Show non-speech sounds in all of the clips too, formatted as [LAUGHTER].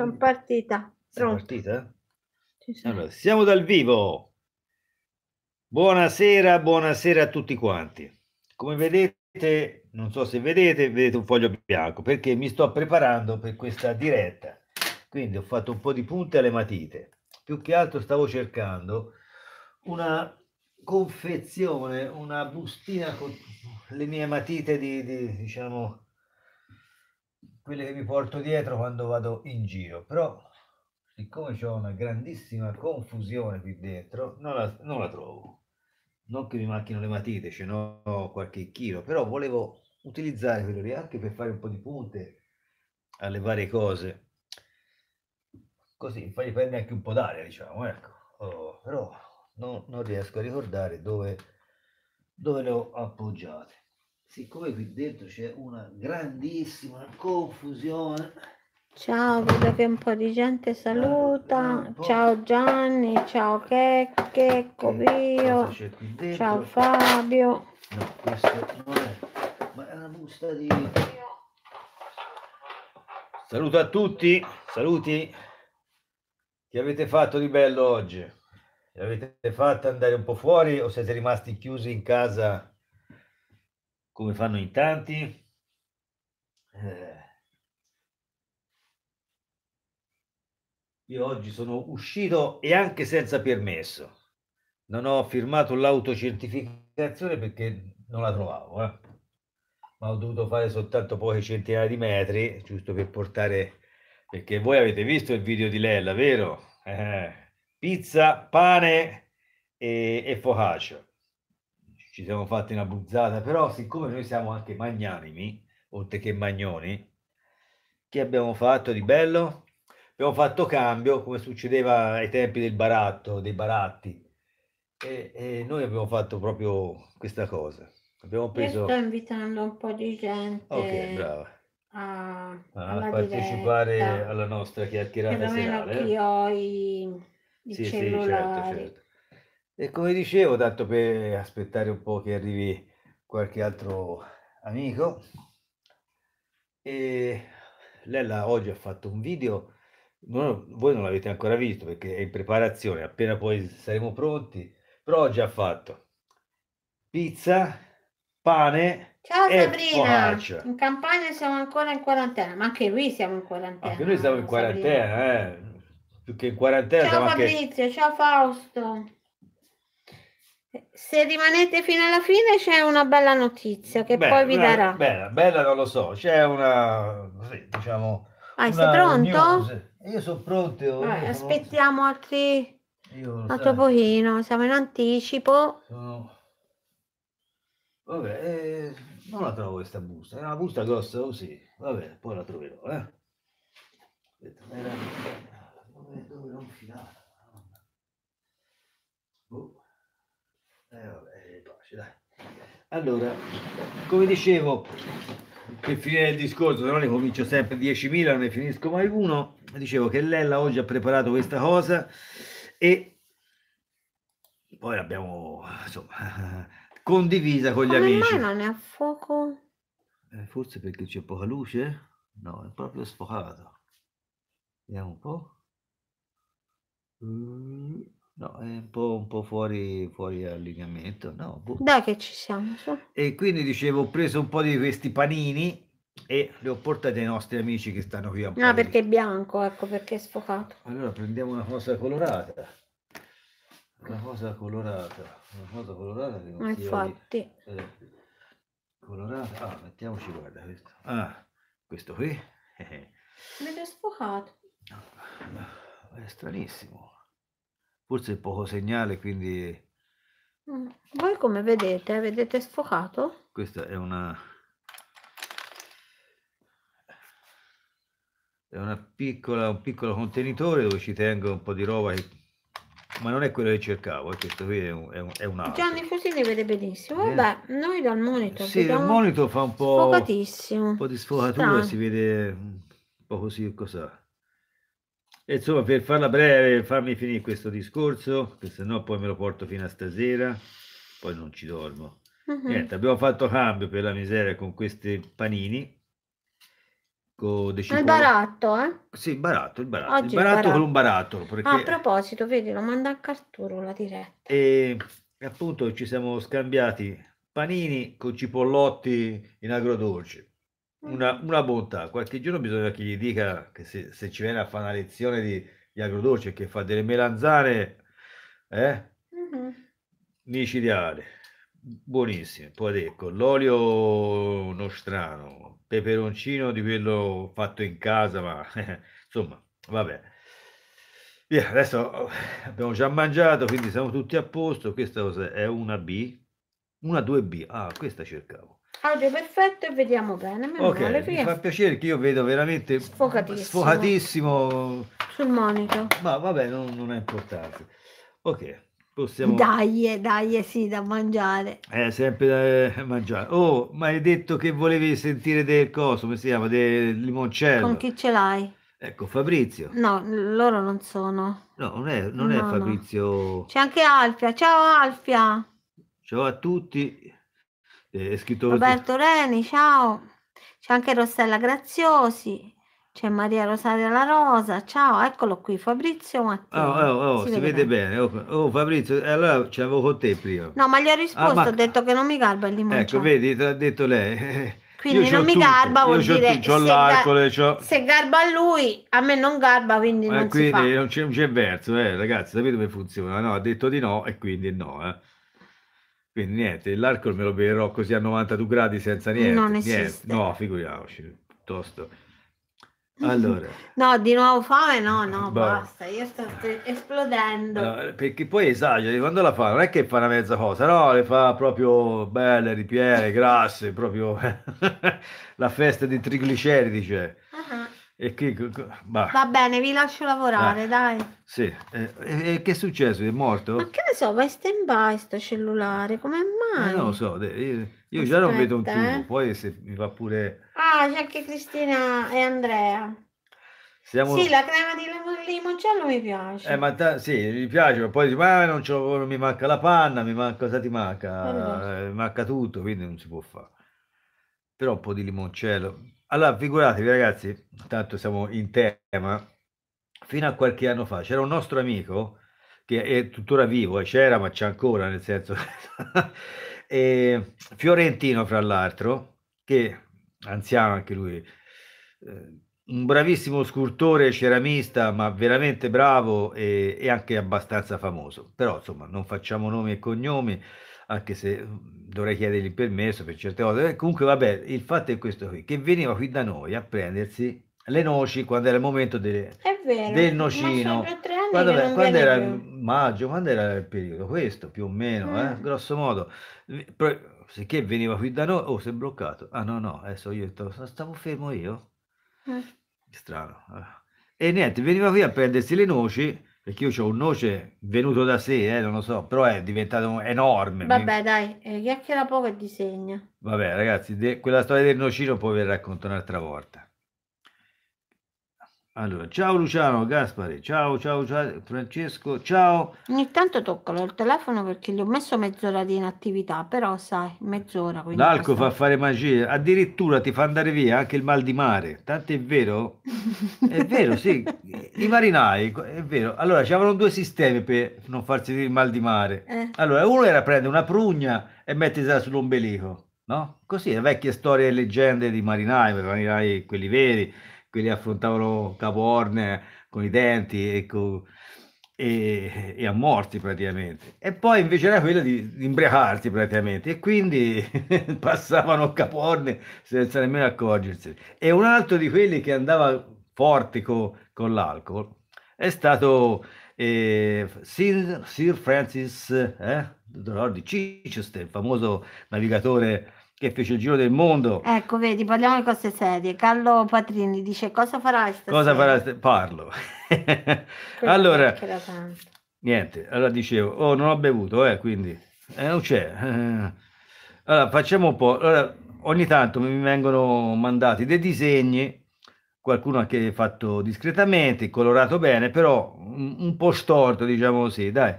Sono partita. Sono partita? Allora, siamo dal vivo. Buonasera, buonasera a tutti quanti. Come vedete, non so se vedete, vedete un foglio bianco perché mi sto preparando per questa diretta. Quindi ho fatto un po' di punte alle matite. Più che altro stavo cercando una confezione, una bustina con le mie matite di, di diciamo, quelle che mi porto dietro quando vado in giro, però siccome c'è una grandissima confusione qui dentro, non la, non la trovo. Non che mi macchino le matite, ce n'ho qualche chilo, però volevo utilizzare quello lì anche per fare un po' di punte alle varie cose. Così, fai prendere anche un po' d'aria, diciamo, ecco. Oh, però non, non riesco a ricordare dove, dove le ho appoggiate siccome qui dentro c'è una grandissima confusione ciao vedo che un po' di gente saluta ah, ciao Gianni ciao ecco che Checche Covio ciao Fabio no, questo non è ma è una busta di saluto a tutti saluti che avete fatto di bello oggi l'avete fatto andare un po' fuori o siete rimasti chiusi in casa come fanno in tanti. Eh. Io oggi sono uscito e anche senza permesso. Non ho firmato l'autocertificazione perché non la trovavo, eh. ma ho dovuto fare soltanto poche centinaia di metri, giusto per portare, perché voi avete visto il video di Lella, vero? Eh. Pizza, pane e, e focaccia ci siamo fatti una buzzata, però siccome noi siamo anche magnanimi, oltre che magnoni, che abbiamo fatto di bello? Abbiamo fatto cambio, come succedeva ai tempi del baratto, dei baratti, e, e noi abbiamo fatto proprio questa cosa. Abbiamo preso... Io sto invitando un po' di gente. Ok, brava. A, a partecipare diretta. alla nostra chiacchierata Perlomeno serale. Eh? Chi ho i, i sì, cellulari. Sì, certo, certo. E come dicevo, tanto per aspettare un po' che arrivi qualche altro amico, e Lella oggi ha fatto un video, non, voi non l'avete ancora visto perché è in preparazione, appena poi saremo pronti, però oggi ha fatto pizza, pane Ciao e Sabrina, focaccia. in campagna siamo ancora in quarantena, ma anche lui siamo in quarantena. Anche noi siamo in eh, quarantena, eh. più che in quarantena. Ciao Fabrizio, anche... ciao Fausto. Se rimanete fino alla fine c'è una bella notizia che Beh, poi vi darà. Bella, bella non lo so, c'è una, sì, diciamo... Ah, una sei pronto? News. Io sono pronto. Io Vabbè, aspettiamo altri... Un altro pochino, siamo in anticipo. Sono... Vabbè, eh, non la trovo questa busta, è una busta grossa così. Vabbè, poi la troverò, eh. Aspetta, era... Dove, dove non filare? Eh, vabbè, pace, dai. Allora, come dicevo, per finire il discorso, se no ne comincio sempre 10.000, non ne finisco mai uno. Dicevo che Lella oggi ha preparato questa cosa e poi l'abbiamo insomma [LAUGHS] condivisa con gli come amici. Ma non è a fuoco? Eh, forse perché c'è poca luce? No, è proprio sfocato. Vediamo un po'. Mm. No, è un po', un po' fuori, fuori allineamento, no? boh. Dai che ci siamo. su. E quindi dicevo, ho preso un po' di questi panini e li ho portati ai nostri amici che stanno qui a No, ah, Parigi. perché è bianco, ecco perché è sfocato. Allora prendiamo una cosa colorata. Una cosa colorata. Una cosa colorata che non Ma sia Infatti, di- eh, colorata. Ah, mettiamoci, guarda, questo. Ah, questo qui. [LAUGHS] vedo sfocato. È stranissimo forse è poco segnale, quindi... Mm. Voi come vedete? Vedete sfocato? Questa è una... È una piccola, un piccolo contenitore dove ci tengo un po' di roba, che... ma non è quello che cercavo, eh, questo qui è un, è un, è un altro. Gianni Fusini vede benissimo, vabbè, eh. noi dal monitor Sì, dal monitor fa un po'... Sfocatissimo. Un po' di sfocatura, Strano. si vede un po' così, cosa... E insomma, per farla breve, fammi finire questo discorso, che se no poi me lo porto fino a stasera, poi non ci dormo. Uh-huh. Niente, abbiamo fatto cambio per la miseria con questi panini. Con ah, il baratto, eh? Sì, il baratto, il baratto. Oggi il baratto, baratto. con un baratto. Perché... Ah, a proposito, vedi, lo manda a Carturo la diretta. E appunto ci siamo scambiati panini con cipollotti in agrodolce una, una bontà. Qualche giorno bisogna che gli dica che se, se ci viene a fare una lezione di, di agrodolce che fa delle melanzane eh? mm-hmm. micidiale, buonissime. Poi ecco, l'olio nostrano, peperoncino di quello fatto in casa, ma [LAUGHS] insomma, vabbè. Via, adesso eh, abbiamo già mangiato, quindi siamo tutti a posto. Questa è una B, una 2B. Ah, questa cercavo. Audio perfetto e vediamo bene. Meno ok, male, mi fa piacere che io vedo veramente sfocatissimo, sfocatissimo. sul monitor. Ma vabbè, non, non è importante. Ok, possiamo... Dai, eh, dai, eh, sì, da mangiare. Eh, sempre da eh, mangiare. Oh, ma hai detto che volevi sentire del coso, come si chiama, del limoncello. Con chi ce l'hai? Ecco, Fabrizio. No, loro non sono. No, non è, non no, è Fabrizio. No. C'è anche Alfia. Ciao Alfia. Ciao a tutti. Eh, è scritto Roberto Reni, ciao. C'è anche Rossella Graziosi, c'è Maria Rosaria La Rosa, ciao, eccolo qui, Fabrizio Matteo. Oh, oh, oh, si, si, vede, bene. bene. Oh, oh Fabrizio, eh, allora ce l'avevo con te prima. No, ma gli ho risposto, ah, ma... ho detto che non mi garba il limoncello. Ecco, vedi, te l'ha detto lei. [LAUGHS] Quindi non mi garba, vuol io dire c'ho, c'ho se, ga- se garba a lui, a me non garba, quindi eh, non quindi non c'è, non c'è verso, eh, ragazzi, sapete come funziona? No, ha detto di no e quindi no, eh. Quindi niente, l'alcol me lo beverò così a 92 gradi senza niente. Non niente. No, figuriamoci, piuttosto. Allora, [LAUGHS] No, di nuovo fame? No, no, [LAUGHS] Boh. basta, io sto esplodendo. no, perché poi esagero, quando la fa non è che fa una mezza cosa, no, le fa proprio belle, ripiene, [LAUGHS] grasse, proprio la festa di trigliceridi, cioè. Ah, e che, bah. Va bene, vi lascio lavorare, dai. Ah, dai. Sì, eh, e, e, che è successo? È morto? Ma che ne so, va in stand by sto cellulare, come mai? Eh, non lo so, io, io già non vedo un tubo, eh. poi se mi va pure... Ah, c'è anche Cristina e Andrea. Siamo... Sì, la crema di limoncello mi piace. Eh, ma ta... sì, mi piace, ma poi dici, ma ah, non non mi manca la panna, mi manca, cosa ti manca? Eh, manca tutto, quindi non si può fare. Però un po' di limoncello allora, figuratevi ragazzi, tanto siamo in tema, fino a qualche anno fa c'era un nostro amico che è tuttora vivo, e eh, c'era ma c'è ancora, nel senso, [LAUGHS] e fiorentino fra l'altro, che anziano anche lui, eh, un bravissimo scultore, ceramista, ma veramente bravo e, e, anche abbastanza famoso. Però insomma non facciamo nomi e cognomi, anche se dovrei chiedergli il permesso per certe cose. Comunque, vabbè, il fatto è questo qui, che veniva qui da noi a prendersi le noci quando era il momento de, vero, del nocino. Quando, era, quando era maggio, quando era il periodo? Questo più o meno, eh, mm. eh, grosso modo. Sicché veniva qui da noi, oh, si è bloccato. Ah no, no, adesso io stavo fermo io. Mm. Strano. Eh. E niente, veniva qui a prendersi le noci perché io ho un noce venuto da sé, eh, non lo so, però è diventato enorme. Vabbè, mi... dai, eh, chiacchiera poco e disegna. Vabbè, ragazzi, de- quella storia del nocino poi ve la racconto un'altra volta. Allora, ciao Luciano, Gaspari, ciao, ciao, ciao Francesco, ciao. Ogni tanto toccalo il telefono perché gli ho messo mezz'ora di inattività, però sai, mezz'ora. L'alco L'alcol fa fare magia, addirittura ti fa andare via anche il mal di mare, tanto è vero, è [LAUGHS] vero, sì, i marinai, è vero. Allora, c'erano due sistemi per non farsi dire il mal di mare. Eh. Allora, uno era prendere una prugna e metterla sull'ombelico, no? Così, le vecchie storie e leggende di marinai, marinai quelli veri quelli affrontavano Caporne con i denti e, co, e, e, a morti praticamente. E poi invece era quello di, di imbriacarti praticamente e quindi [LAUGHS] passavano Caporne senza nemmeno accorgersi. E un altro di quelli che andava forte co, con l'alcol è stato eh, Sir, Sir, Francis eh, Cicester, il famoso navigatore che fece il giro del mondo. Ecco, vedi, parliamo di cose serie. Carlo Patrini dice cosa farai stasera? Cosa farai? St- parlo. [LAUGHS] allora, niente, allora dicevo, oh, non ho bevuto, eh, quindi eh, non c'è. Eh, allora, facciamo un po'. Allora, ogni tanto mi vengono mandati dei disegni, qualcuno anche fatto discretamente, colorato bene, però un, un po' storto, diciamo così, dai,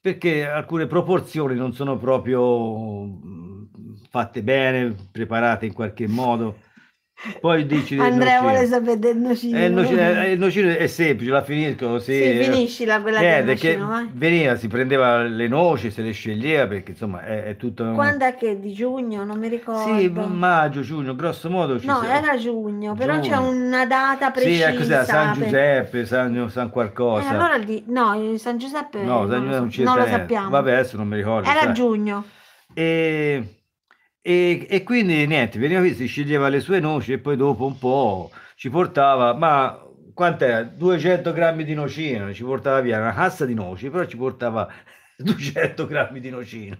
perché alcune proporzioni non sono proprio fatte bene, preparate in qualche modo. Poi dici Andrea vuole sapere del nocino. Eh, il nocino, eh, il nocino è semplice, la finisco così. Sì, eh. la quella eh, del nocino. Veniva, si prendeva le noci, se le sceglieva perché insomma è, è tutto... Quando è che? Di giugno? Non mi ricordo. Sì, maggio, giugno, grosso modo. no, sei. era giugno, però giugno. c'è una data ecco, precisa. Sì, cos'era? San Giuseppe, San, San eh, qualcosa. Eh, allora di... No, San Giuseppe... No, San Giuseppe non, non, lo sappiamo. Vabbè, adesso non mi ricordo. Era sai. giugno. E e, e, quindi niente, veniva qui, si sceglieva le sue noci e poi dopo un po' ci portava, ma quant'era? 200 grammi di nocino, ci portava via una cassa di noci, però ci portava 200 [LAUGHS] grammi di nocino,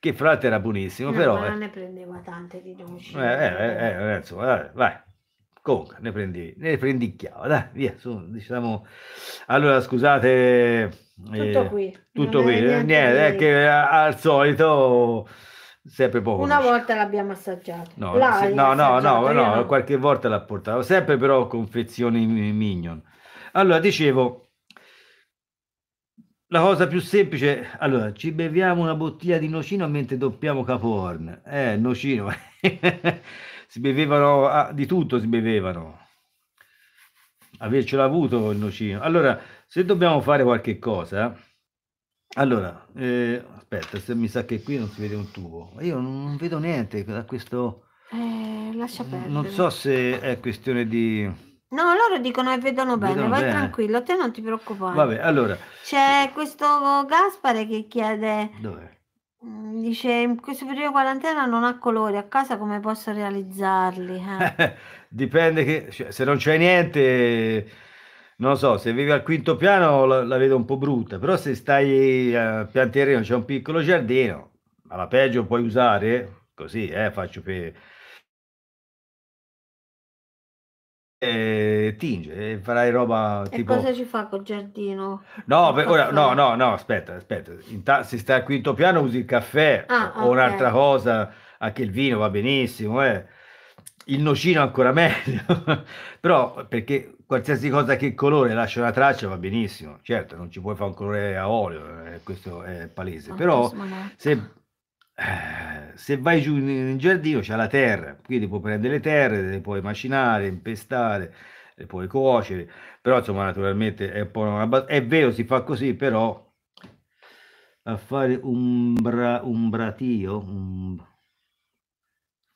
che fra l'altro era buonissimo, no, però... Ma eh, ne prendeva tante di noci. Eh, eh, eh, eh, insomma, dai, vai. Comunque, ne prendi, ne prendicchiava, dai, via, su, diciamo... Allora, scusate... Tutto eh, qui. Tutto non qui, niente, eh, niente è che eh, al solito sempre poco. Una volta l'abbiamo assaggiato. No, Là, se, no, no, no, no, qualche volta l'ha portato, sempre però confezioni Minion. Allora, dicevo, la cosa più semplice, allora, ci beviamo una bottiglia di nocino mentre doppiamo Capo Horn. Eh, nocino. [LAUGHS] si bevevano ah, di tutto, si bevevano. Avercelo avuto il nocino. Allora, se dobbiamo fare qualche cosa, allora, eh, Aspetta, se mi sa che qui non si vede un tubo. Io non vedo niente da questo... Eh, lascia mm, perdere. Non so se è questione di... No, loro dicono e vedono bene, vedono vai bene. tranquillo, te non ti preoccupare. Vabbè, allora... C'è questo Gaspare che chiede... dove mm, Dice, in questo periodo di quarantena non ha colori, a casa come posso realizzarli? Eh? [LAUGHS] Dipende che... Cioè, se non c'è niente non so, se vivi al quinto piano la, la vedo un po' brutta, però se stai a eh, pian terreno c'è un piccolo giardino, alla peggio puoi usare, così eh, faccio per... Eh, tinge, eh, farai roba e cosa ci fa col giardino? No, per, ora, no, no, no, aspetta, aspetta. Ta- se stai al quinto piano usi il caffè ah, o okay. un'altra cosa, anche il vino va benissimo, eh. Il nocino ancora [LAUGHS] meglio, però perché qualsiasi cosa che colore lascia una traccia va benissimo, certo non ci puoi fare un colore a olio, eh, questo è palese, Ma ah, però se, eh, se, vai giù in, in giardino c'è la terra, quindi puoi prendere le terre, le puoi macinare, impestare, le puoi cuocere, però insomma naturalmente è un po' una... è vero si fa così, però a fare un, bra, un bratio, un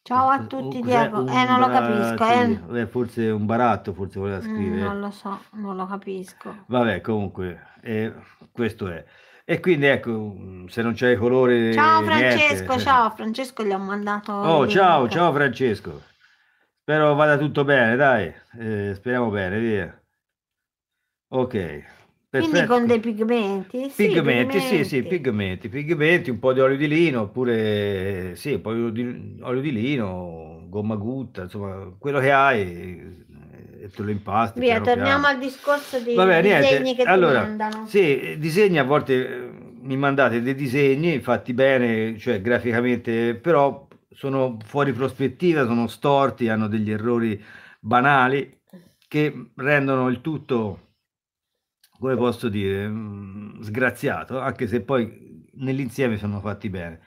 Ciao a tutti, Diego. Cioè, eh, non lo capisco. Eh. Sì, eh. Forse un baratto, forse voleva mm, scrivere. non lo so, non lo capisco. Vabbè, comunque, eh, questo è. E quindi ecco, se non c'è il colore... Ciao Francesco, niente. Cioè ciao Francesco, gli ho mandato... Oh, ciao, link. ciao Francesco. Spero vada tutto bene, dai. Eh, speriamo bene, via. Ok. Perfetto. Quindi con dei pigmenti? sì, pigmenti. sì, sì, pigmenti, pigmenti, un po' di olio di lino, oppure sì, poi olio di, olio di lino, gomma gutta, insomma, quello che hai e eh, te lo impasti. Via, torniamo piano. al discorso dei Vabbè, disegni niente. che allora, ti mandano. Sì, disegni a volte eh, mi mandate dei disegni fatti bene, cioè graficamente, però sono fuori prospettiva, sono storti, hanno degli errori banali che rendono il tutto come posso dire, mm, sgraziato, anche se poi nell'insieme sono fatti bene.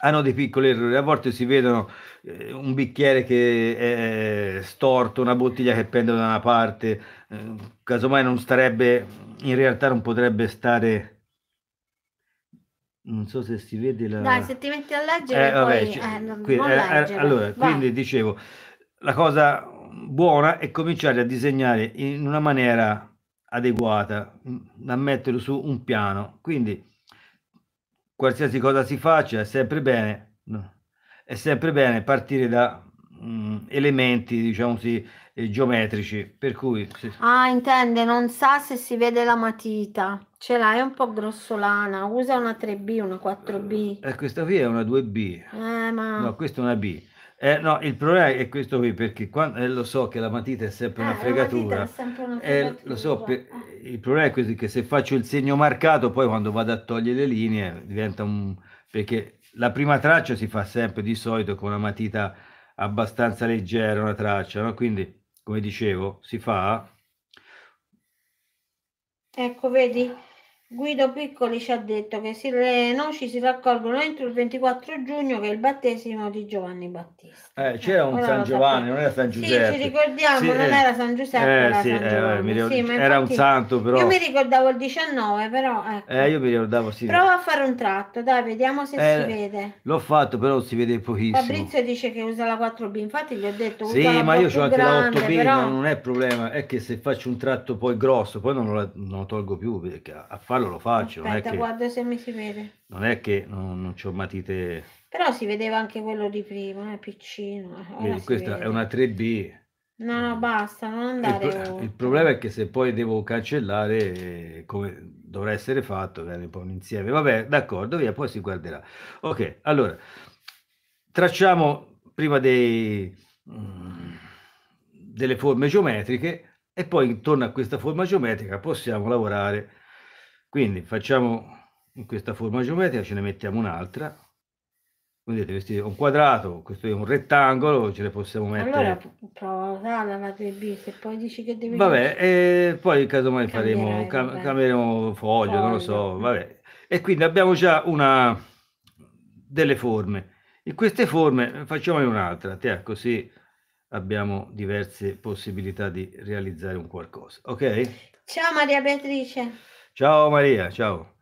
Hanno dei piccoli errori, a volte si vedono eh, un bicchiere che è storto, una bottiglia che pende da una parte, eh, casomai non starebbe, in realtà non potrebbe stare... Non so se si vede la... Dai, se ti metti a leggere eh, vabbè, poi... Cioè, non, qui, non eh, eh, leggere. allora, Va. quindi dicevo, la cosa buona è cominciare a disegnare in una maniera adeguata mm, da mettere su un piano. Quindi qualsiasi cosa si faccia è sempre bene, mm, è sempre bene partire da um, elementi, diciamo così, eh, geometrici. Per cui se... Ah, intende, non sa se si vede la matita. Ce l'hai un po' grossolana, usa una 3B, una 4B. Eh, eh, questa qui è una 2B. Eh, ma... No, questa è una B. Eh, no, il problema è questo qui, perché quando, eh, lo so che la matita è sempre ah, una eh, fregatura. Sempre una fregatura. Eh, lo so, per, il problema è questo, che se faccio il segno marcato, poi quando vado a togliere le linee diventa un... perché la prima traccia si fa sempre di solito con una matita abbastanza leggera, una traccia, no? Quindi, come dicevo, si fa... Ecco, vedi? Guido Piccoli ci ha detto che si, le noci si raccolgono entro il 24 giugno, che è il battesimo di Giovanni Battista. Eh, c'era eh, un eh, San Giovanni, non era San Giuseppe. Sì, ci ricordiamo, sì, non eh, era San Giuseppe, eh, era sì, San eh, Giovanni. Ricordo, sì, infatti, un santo, però. Io mi ricordavo il 19, però. Ecco. Eh, io mi ricordavo, sì. Prova a fare un tratto, dai, vediamo se si vede. L'ho fatto, però si vede pochissimo. Fabrizio dice che usa la 4B, infatti gli ho detto. Sì, ma io ho anche grande, la 8B, però... non è problema. È che se faccio un tratto poi grosso, poi non lo, non lo tolgo più perché a fare farlo lo faccio. Aspetta, guarda che... se mi si vede. Non è che non, non ho matite... Però si vedeva anche quello di prima, è eh, piccino. Eh, Vedi, questa vede. è una 3B. No, no, mm. basta, non andare. Il, pro- il, problema è che se poi devo cancellare, come dovrà essere fatto, viene un un insieme. Vabbè, d'accordo, via, poi si guarderà. Ok, allora, tracciamo prima dei, mm, delle forme geometriche e poi intorno a questa forma geometrica possiamo lavorare quindi facciamo in questa forma geometrica, ce ne mettiamo un'altra. Vedete, questo è un quadrato, questo è un rettangolo, ce ne possiamo mettere. Allora prova la 3B, se poi dici che deve... Vabbè, e poi casomai faremo, cambieremo foglio, foglio, non lo so, vabbè. E quindi abbiamo già una delle forme. In queste forme facciamone un'altra, te, così abbiamo diverse possibilità di realizzare un qualcosa, ok? Ciao Maria Beatrice. Ciao Maria, ciao.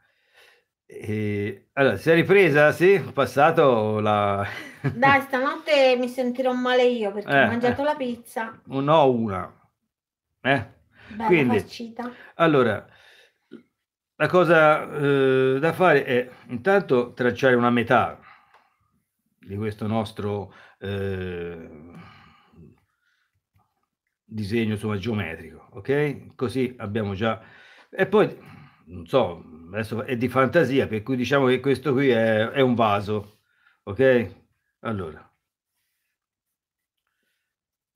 E, allora, sei ripresa? Sì, ho passato la... [LAUGHS] Dai, stanotte mi sentirò male io perché eh, ho mangiato eh. la pizza. No, una. Eh? Bella Quindi, farcita. allora, la cosa eh, da fare è intanto tracciare una metà di questo nostro eh, disegno insomma, geometrico, ok? Così abbiamo già... E poi non so, adesso è di fantasia, per cui diciamo che questo qui è, è un vaso, ok? Allora,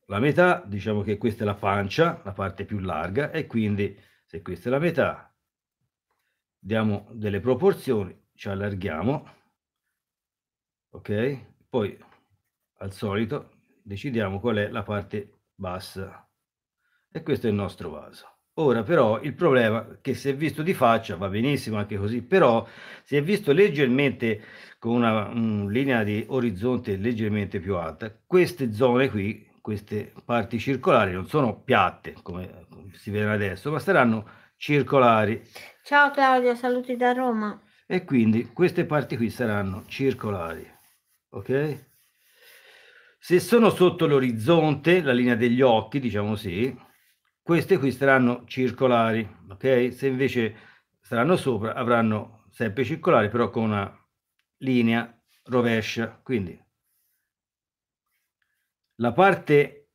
la metà, diciamo che questa è la pancia, la parte più larga, e quindi se questa è la metà, diamo delle proporzioni, ci allarghiamo, ok? Poi, al solito, decidiamo qual è la parte bassa. E questo è il nostro vaso. Ora però il problema è che si è visto di faccia va benissimo anche così, però se è visto leggermente con una, una linea di orizzonte leggermente più alta, queste zone qui, queste parti circolari non sono piatte come si vede adesso, ma saranno circolari. Ciao Claudio, saluti da Roma. E quindi queste parti qui saranno circolari, ok? Se sono sotto l'orizzonte, la linea degli occhi, diciamo così, queste qui saranno circolari, ok? Se invece saranno sopra avranno sempre circolari però con una linea rovescia, quindi la parte,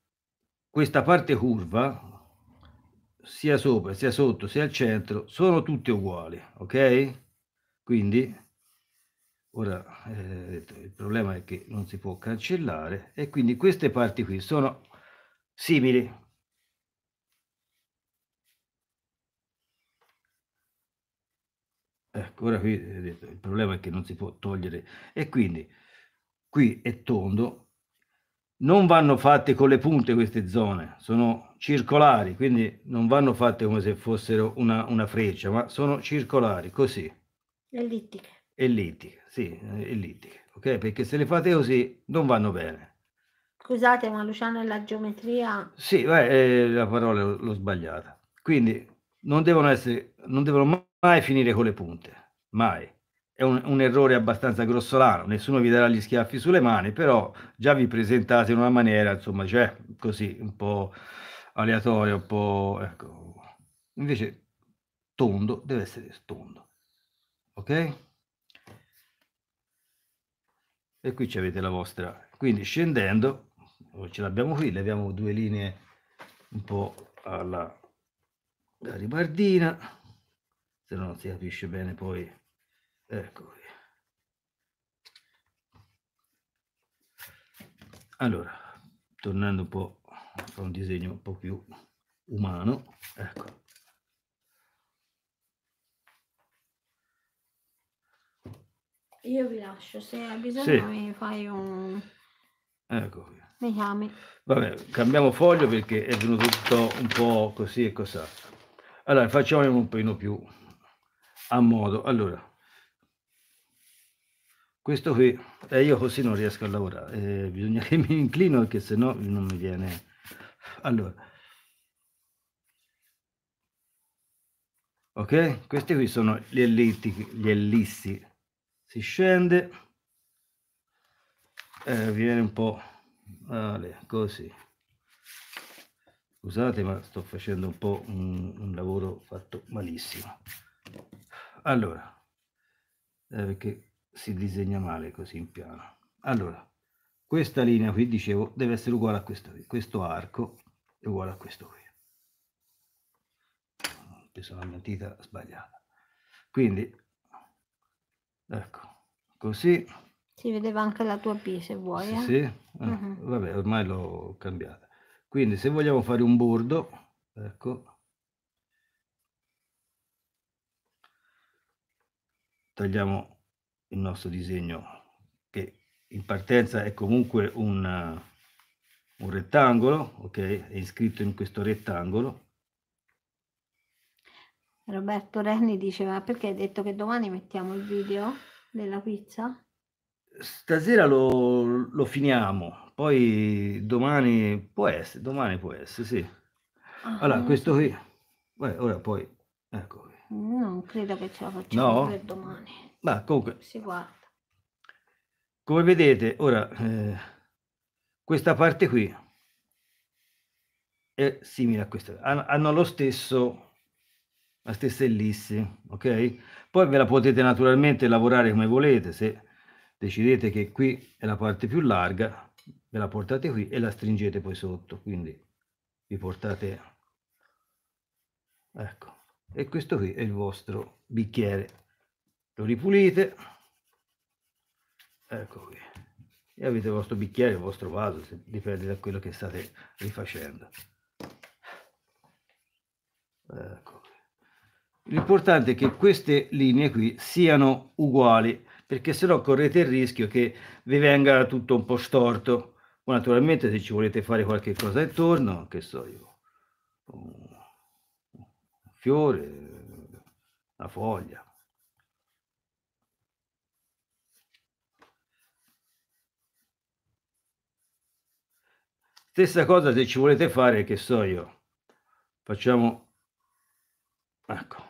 questa parte curva, sia sopra, sia sotto, sia al centro, sono tutte uguali, ok? Quindi, ora eh, il problema è che non si può cancellare e quindi queste parti qui sono simili, Ecco, ora qui eh, il problema è che non si può togliere. E quindi qui è tondo. Non vanno fatte con le punte queste zone, sono circolari, quindi non vanno fatte come se fossero una, una freccia, ma sono circolari, così. Ellittiche. Ellittiche, sì, eh, ellittiche, ok? Perché se le fate così non vanno bene. Scusate, ma Luciano è la geometria... Sì, beh, eh, la parola l'ho sbagliata. Quindi non devono essere, non devono mai Mai finire con le punte, mai. È un, un errore abbastanza grossolano, nessuno vi darà gli schiaffi sulle mani, però già vi presentate in una maniera, insomma, cioè così, un po' aleatoria, un po'... Ecco. Invece tondo deve essere tondo. Ok? E qui ci avete la vostra. Quindi scendendo, oh, ce l'abbiamo qui, le abbiamo due linee un po' alla garibardina se no non si capisce bene poi ecco qui allora tornando un po' a un disegno un po' più umano ecco Io vi lascio, se hai bisogno sì. mi fai un... Ecco qui. Mi chiami. Vabbè, cambiamo foglio perché è venuto tutto un po' così e cos'altro. Allora, facciamo un pochino più a modo. Allora, questo qui, eh, io così non riesco a lavorare, eh, bisogna che mi inclino perché sennò non mi viene... Allora, ok? Questi qui sono gli ellittici, gli ellissi. Si scende, eh, viene un po' vale, così. Scusate, ma sto facendo un po' un, un lavoro fatto malissimo. Allora, eh, perché si disegna male così in piano. Allora, questa linea qui, dicevo, deve essere uguale a questa qui. Questo arco è uguale a questo qui. Ho preso la matita sbagliata. Quindi, ecco, così. Si vedeva anche la tua P se vuoi. Sì, eh. sì. Eh? Uh mhm. -huh. vabbè, ormai l'ho cambiata. Quindi se vogliamo fare un bordo, ecco, tagliamo il nostro disegno che in partenza è comunque un, un rettangolo, ok? È iscritto in questo rettangolo. Roberto Renni diceva perché hai detto che domani mettiamo il video della pizza? Stasera lo, lo finiamo, poi domani può essere, domani può essere, sì. Ah, allora, ah. questo qui, Beh, ora poi, ecco, non credo che ce la facciamo no? per domani. Ma comunque... Si guarda. Come vedete, ora, eh, questa parte qui è simile a questa. Hanno lo stesso, la stessa ellisse, ok? Poi ve la potete naturalmente lavorare come volete, se decidete che qui è la parte più larga, ve la portate qui e la stringete poi sotto, quindi vi portate... Ecco e questo qui è il vostro bicchiere lo ripulite ecco qui e avete il vostro bicchiere il vostro vaso dipende da quello che state rifacendo ecco l'importante è che queste linee qui siano uguali perché sennò correte il rischio che vi venga tutto un po' storto naturalmente se ci volete fare qualche cosa intorno che so io fiore, la foglia. Stessa cosa se ci volete fare, che so io, facciamo, ecco.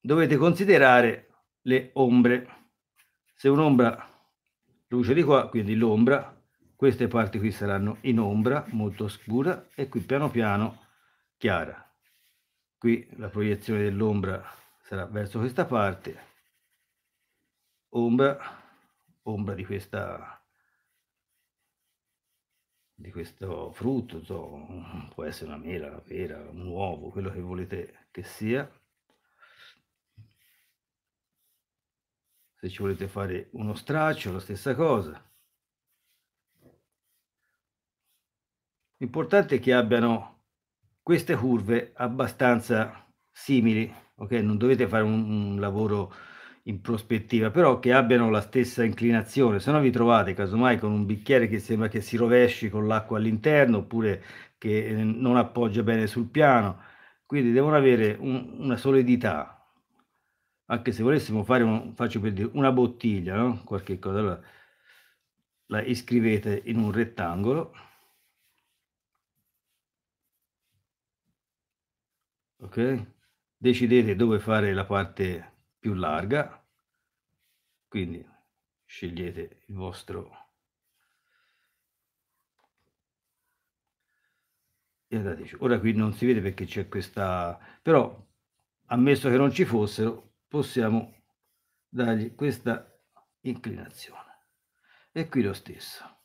Dovete considerare le ombre. Se un'ombra luce di qua, quindi l'ombra queste parti qui saranno in ombra molto scura e qui piano piano chiara qui la proiezione dell'ombra sarà verso questa parte ombra ombra di questa di questo frutto, so, può essere una mela, una pera, un uovo, quello che volete che sia. Se ci volete fare uno straccio, la stessa cosa. L'importante è che abbiano queste curve abbastanza simili, ok? Non dovete fare un, un lavoro in prospettiva, però che abbiano la stessa inclinazione, se no vi trovate casomai con un bicchiere che sembra che si rovesci con l'acqua all'interno oppure che eh, non appoggia bene sul piano, quindi devono avere un, una solidità. Anche se volessimo fare un, faccio per dire, una bottiglia, no? qualche cosa, allora la iscrivete in un rettangolo ok decidete dove fare la parte più larga quindi scegliete il vostro e andateci ora qui non si vede perché c'è questa però ammesso che non ci fossero possiamo dargli questa inclinazione e qui lo stesso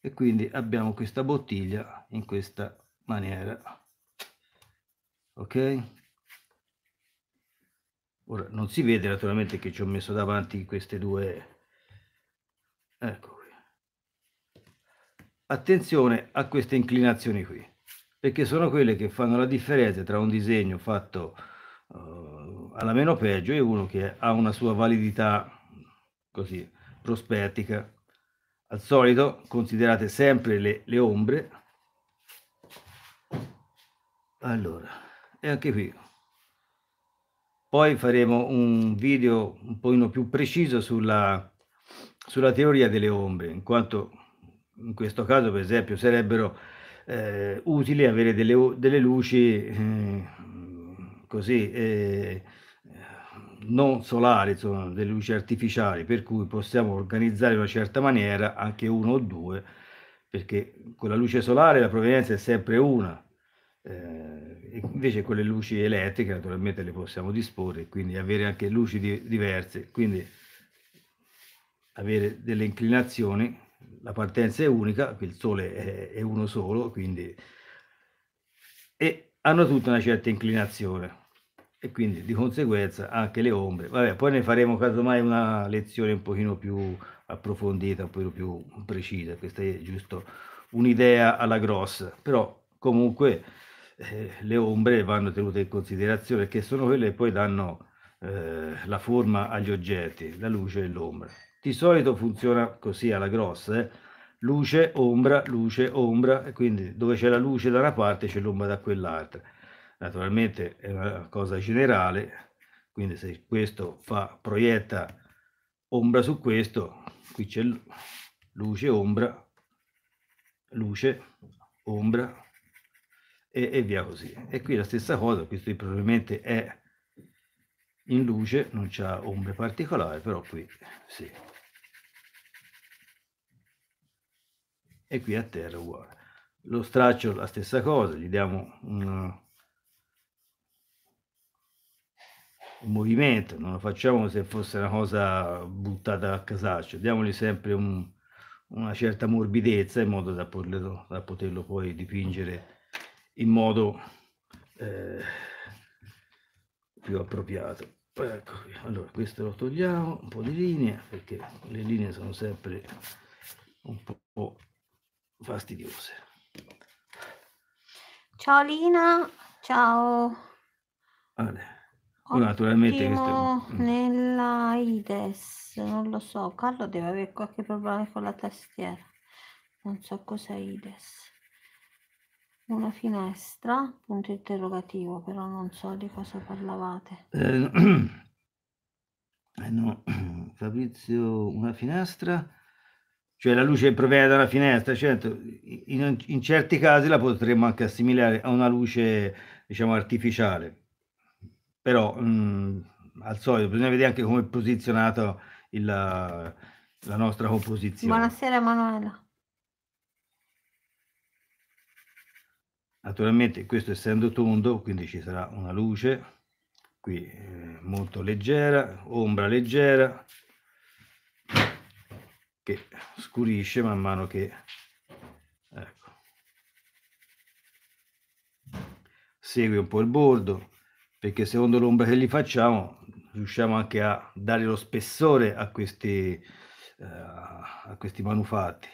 e quindi abbiamo questa bottiglia in questa maniera ok ora non si vede naturalmente che ci ho messo davanti queste due ecco qui attenzione a queste inclinazioni qui perché sono quelle che fanno la differenza tra un disegno fatto uh, alla meno peggio e uno che ha una sua validità così prospettica al solito considerate sempre le, le ombre allora e anche qui poi faremo un video un pochino più preciso sulla, sulla teoria delle ombre in quanto in questo caso per esempio sarebbero eh, utili avere delle, delle luci eh, così eh, non solari insomma delle luci artificiali per cui possiamo organizzare in una certa maniera anche uno o due perché con la luce solare la provenienza è sempre una eh, invece con le luci elettriche naturalmente le possiamo disporre, quindi avere anche luci di, diverse, quindi avere delle inclinazioni, la partenza è unica, il sole è, è uno solo, quindi e hanno tutta una certa inclinazione e quindi di conseguenza anche le ombre. Vabbè, poi ne faremo casomai una lezione un pochino più approfondita, un pochino più precisa, questa è giusto un'idea alla grossa, però comunque eh, le ombre vanno tenute in considerazione, che sono quelle che poi danno eh, la forma agli oggetti, la luce e l'ombra. Di solito funziona così alla grossa, eh? luce, ombra, luce, ombra, e quindi dove c'è la luce da una parte c'è l'ombra da quell'altra. Naturalmente è una cosa generale, quindi se questo fa, proietta ombra su questo, qui c'è luce, ombra, luce, ombra, e, e via così. E qui la stessa cosa, questo probabilmente è in luce, non c'ha ombre particolari, però qui sì. E qui a terra uguale. Lo straccio la stessa cosa, gli diamo un, un movimento, non lo facciamo come se fosse una cosa buttata a casaccio, diamogli sempre un, una certa morbidezza in modo da poterlo, da poterlo poi dipingere in modo eh, più appropriato. Ecco, allora questo lo togliamo, un po' di linea, perché le linee sono sempre un po' fastidiose. Ciao Lina, ciao. Vale. Ottimo naturalmente questo... Mm. nella IDES, non lo so, Carlo deve avere qualche problema con la tastiera, non so cos'è IDES. Una finestra, punto interrogativo, però non so di cosa parlavate. Eh, [CLEARS THROAT] eh no, [CLEARS THROAT] Fabrizio, una finestra, cioè la luce proviene da una finestra, certo, in, in certi casi la potremmo anche assimilare a una luce, diciamo, artificiale, però mh, mm, al solito bisogna vedere anche come è posizionata la, la nostra composizione. Buonasera Emanuela. Naturalmente questo essendo tondo, quindi ci sarà una luce qui eh, molto leggera, ombra leggera, che scurisce man mano che... Ecco. Segue un po' il bordo, perché secondo l'ombra che gli facciamo riusciamo anche a dare lo spessore a questi, eh, a questi manufatti.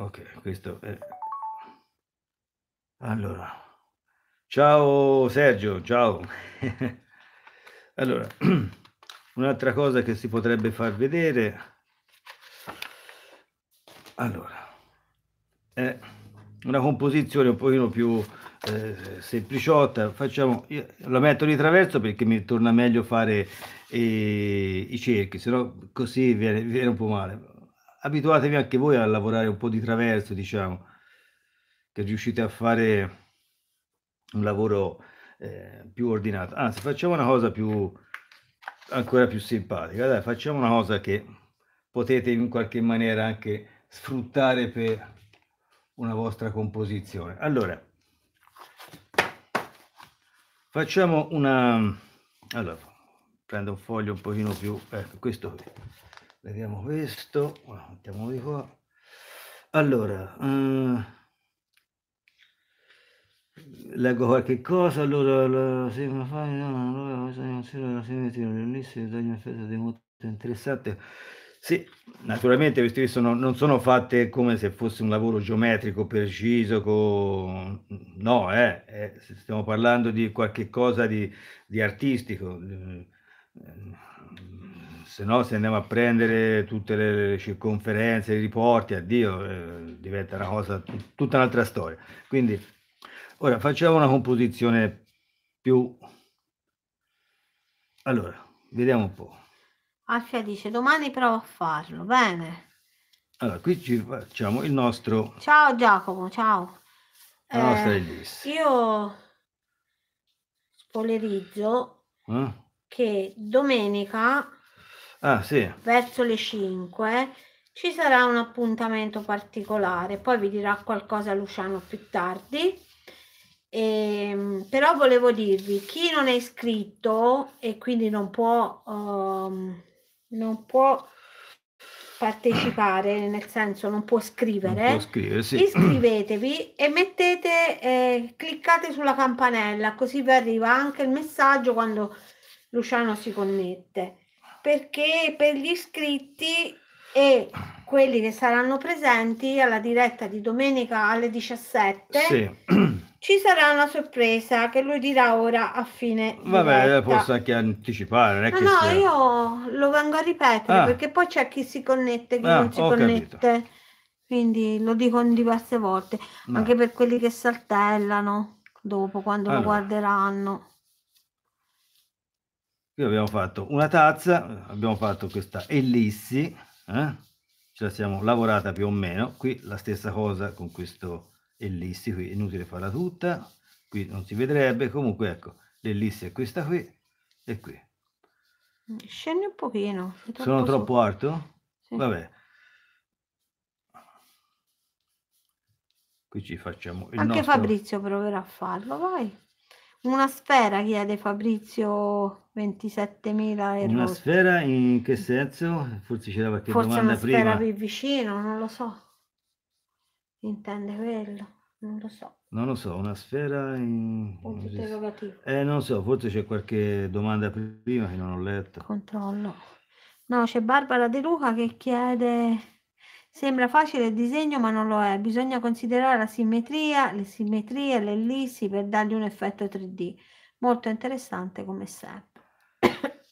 ok questo è allora ciao Sergio ciao [LAUGHS] allora [CLEARS THROAT] un'altra cosa che si potrebbe far vedere allora è una composizione un pochino più eh, sempliciotta facciamo io la metto di traverso perché mi torna meglio fare eh, i cerchi se no così viene, viene un po' male abituatevi anche voi a lavorare un po' di traverso, diciamo, che riuscite a fare un lavoro eh, più ordinato. Anzi, facciamo una cosa più ancora più simpatica. Dai, facciamo una cosa che potete in qualche maniera anche sfruttare per una vostra composizione. Allora, facciamo una... Allora, prendo un foglio un pochino più... Ecco, questo qui vediamo questo mettiamo di qua allora eh, leggo qualche cosa allora la simmetria riunisse dagli un molto interessante sì, naturalmente queste sono, non sono fatte come se fosse un lavoro geometrico preciso, no, eh, eh, stiamo parlando di qualche cosa di, di artistico, eh, se no se andiamo a prendere tutte le circonferenze, i riporti, addio, eh, diventa una cosa, tutta un'altra storia. Quindi, ora facciamo una composizione più... Allora, vediamo un po'. Alfia dice, domani provo a farlo, bene. Allora, qui ci facciamo il nostro... Ciao Giacomo, ciao. La nostra eh, io spolerizzo eh? che domenica Ah, sì. Verso le 5 ci sarà un appuntamento particolare, poi vi dirà qualcosa Luciano più tardi. E, ehm, però volevo dirvi, chi non è iscritto e quindi non può, um, non può partecipare, nel senso non può scrivere, non può iscrivetevi e mettete, eh, cliccate sulla campanella così vi arriva anche il messaggio quando Luciano si connette perché per gli iscritti e quelli che saranno presenti alla diretta di domenica alle 17 sì. [CLEARS THROAT] ci sarà una sorpresa che lui dirà ora a fine vabbè diretta. posso anche anticipare no, no sia... io lo vengo a ripetere ah. perché poi c'è chi si connette e chi ah, non si connette capito. quindi lo dico diverse volte Ma. anche per quelli che saltellano dopo quando allora. lo guarderanno qui abbiamo fatto una tazza abbiamo fatto questa ellissi eh? ce la siamo lavorata più o meno qui la stessa cosa con questo ellissi qui inutile farla tutta qui non si vedrebbe comunque ecco l'ellissi è questa qui e qui scende un pochino troppo sono troppo su. alto? Sì. vabbè qui ci facciamo il anche nostro... Fabrizio proverà a farlo vai una sfera chiede Fabrizio 27.000 euro. Una sfera in che senso? Forse c'era qualche Forse domanda prima. Forse una sfera più vicino, non lo so. Intende quello, non lo so. Non lo so, una sfera in... Punto interrogativo. Eh, non so, forse c'è qualche domanda prima che non ho letto. Controllo. No, c'è Barbara De Luca che chiede... Sembra facile il disegno, ma non lo è. Bisogna considerare la simmetria, le simmetrie, le ellissi per dargli un effetto 3D. Molto interessante come sempre.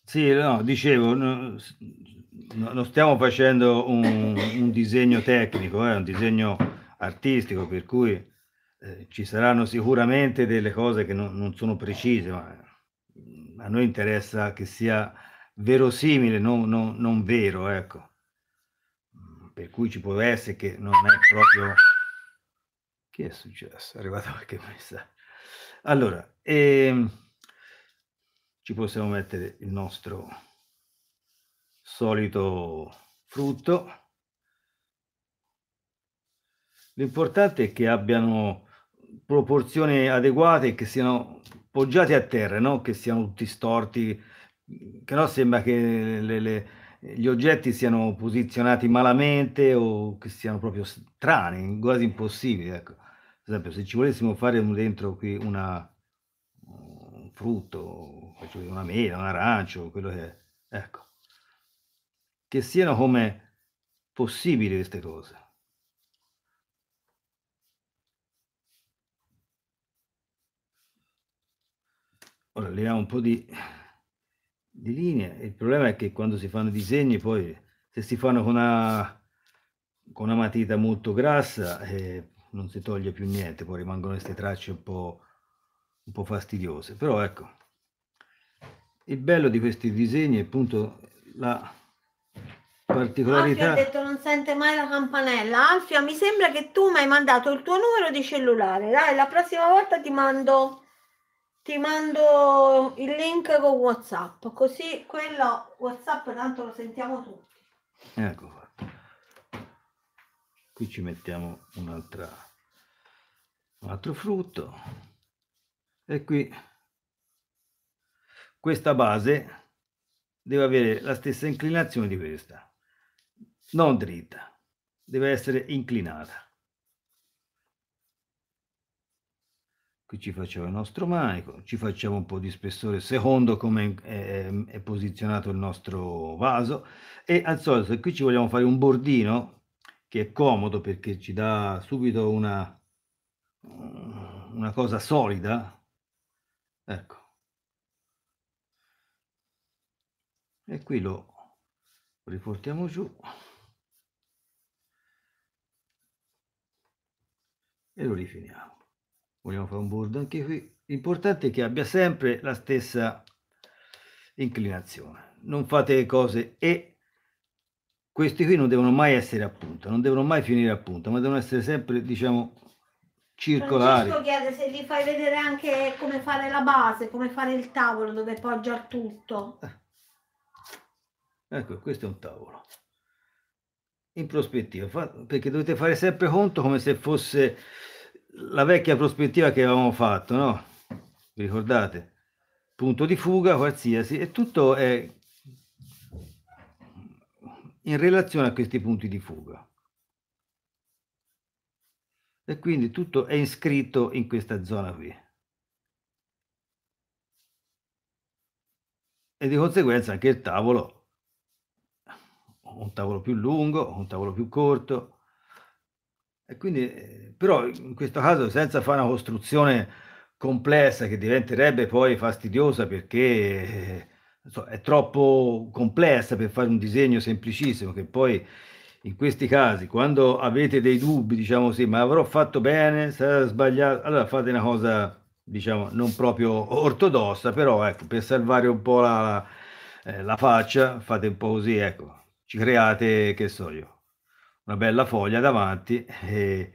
Sì, no, dicevo, no, non stiamo facendo un, un disegno tecnico, è eh, un disegno artistico, per cui eh, ci saranno sicuramente delle cose che non, non sono precise, ma mm, a noi interessa che sia verosimile, non, non, non, vero, ecco. Per cui ci può essere che non è proprio... Che è successo? È arrivato qualche messaggio. Allora, ehm ci possiamo mettere il nostro solito frutto. L'importante è che abbiano proporzioni adeguate e che siano poggiati a terra, non che siano tutti storti, che no sembra che le, le, gli oggetti siano posizionati malamente o che siano proprio strani, quasi impossibili. Ecco. Per esempio, se ci volessimo fare dentro qui una, frutto, una mela, un arancio, quello che è. Ecco, che siano come possibili queste cose. Ora leviamo un po' di, di linee. Il problema è che quando si fanno disegni, poi se si fanno con una, con una matita molto grassa, eh, non si toglie più niente, poi rimangono queste tracce un po' un po' fastidiose, però ecco, il bello di questi disegni è appunto la particolarità. Alfio ha detto non sente mai la campanella. Alfio, mi sembra che tu mi hai mandato il tuo numero di cellulare. Dai, la prossima volta ti mando, ti mando il link con WhatsApp, così quello WhatsApp tanto lo sentiamo tutti. Ecco fatto. Qui ci mettiamo un'altra, un altro frutto e qui questa base deve avere la stessa inclinazione di questa non dritta deve essere inclinata qui ci facciamo il nostro manico ci facciamo un po di spessore secondo come è, è posizionato il nostro vaso e al solito se qui ci vogliamo fare un bordino che è comodo perché ci dà subito una una cosa solida ecco e qui lo riportiamo giù e lo rifiniamo vogliamo fare un bordo anche qui l'importante è che abbia sempre la stessa inclinazione non fate le cose e questi qui non devono mai essere a punta non devono mai finire a punta ma devono essere sempre diciamo circolari. Francesco chiede se gli fai vedere anche come fare la base, come fare il tavolo dove poggia tutto. Eh, ecco, questo è un tavolo. In prospettiva, perché dovete fare sempre conto come se fosse la vecchia prospettiva che avevamo fatto, no? Vi ricordate? Punto di fuga qualsiasi e tutto è in relazione a questi punti di fuga e quindi tutto è iscritto in questa zona qui. E di conseguenza anche il tavolo, un tavolo più lungo, un tavolo più corto, e quindi, però in questo caso senza fare una costruzione complessa che diventerebbe poi fastidiosa perché eh, so, è troppo complessa per fare un disegno semplicissimo che poi in questi casi, quando avete dei dubbi, diciamo sì, ma avrò fatto bene, sarà sbagliato, allora fate una cosa, diciamo, non proprio ortodossa, però ecco, per salvare un po' la, eh, la faccia, fate un po' così, ecco, ci create, che so io, una bella foglia davanti e,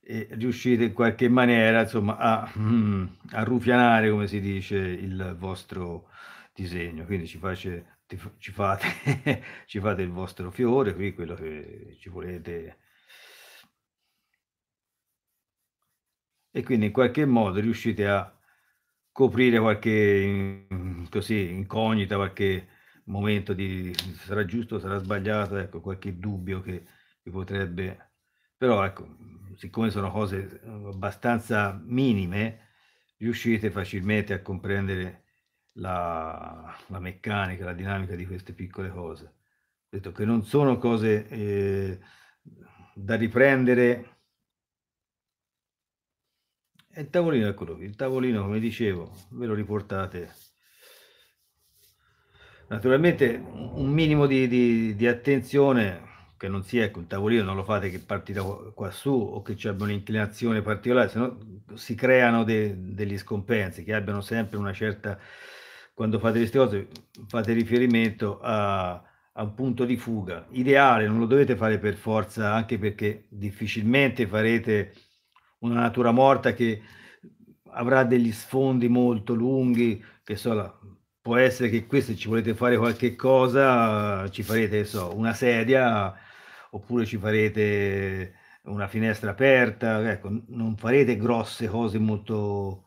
e riuscite in qualche maniera, insomma, a, mm, a, ruffianare, come si dice, il vostro disegno. Quindi ci face, ci fate, [LAUGHS] ci fate il vostro fiore, qui quello che ci volete. E quindi in qualche modo riuscite a coprire qualche così, incognita, qualche momento di sarà giusto, sarà sbagliato, ecco, qualche dubbio che, vi potrebbe... Però ecco, siccome sono cose abbastanza minime, riuscite facilmente a comprendere la, la, meccanica, la dinamica di queste piccole cose. Detto che non sono cose eh, da riprendere. E il tavolino, eccolo qui, il tavolino, come dicevo, ve lo riportate. Naturalmente un minimo di, di, di attenzione che non sia ecco, il tavolino, non lo fate che parti da quassù o che ci abbia un'inclinazione particolare, se no si creano de, degli scompensi che abbiano sempre una certa quando fate queste cose fate riferimento a, a, un punto di fuga ideale, non lo dovete fare per forza, anche perché difficilmente farete una natura morta che avrà degli sfondi molto lunghi, che so, la, può essere che questo ci volete fare qualche cosa ci farete, so, una sedia oppure ci farete una finestra aperta, ecco, non farete grosse cose molto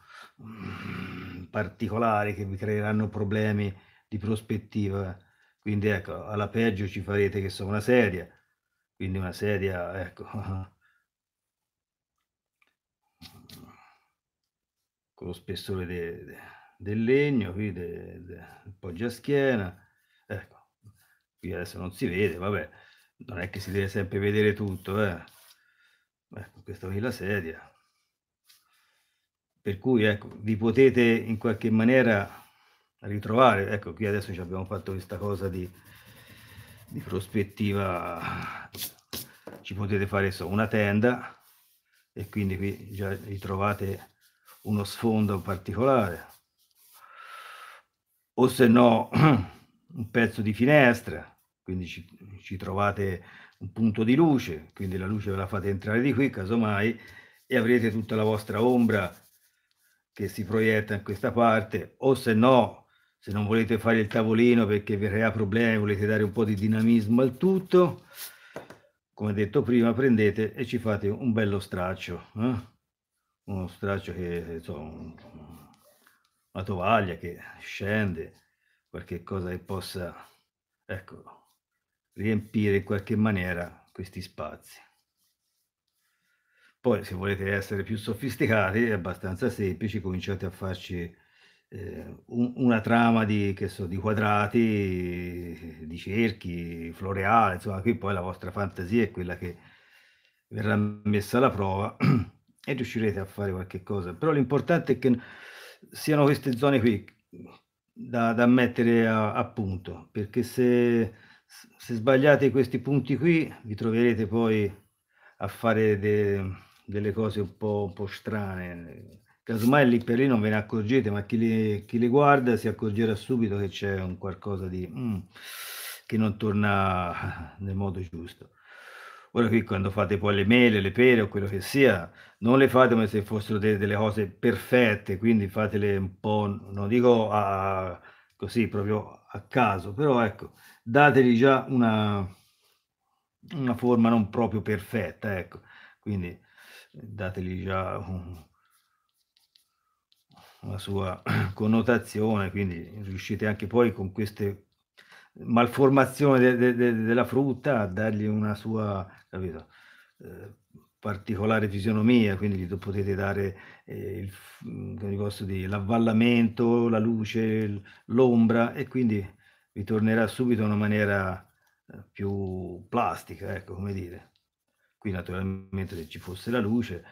particolari che vi creeranno problemi di prospettiva. Quindi ecco, alla peggio ci farete che sono una sedia, quindi una sedia, ecco, [LAUGHS] con lo spessore de, de, del legno, qui de, de, poggia schiena, ecco, qui adesso non si vede, vabbè, non è che si deve sempre vedere tutto, eh. Ecco, questa qui è la sedia, per cui ecco, vi potete in qualche maniera ritrovare. Ecco, qui adesso ci abbiamo fatto questa cosa di, di prospettiva, ci potete fare so, una tenda e quindi qui già ritrovate uno sfondo particolare, o se no [CLEARS THROAT] un pezzo di finestra, quindi ci, ci trovate un punto di luce, quindi la luce ve la fate entrare di qui casomai e avrete tutta la vostra ombra che si proietta in questa parte, o se no, se non volete fare il tavolino perché vi crea problemi, volete dare un po' di dinamismo al tutto, come detto prima, prendete e ci fate un bello straccio, eh? uno straccio che, insomma, una tovaglia che scende, qualche cosa che possa, ecco, riempire in qualche maniera questi spazi. Poi se volete essere più sofisticati è abbastanza semplice, cominciate a farci eh, un, una trama di, so, di, quadrati, di cerchi, floreali, insomma qui poi la vostra fantasia è quella che verrà messa alla prova [CLEARS THROAT] e riuscirete a fare qualche cosa. Però l'importante è che siano queste zone qui da, da mettere a, a punto, perché se, se sbagliate questi punti qui vi troverete poi a fare dei delle cose un po', un po strane. Casomai lì per lì non ve ne accorgete, ma chi le, chi le guarda si accorgerà subito che c'è un qualcosa di mm, che non torna [LAUGHS] nel modo giusto. Ora qui quando fate poi le mele, le pere o quello che sia, non le fate come se fossero delle, delle cose perfette, quindi fatele un po', non dico a, così proprio a caso, però ecco, dategli già una, una forma non proprio perfetta, ecco. Quindi dategli già un, una sua [CLEARS THROAT] connotazione, quindi riuscite anche poi con queste malformazioni de, de, de, della frutta a dargli una sua capito, eh, particolare fisionomia, quindi gli potete dare eh, il, di, l'avvallamento, la luce, l'ombra e quindi vi tornerà subito in una maniera eh, più plastica, ecco come dire qui naturalmente se ci fosse la luce,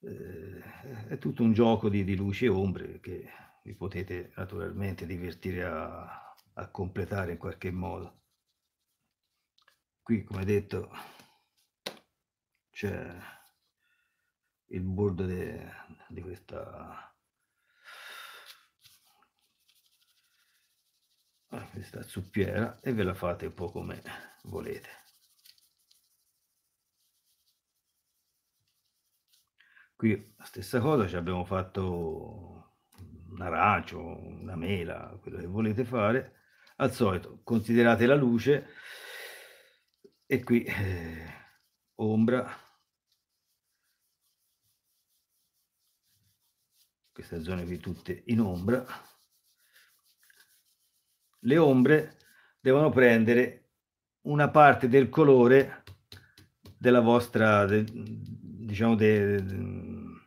eh, è tutto un gioco di, di, luci e ombre che vi potete naturalmente divertire a, a completare in qualche modo. Qui, come detto, c'è il bordo di questa questa zuppiera e ve la fate un po' come volete. Qui la stessa cosa, ci abbiamo fatto un arancio, una mela, quello che volete fare. Al solito, considerate la luce e qui eh, ombra. Queste zone qui tutte in ombra. Le ombre devono prendere una parte del colore della vostra, de, diciamo, de, de,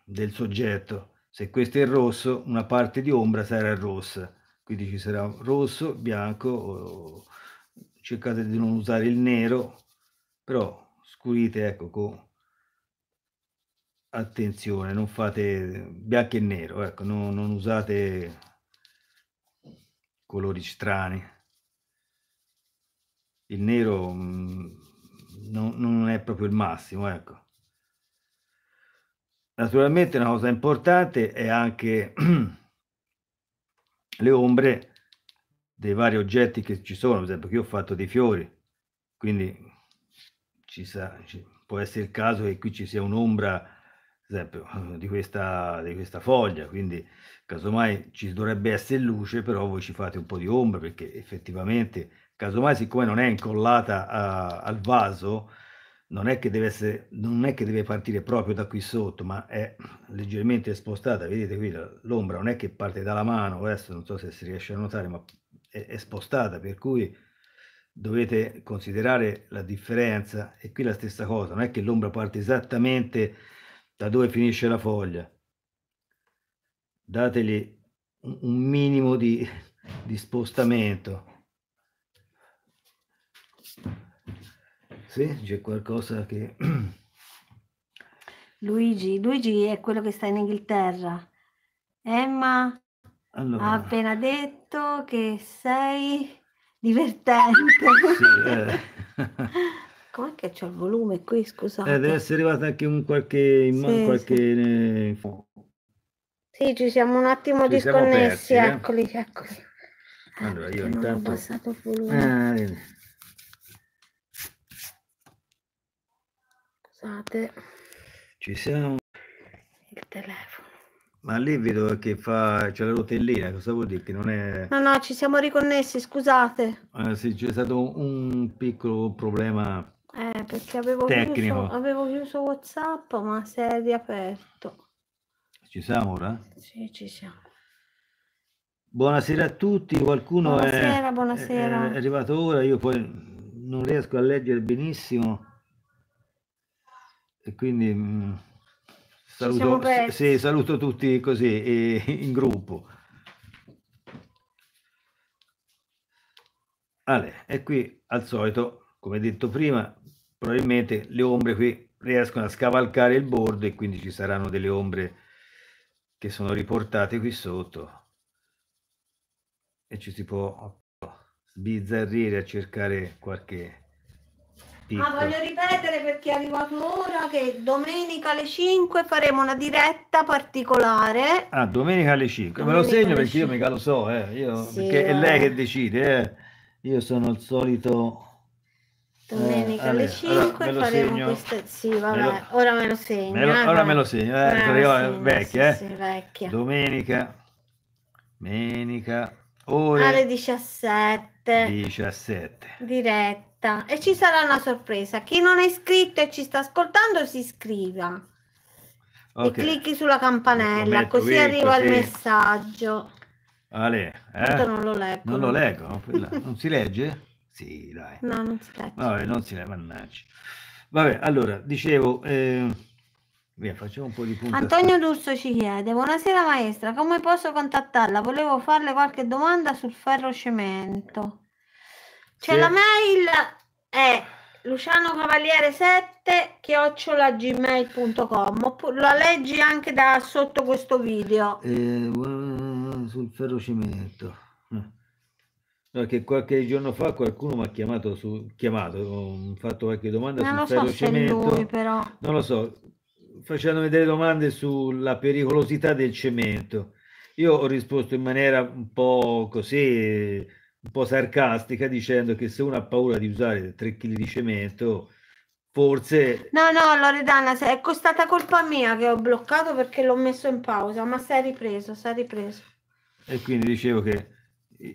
del soggetto. Se questo è il rosso, una parte di ombra sarà rossa, quindi ci sarà rosso, bianco, o... cercate di non usare il nero, però scurite ecco con attenzione, non fate bianco e nero, ecco, non, non usate colori strani. Il nero mh, mm, non, non è proprio il massimo, ecco. Naturalmente una cosa importante è anche [CLEARS THROAT] le ombre dei vari oggetti che ci sono, per esempio qui ho fatto dei fiori, quindi ci sa, ci, può essere il caso che qui ci sia un'ombra, per esempio, di questa, di questa foglia, quindi casomai ci dovrebbe essere luce, però voi ci fate un po' di ombra perché effettivamente, casomai siccome non è incollata a, al vaso, non è, che deve essere, non è che deve partire proprio da qui sotto, ma è leggermente spostata. Vedete qui l'ombra non è che parte dalla mano, adesso non so se si riesce a notare, ma è, è spostata, per cui dovete considerare la differenza. E qui la stessa cosa, non è che l'ombra parte esattamente da dove finisce la foglia. Dategli un, minimo di, di spostamento. Sì, c'è qualcosa che... [CLEARS THROAT] Luigi, Luigi è quello che sta in Inghilterra. Emma allora. ha appena detto che sei divertente. Sì, eh. [LAUGHS] Com'è che c'è il volume qui, scusa? Eh, deve essere arrivato anche un qualche... Sì, qualche... Sì. Eh, sì. ci siamo un attimo ci disconnessi, persi, eh? eccoli, eccoli. Allora, ah, io intanto... Ho abbassato il volume. Ah, Scusate. Ci siamo. Il telefono. Ma lì vedo che fa, c'è la rotellina, cosa vuol dire? Che non è... No, no, ci siamo riconnessi, scusate. Ah, sì, c'è stato un piccolo problema eh, perché avevo tecnico. Chiuso, avevo chiuso Whatsapp, ma si è riaperto. Ci siamo ora? Sì, ci siamo. Buonasera a tutti, qualcuno buonasera, è, buonasera. è arrivato ora, io poi non riesco a leggere benissimo. E quindi mm, saluto, sì, saluto tutti così eh, [LAUGHS] in gruppo. Ale, e qui al solito, come detto prima, probabilmente le ombre qui riescono a scavalcare il bordo e quindi ci saranno delle ombre che sono riportate qui sotto e ci si può sbizzarrire a cercare qualche ma Ah, voglio ripetere perché è arrivato l'ora che domenica alle 5 faremo una diretta particolare. Ah, domenica alle 5. Domenica Me lo segno perché 5. io mica lo so, eh. Io, sì, perché è lei che decide, eh. Io sono il solito... Eh, domenica eh, alle 5 allora, faremo segno. questa. Sì, vabbè, me lo... ora me lo segno. Me lo... Eh, ora me lo segno, eh, me ecco, me lo eh, vecchia, sì, eh. Sì, vecchia. Domenica, domenica, ore alle 17. 17. Diretta diretta e ci sarà una sorpresa. Chi non è iscritto e ci sta ascoltando si iscriva. Okay. E clicchi sulla campanella, così qui, arriva così. il messaggio. Ale, eh? non lo leggo. Non lo leggo, [LAUGHS] non si legge? Sì, dai. No, non si legge. Vabbè, non si legge, mannaggia. Vabbè, allora, dicevo... Eh... Via, facciamo un po' di punto. Antonio D'Urso ci chiede: Buonasera maestra, come posso contattarla? Volevo farle qualche domanda sul ferro cemento. C'è sì. la mail, è Luciano Cavaliere 7 chiocciolagmail.com gmail.com la leggi anche da sotto questo video. Eh, sul ferrocimento. Eh. No, che qualche giorno fa qualcuno mi ha chiamato, su, chiamato ho fatto qualche domanda non sul ferrocimento. So lui, però. Non lo so, facendo delle domande sulla pericolosità del cemento. Io ho risposto in maniera un po' così un po' sarcastica dicendo che se uno ha paura di usare 3 kg di cemento, forse... No, no, Loredana, è stata colpa mia che ho bloccato perché l'ho messo in pausa, ma si è ripreso, si è ripreso. E quindi dicevo che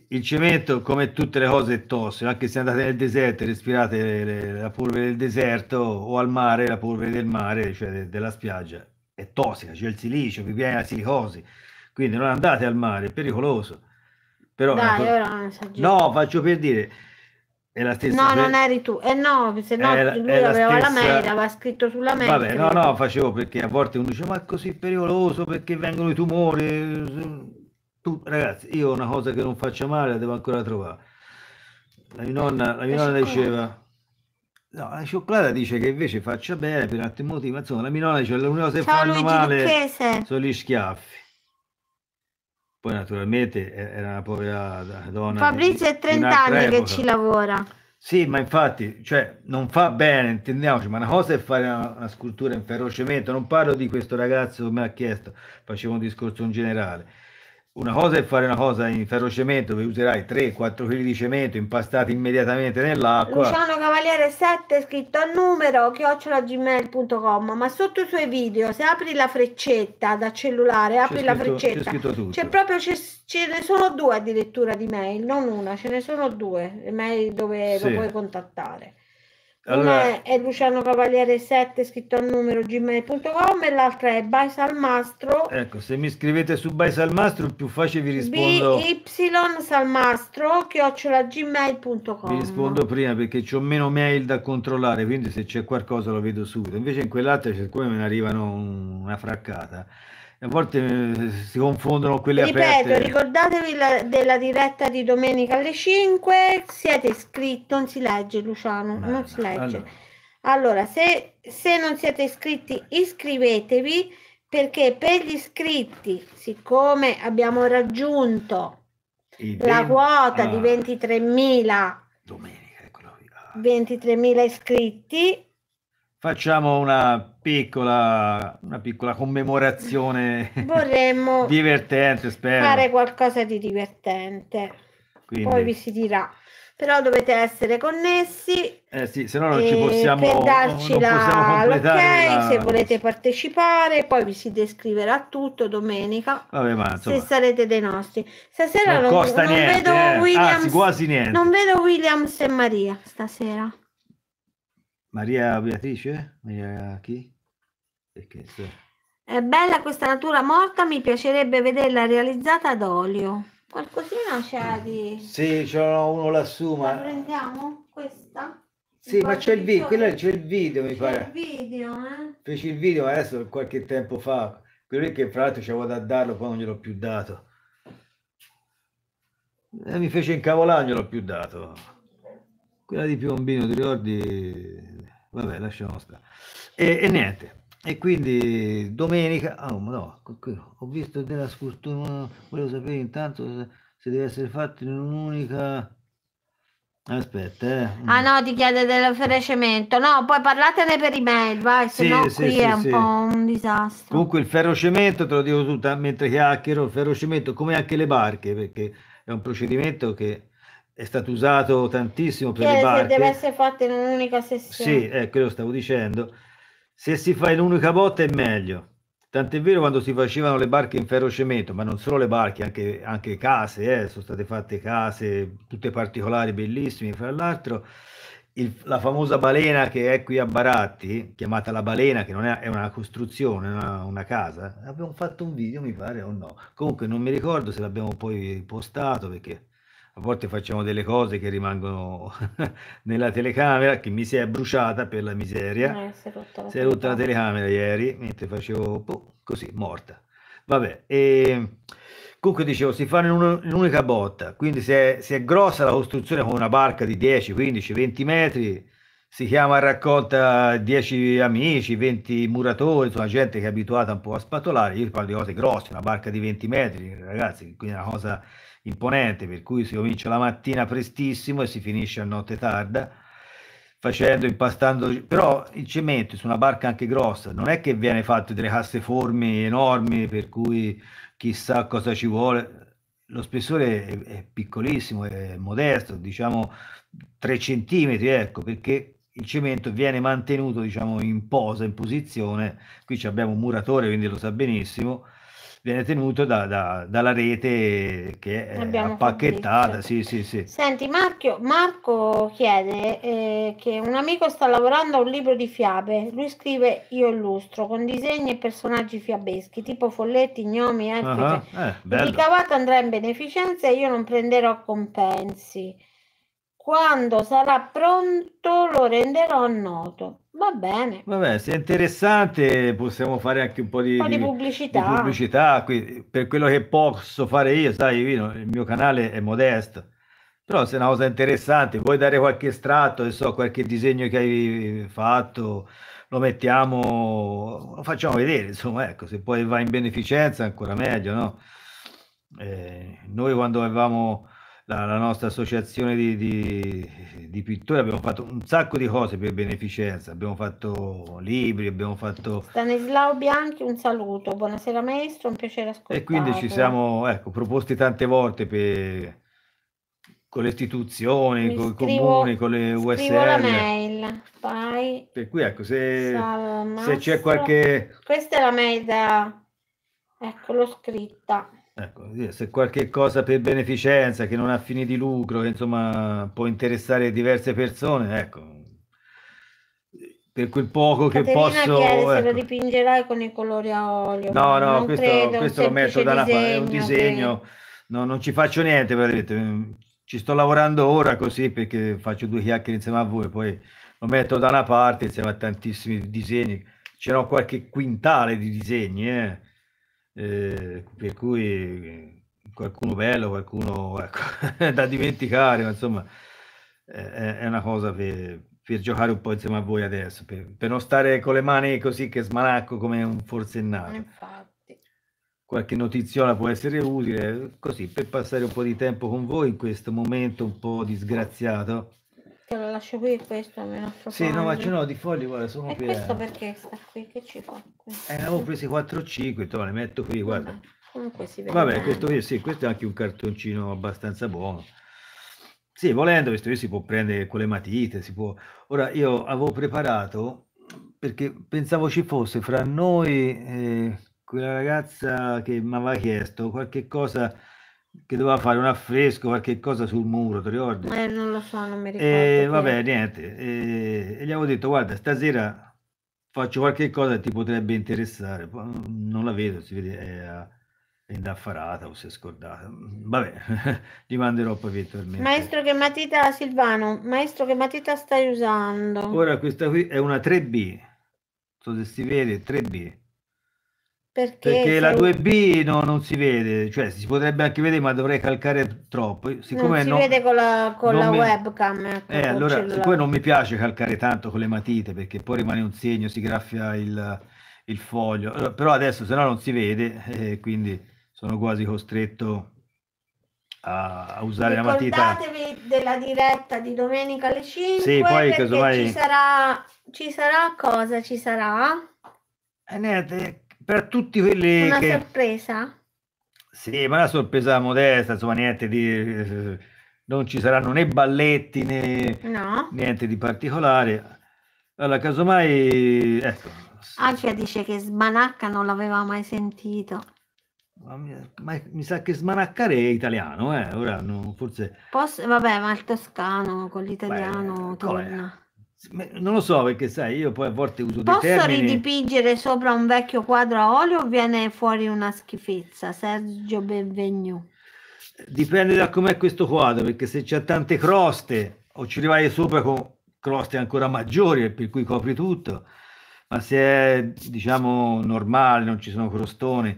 il cemento, come tutte le cose, è tossico, anche se andate nel deserto e respirate le, le, la polvere del deserto o al mare la polvere del mare, cioè de, della spiaggia, è tossica, c'è cioè il silicio, vi viene la silicosi, quindi non andate al mare, è pericoloso però Dai, cosa... ora no, faccio per dire. È la stessa. No, non eri tu. Eh no, se no è lui la, aveva stessa... la mail, aveva scritto sulla mail. Vabbè, no, no, facevo perché a volte uno dice ma è così pericoloso perché vengono i tumori. Tu, ragazzi, io una cosa che non faccio male la devo ancora trovare. La mia nonna, la mia nonna diceva... No, la cioccolata dice che invece faccia bene per altri motivi, ma insomma la mia nonna dice l'unica cosa che Ciao, fanno Luigi male Lucchese. sono gli schiaffi. Poi naturalmente era una povera donna. Fabrizio è 30 anni epoca. che ci lavora. Sì, ma infatti, cioè, non fa bene, intendiamoci, ma una cosa è fare una, una scultura in ferro cemento, non parlo di questo ragazzo che mi ha chiesto, facevo un discorso in generale una cosa è fare una cosa in ferrocemento dove userai 3-4 kg di cemento impastati immediatamente nell'acqua. Luciano Cavaliere 7 scritto a numero chiocciolagmail.com ma sotto i suoi video se apri la freccetta da cellulare, apri scritto, la freccetta. C'è, c'è proprio c'è, ce ne sono due addirittura di mail, non una, ce ne sono due mail dove sì. lo puoi contattare. Allora... Una è Luciano Cavaliere 7 scritto al numero gmail.com e l'altra è Baisalmastro. Ecco, se mi scrivete su Baisalmastro più facile vi rispondo. BYSalmastro chiocciola gmail.com. Vi rispondo prima perché ho meno mail da controllare, quindi se c'è qualcosa lo vedo subito. Invece in quell'altra, siccome me ne arrivano una fraccata a volte eh, si confondono quelle Ripeto, aperte. ricordatevi la, della diretta di domenica alle 5. Siete iscritti, non si legge Luciano, no, non si legge. Allora, allora se, se, non siete iscritti iscrivetevi perché per gli iscritti, siccome abbiamo raggiunto ben... la quota ah, di 23.000 domenica, eccolo, ah. 23.000 iscritti, Facciamo una piccola, una piccola commemorazione [LAUGHS] Vorremmo divertente, spero. fare qualcosa di divertente. Quindi. Poi vi si dirà. Però dovete essere connessi. Eh sì, se no non eh, ci possiamo Per darci non la, l'ok, la... se volete partecipare, poi vi si descriverà tutto domenica. Vabbè, ma, insomma, se sarete dei nostri. Stasera non, non, non niente, vedo eh. Williams, Anzi, quasi niente. Non vedo Williams e Maria stasera. Maria Beatrice? Maria chi? Perché se... È bella questa natura morta, mi piacerebbe vederla realizzata ad olio. Qualcosina c'è mm. di... Sì, c'è uno lassù, ma... La prendiamo? Questa? Sì, ma c'è il, video, c'è il video, mi pare. C'è il video, eh? Feci il video adesso qualche tempo fa. Quello che fra l'altro c'avevo da darlo, poi non gliel'ho più dato. E eh, mi fece incavolare, non gliel'ho più dato. Quella di Piombino, ti ricordi? vabbè, lasciamo stare. E, e niente. E quindi domenica, oh, no, ho visto della scultura, volevo sapere intanto se, deve essere fatto in un'unica... Aspetta, eh. Ah no, ti chiede del ferrocemento. No, poi parlatene per email, vai, sì, se no sì, qui sì, è un po' un disastro. Comunque il ferrocemento, te lo dico tutta mentre chiacchiero, il ferrocemento come anche le barche, perché è un procedimento che è stato usato tantissimo per cioè, le barche. deve essere fatto in un'unica sessione. Sì, è eh, quello stavo dicendo. Se si fa in un'unica botta è meglio. Tant'è vero quando si facevano le barche in ferro cemento, ma non solo le barche, anche, anche case, eh, sono state fatte case, tutte particolari, bellissime. Fra l'altro, il, la famosa balena che è qui a Baratti, chiamata la balena, che non è, è una costruzione, una, una, casa, abbiamo fatto un video, mi pare, o no. Comunque non mi ricordo se l'abbiamo poi postato perché a volte facciamo delle cose che rimangono [LAUGHS] nella telecamera, che mi si è bruciata per la miseria. Eh, si è rotta la, telecamera ieri, mentre facevo boh, così, morta. Vabbè, e... Ehm, comunque dicevo, si fanno in, un, in un'unica botta, quindi se è, se è, grossa la costruzione con una barca di 10, 15, 20 metri, si chiama a raccolta 10 amici, 20 muratori, insomma gente che è abituata un po' a spatolare, io parlo di cose grosse, una barca di 20 metri, ragazzi, quindi è una cosa imponente, per cui si comincia la mattina prestissimo e si finisce a notte tarda, facendo, impastando, però il cemento su una barca anche grossa, non è che viene fatto delle casse forme enormi, per cui chissà cosa ci vuole, lo spessore è, è piccolissimo, è modesto, diciamo 3 centimetri, ecco, perché il cemento viene mantenuto diciamo in posa, in posizione, qui abbiamo un muratore, quindi lo sa benissimo, viene tenuto da, da, dalla rete che è Abbiamo appacchettata. Sì, sì, sì. Senti, Marco, Marco chiede eh, che un amico sta lavorando a un libro di fiabe. Lui scrive Io illustro con disegni e personaggi fiabeschi, tipo folletti, gnomi, Uh-huh. Eh, il ricavato andrà in beneficenza e io non prenderò compensi. Quando sarà pronto lo renderò noto. Va bene. Vabbè, se è interessante possiamo fare anche un po' di, un po di pubblicità. Di pubblicità qui, per quello che posso fare io, sai, io, il mio canale è modesto. Però se è una cosa interessante, vuoi dare qualche estratto, so, qualche disegno che hai fatto, lo mettiamo, lo facciamo vedere, insomma, ecco, se poi va in beneficenza ancora meglio, no? Eh, noi quando avevamo la, la nostra associazione di, di, di, pittori, abbiamo fatto un sacco di cose per beneficenza, abbiamo fatto libri, abbiamo fatto... Stanislao Bianchi, un saluto, buonasera maestro, un piacere ascoltare. E quindi ci siamo ecco, proposti tante volte per, con le istituzioni, Mi con i comuni, con le USL. la mail, vai. Per cui ecco, se, se c'è qualche... Questa è la mail da... Ecco, l'ho scritta. Ecco, se qualche cosa per beneficenza che non ha fini di lucro, che insomma può interessare diverse persone, ecco. Per quel poco Caterina che posso. Chiede se lo ecco. dipingerai con i colori a olio. No, no, questo, credo, questo lo metto da una parte, è un disegno. Che... No, non ci faccio niente, vedete. Mm, ci sto lavorando ora così perché faccio due chiacchiere insieme a voi, poi lo metto da una parte insieme a tantissimi disegni. C'erano qualche quintale di disegni, eh eh, per cui eh, qualcuno bello, qualcuno ecco, [LAUGHS] da dimenticare, ma insomma è, è una cosa per, per, giocare un po' insieme a voi adesso, per, per, non stare con le mani così che smanacco come un forsennato. Infatti. Qualche notiziola può essere utile, così per passare un po' di tempo con voi in questo momento un po' disgraziato lo lascio qui e questo me Sì, no, ma ce l'ho di fogli, guarda, sono e qui. questo eh. perché sta qui? Che ci fa? Questo? Eh, avevo preso 4 o 5, le metto qui, guarda. Vabbè, comunque si vede. Vabbè, questo qui, sì, questo è anche un cartoncino abbastanza buono. Sì, volendo, questo qui si può prendere con le matite, si può... Ora, io avevo preparato, perché pensavo ci fosse fra noi eh, quella ragazza che mi aveva chiesto qualche cosa che doveva fare un affresco, qualche cosa sul muro, ti ricordi? Eh, non lo so, non mi eh, ricordo. E eh, vabbè, niente. Eh, e gli avevo detto, guarda, stasera faccio qualche cosa che ti potrebbe interessare. Mm, non la vedo, si vede, è, è indaffarata o si è scordata. Mm, vabbè, [LAUGHS] gli manderò poi eventualmente. Maestro, che matita, Silvano? Maestro, che matita stai usando? Ora questa qui è una 3B, non so se si vede, 3B. Perché, perché la 2B no, non si vede, cioè si potrebbe anche vedere, ma dovrei calcare troppo. Siccome non si non, vede con la, con la mi... webcam. Ecco, eh, allora, siccome non mi piace calcare tanto con le matite, perché poi rimane un segno, si graffia il, il foglio. Allora, però adesso se no non si vede, eh, quindi sono quasi costretto a, usare la matita. Ricordatevi della diretta di domenica alle 5. Sì, poi casomai... ci sarà, ci sarà cosa? Ci sarà? Eh, per tutti quelli una che... sorpresa? Sì, ma una sorpresa modesta, insomma, niente di... Non ci saranno né balletti né no. niente di particolare. Allora, casomai... Ecco. Alfia dice che smanacca non l'aveva mai sentito. Ma mi, ma mi sa che smanaccare è italiano, eh? Ora no, forse... Posso, vabbè, ma il toscano con l'italiano Beh, torna. Non lo so perché sai, io poi a volte uso Posso dei termini... Posso ridipingere sopra un vecchio quadro a olio o viene fuori una schifezza? Sergio Benvenu. Dipende da com'è questo quadro, perché se c'è tante croste o ci arrivai sopra con croste ancora maggiori per cui copri tutto, ma se è diciamo normale, non ci sono crostoni,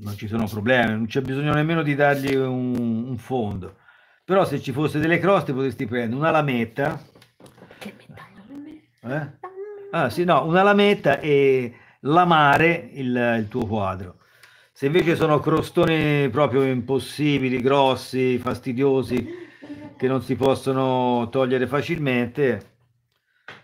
non ci sono problemi, non c'è bisogno nemmeno di dargli un, un fondo. Però se ci fosse delle croste potresti prendere una lametta eh? Ah, sì, no, una lametta e lamare il, il tuo quadro. Se invece sono crostoni proprio impossibili, grossi, fastidiosi, che non si possono togliere facilmente,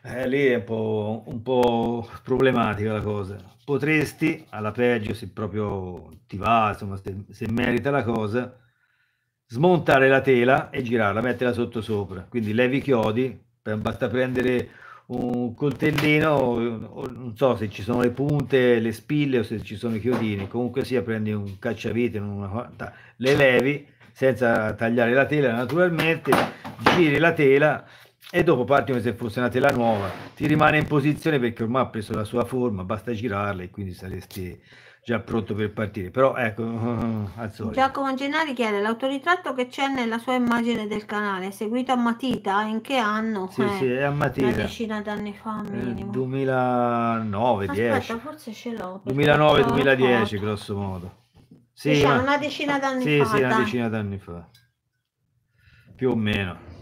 eh, lì è un po', un po', problematica la cosa. Potresti, alla peggio, se proprio ti va, insomma, se, se merita la cosa, smontare la tela e girarla, metterla sotto sopra. Quindi levi i chiodi, basta prendere un coltellino, non so se ci sono le punte, le spille o se ci sono i chiodini, comunque sia prendi un cacciavite, una, le levi senza tagliare la tela naturalmente, giri la tela e dopo parti come se fosse una tela nuova, ti rimane in posizione perché ormai ha preso la sua forma, basta girarla e quindi saresti già pronto per partire. Però ecco, [LAUGHS] Giacomo Genari chiede l'autoritratto che c'è nella sua immagine del canale, seguito a matita, in che anno? Sì, eh, sì, è a matita. Una decina d'anni fa, eh, minimo. Eh, 2009, Aspetta, 10. forse ce l'ho. 2009-2010, grosso modo. Sì, diciamo, ma... una decina d'anni sì, fa. Sì, una decina d'anni fa. Più o meno.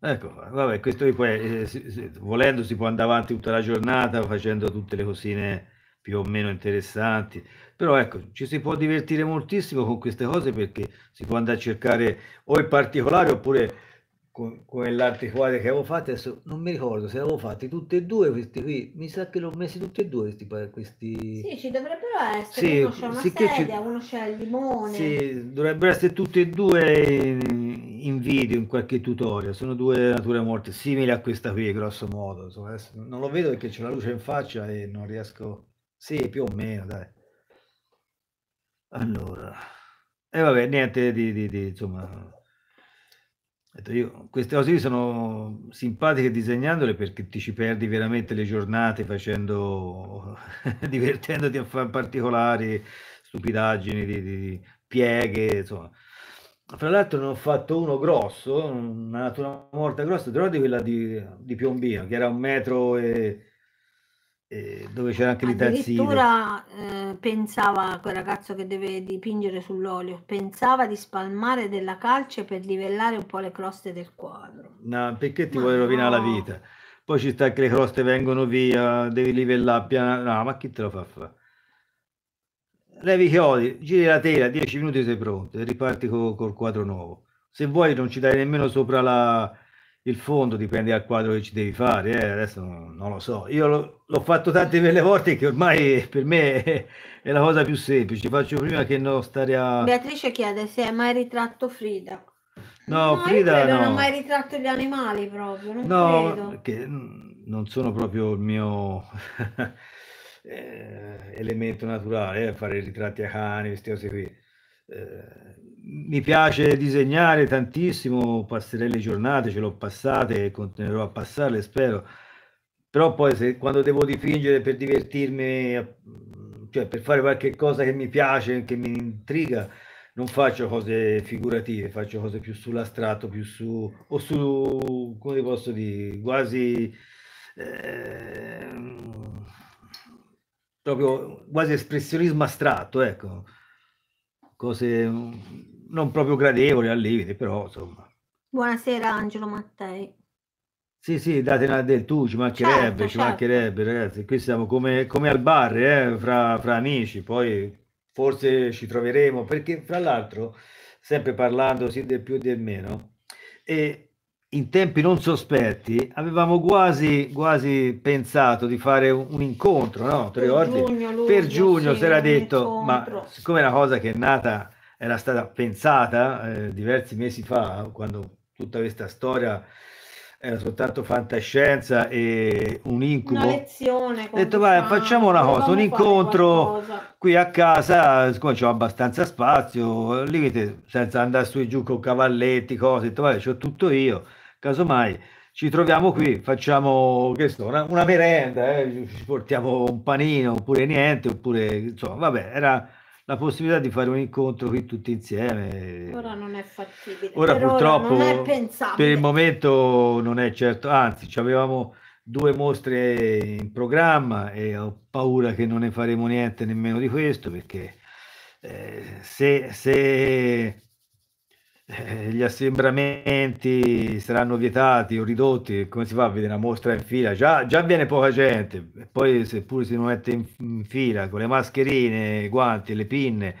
Ecco, vabbè, questo qui, qua, eh, si, si, volendo si può andare avanti tutta la giornata facendo tutte le cosine più o meno interessanti, però ecco, ci si può divertire moltissimo con queste cose perché si può andare a cercare o il particolare oppure con, con l'arte che avevo fatto, adesso non mi ricordo se avevo fatti tutti e due questi qui, mi sa che l'ho messi tutti e due questi... questi... Sì, ci dovrebbero essere, sì, uno c'è una sedia, ci... uno c'è il limone. Sì, dovrebbero essere tutti e due in, in video in qualche tutorial sono due nature morte simili a questa qui grosso modo insomma, eh, non lo vedo perché c'è la luce in faccia e non riesco sì più o meno dai allora e eh, vabbè niente di, di, di insomma io, queste cose qui sono simpatiche disegnandole perché ti ci perdi veramente le giornate facendo [LAUGHS] divertendoti a fare particolari stupidaggini di, di pieghe insomma fra l'altro ne ho fatto uno grosso, una natura morta grossa, però di quella di, di Piombino, che era un metro e, e dove c'era anche l'itazzino. Addirittura eh, pensava quel ragazzo che deve dipingere sull'olio, pensava di spalmare della calce per livellare un po' le croste del quadro. No, perché ti ma vuole no. rovinare la vita? Poi ci sta che le croste vengono via, devi livellare piano. No, ma chi te lo fa fare? levi chiodi, giri la tela, 10 minuti sei pronto e riparti co, col quadro nuovo. Se vuoi non ci dai nemmeno sopra la, il fondo, dipende dal quadro che ci devi fare, eh, adesso non, non, lo so. Io lo, l'ho fatto tante delle volte che ormai per me è, [LAUGHS] è, la cosa più semplice, faccio prima che non stare a... Beatrice chiede se hai mai ritratto Frida. No, no Frida no. Non ho mai ritratto gli animali proprio, non no, credo. Che non sono proprio il mio... [LAUGHS] eh, elemento naturale, eh, fare ritratti a cani, queste cose qui. Eh, mi piace disegnare tantissimo, passerei le giornate, ce l'ho passate e continuerò a passarle, spero. Però poi se, quando devo dipingere per divertirmi, eh, cioè per fare qualche cosa che mi piace, che mi intriga, non faccio cose figurative, faccio cose più sull'astratto, più su, o su, come posso dire, quasi... Eh, proprio quasi espressionismo astratto, ecco, cose mm, non proprio gradevoli al limite, però insomma. Buonasera Angelo Mattei. Sì, sì, date datela del tu, ci mancherebbe, certo, ci certo. mancherebbe ragazzi, qui siamo come, come al bar, eh, fra, fra amici, poi forse ci troveremo, perché fra l'altro, sempre parlando sì del più e del meno, e in tempi non sospetti avevamo quasi, quasi pensato di fare un, un incontro, no? per, giugno, luglio, per giugno, sì, si era detto, incontro. ma siccome è una cosa che è nata, era stata pensata eh, diversi mesi fa, quando tutta questa storia era soltanto fantascienza e un incubo. Una lezione. Ho detto, vai, facciamo una cosa, un incontro qui a casa, siccome c'è abbastanza spazio, limite, senza andare su e giù con cavalletti, cose, ho detto, vai, c'ho tutto io casomai ci troviamo qui, facciamo so, una, una, merenda, eh, ci portiamo un panino oppure niente, oppure insomma, vabbè, era la possibilità di fare un incontro qui tutti insieme. Ora non è fattibile. Ora per purtroppo ora per il momento non è certo, anzi, ci avevamo due mostre in programma e ho paura che non ne faremo niente nemmeno di questo perché eh, se, se eh, gli assembramenti saranno vietati o ridotti, come si fa a vedere una mostra in fila? Già, già viene poca gente, poi seppur si mette in, in fila con le mascherine, i guanti, le pinne,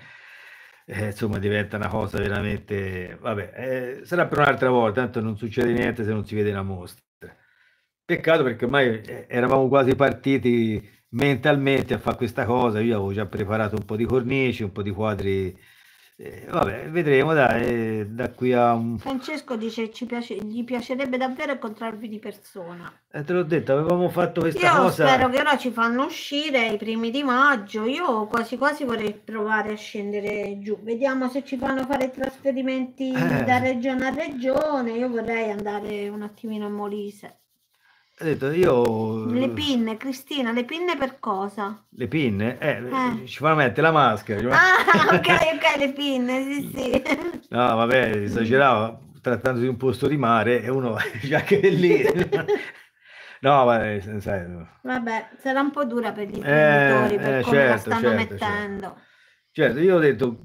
eh, insomma diventa una cosa veramente... Vabbè, eh, sarà per un'altra volta, tanto non succede niente se non si vede una mostra. Peccato perché ormai eh, eravamo quasi partiti mentalmente a fare questa cosa, io avevo già preparato un po' di cornici, un po' di quadri eh, vabbè, vedremo dai, da qui a un... Francesco dice ci piace, gli piacerebbe davvero incontrarvi di persona. Eh, te l'ho detto, avevamo fatto questa io cosa. Io spero che ora ci fanno uscire i primi di maggio. Io quasi quasi vorrei provare a scendere giù. Vediamo se ci fanno fare i trasferimenti eh. da regione a regione. Io vorrei andare un attimino a Molise. Ha detto io... Le pinne, Cristina, le pinne per cosa? Le pinne? Eh, eh. ci fa mettere la maschera. Ah, [LAUGHS] ok, ok, le pinne, sì, sì. No, vabbè, esagerava, trattandosi di un posto di mare e uno già che è lì... No, vabbè, eh, vabbè, sarà un po' dura per gli eh, imprenditori eh, per eh, certo, stanno certo, certo. mettendo. Certo. certo. io ho detto,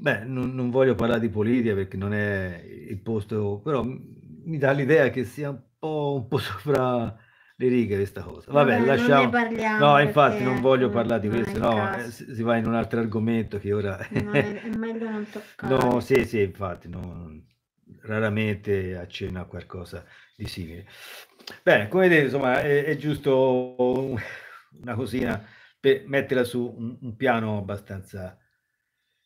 beh, non, non voglio parlare di politica perché non è il posto, però mi dà l'idea che sia un po', un po' [LAUGHS] sopra le righe questa cosa. Vabbè, Vabbè lasciamo. Parliamo, no, infatti non voglio parlare di questo, no, eh, si va in un altro argomento che ora... no, è [LAUGHS] meglio non toccare. No, sì, sì, infatti, no, raramente accenna a qualcosa di simile. Bene, come vedete, insomma, è, è giusto una cosina per metterla su un, un piano abbastanza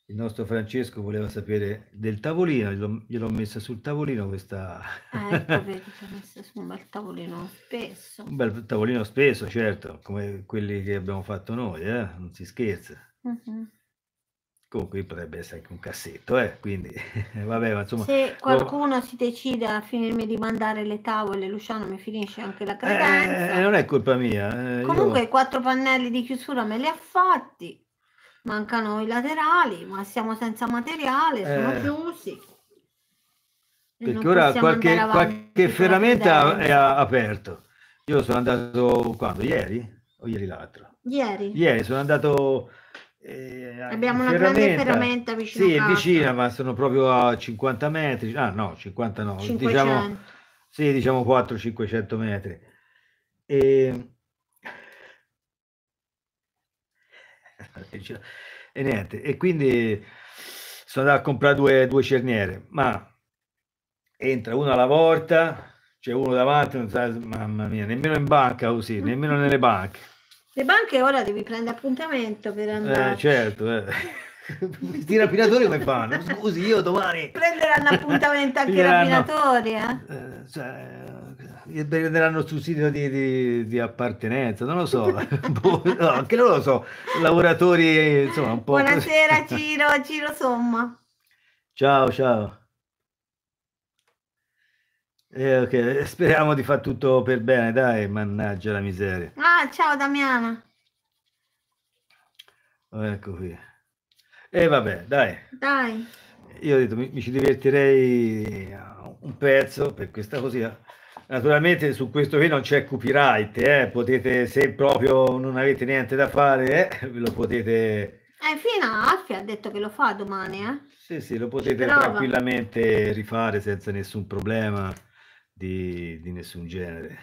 il nostro Francesco voleva sapere del tavolino, gliel'ho, messa sul tavolino questa... Ah, ecco, vedi, messa su un bel tavolino spesso. Un bel tavolino spesso, certo, come quelli che abbiamo fatto noi, eh? non si scherza. Uh-huh. Comunque potrebbe essere anche un cassetto, eh? quindi [LAUGHS] vabbè, ma insomma... Se oh. qualcuno lo... si decide a finirmi di mandare le tavole, Luciano mi finisce anche la credenza. Eh, eh non è colpa mia. Eh, Comunque io... i quattro pannelli di chiusura me li ha fatti mancano i laterali, ma siamo senza materiale, sono eh. chiusi. Perché ora qualche, qualche ferramenta è aperto. Io sono andato quando? Ieri? O ieri l'altro? Ieri. Ieri sono andato... Eh, Abbiamo una grande ferramenta vicino. Sì, vicina, ma sono proprio a 50 metri. Ah no, 59. 500. Diciamo, sì, diciamo 400-500 metri. E ehm, E niente, e quindi sono andato a comprare due, due cerniere, ma entra uno alla volta, c'è uno davanti, non sa, mamma mia, nemmeno in banca così, nemmeno nelle banche. Le banche ora devi prendere appuntamento per eh, andare. Eh, certo, eh. Questi [LAUGHS] rapinatori come fanno? Scusi, io domani... Prenderanno appuntamento anche i rapinatori, eh? eh cioè, Prenderanno il sussidio di, di, di, appartenenza, non lo so, [LAUGHS] boh, no, anche loro lo so, lavoratori insomma un po'. Buonasera [LAUGHS] Ciro, Ciro Somma. Ciao, ciao. Eh, okay. Speriamo di far tutto per bene, dai, mannaggia la miseria. Ah, ciao Damiana. Oh, ecco qui. E eh, vabbè, dai. Dai. Io ho detto, mi, mi ci divertirei un pezzo per questa così Naturalmente su questo qui non c'è copyright, eh? potete, se proprio non avete niente da fare, eh, [LAUGHS] lo potete... Eh, fino a Alfi ha detto che lo fa domani, eh? Sì, sì, lo potete tranquillamente rifare senza nessun problema di, di nessun genere.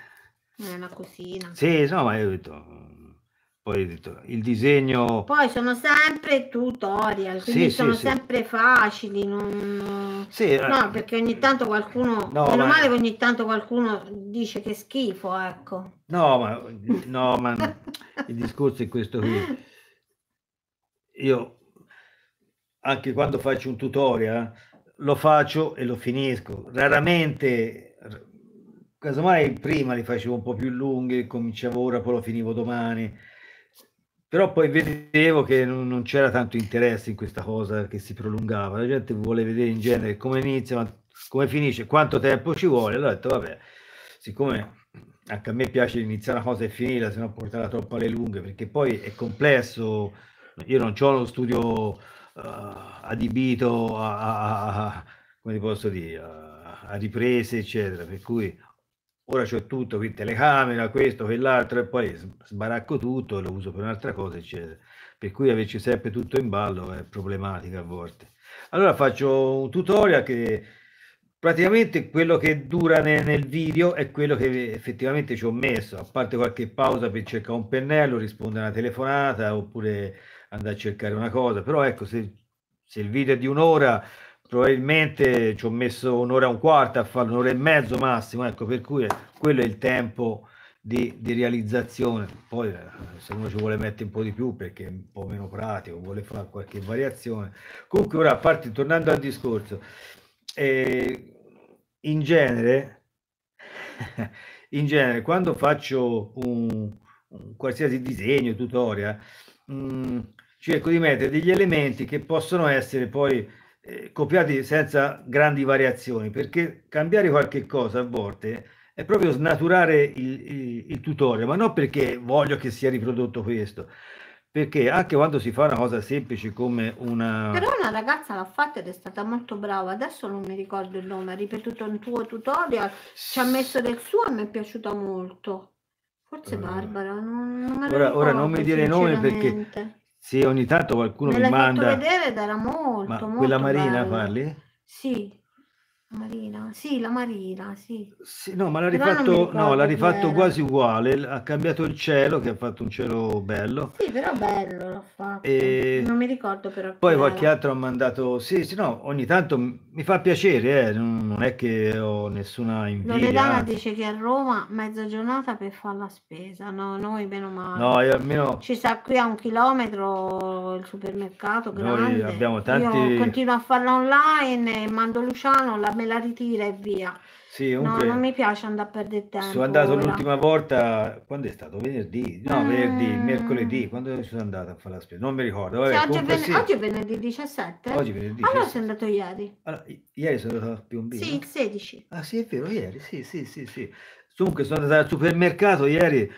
È eh, una cosina. Sì, no, ma io ho detto, poi il disegno... Poi sono sempre tutorial, quindi sì, sono sì, sempre sì. facili, non... Eh, no, perché ogni tanto qualcuno, no, meno ma... male che ogni tanto qualcuno dice che schifo, ecco. No, ma, no, ma il discorso è questo qui. Io anche quando faccio un tutorial lo faccio e lo finisco, raramente casomai prima li facevo un po' più lunghi, cominciavo ora, poi lo finivo domani però poi vedevo che non, non c'era tanto interesse in questa cosa che si prolungava, la gente vuole vedere in genere come inizia, come finisce, quanto tempo ci vuole. Allora ho detto, vabbè, siccome anche a me piace iniziare una cosa e finirla, se no portarla troppo alle lunghe, perché poi è complesso. Io non ho uno studio uh, adibito a, a, a, come posso dire, a, a riprese, eccetera, per cui ora c'ho tutto, qui telecamera, questo, quell'altro, e poi sbaracco tutto e lo uso per un'altra cosa, eccetera. Per cui averci sempre tutto in ballo è problematica a volte. Allora faccio un tutorial che praticamente quello che dura nel, nel video è quello che effettivamente ci ho messo, a parte qualche pausa per cercare un pennello, rispondere a una telefonata oppure andare a cercare una cosa, però ecco se, se il video è di un'ora probabilmente ci ho messo un'ora e un quarto a farlo, un'ora e mezzo massimo, ecco, per cui quello è il tempo di, di, realizzazione. Poi eh, se uno ci vuole mettere un po' di più perché è un po' meno pratico, vuole fare qualche variazione. Comunque ora, a parte, tornando al discorso, eh, in genere, [LAUGHS] in genere, quando faccio un, un qualsiasi disegno, tutorial, mh, mm, cerco di mettere degli elementi che possono essere poi eh, copiati senza grandi variazioni, perché cambiare qualche cosa a volte è proprio snaturare il, il, il tutorial, ma non perché voglio che sia riprodotto questo, perché anche quando si fa una cosa semplice come una... Però una ragazza l'ha fatta ed è stata molto brava, adesso non mi ricordo il nome, ha ripetuto un tuo tutorial, ci ha messo del suo e mi è piaciuta molto. Forse Barbara, non, non ora, ora non mi dire nome perché sì, ogni tanto qualcuno Me mi l'hai manda. fatto vedere ed era molto, Ma molto quella marina bello. parli? Sì, Marina, sì, la Marina, sì. Sì, no, ma l'ha rifatto, no, l'ha rifatto quasi uguale, ha cambiato il cielo, che ha fatto un cielo bello. Sì, però bello l'ho fatto. E Non mi ricordo però poi qualche era. altro ha mandato, sì, sì, no, ogni tanto mi fa piacere, eh, non non è che ho nessuna invidia, Loredana dice che a Roma mezza giornata per fare la spesa. No, noi meno male. No, io almeno Ci sta qui a un chilometro il supermercato noi grande. abbiamo Io tanti... continuo a farla online e mando Luciano la me la ritira e via. Sì, comunque, no, non mi piace andare a perdere tempo. Sono andato ora. l'ultima volta, quando è stato? Venerdì? No, mm. venerdì, mercoledì, quando sono andato a fare la spesa? Non mi ricordo. Vabbè, cioè, oggi, è ven- sì. oggi, è venerdì 17? Oggi è venerdì Allora sono andato ieri. Allora, ieri sono andato a Piombino? Sì, il 16. Ah sì, è vero, ieri, sì, sì, sì, sì. Comunque sono andato al supermercato ieri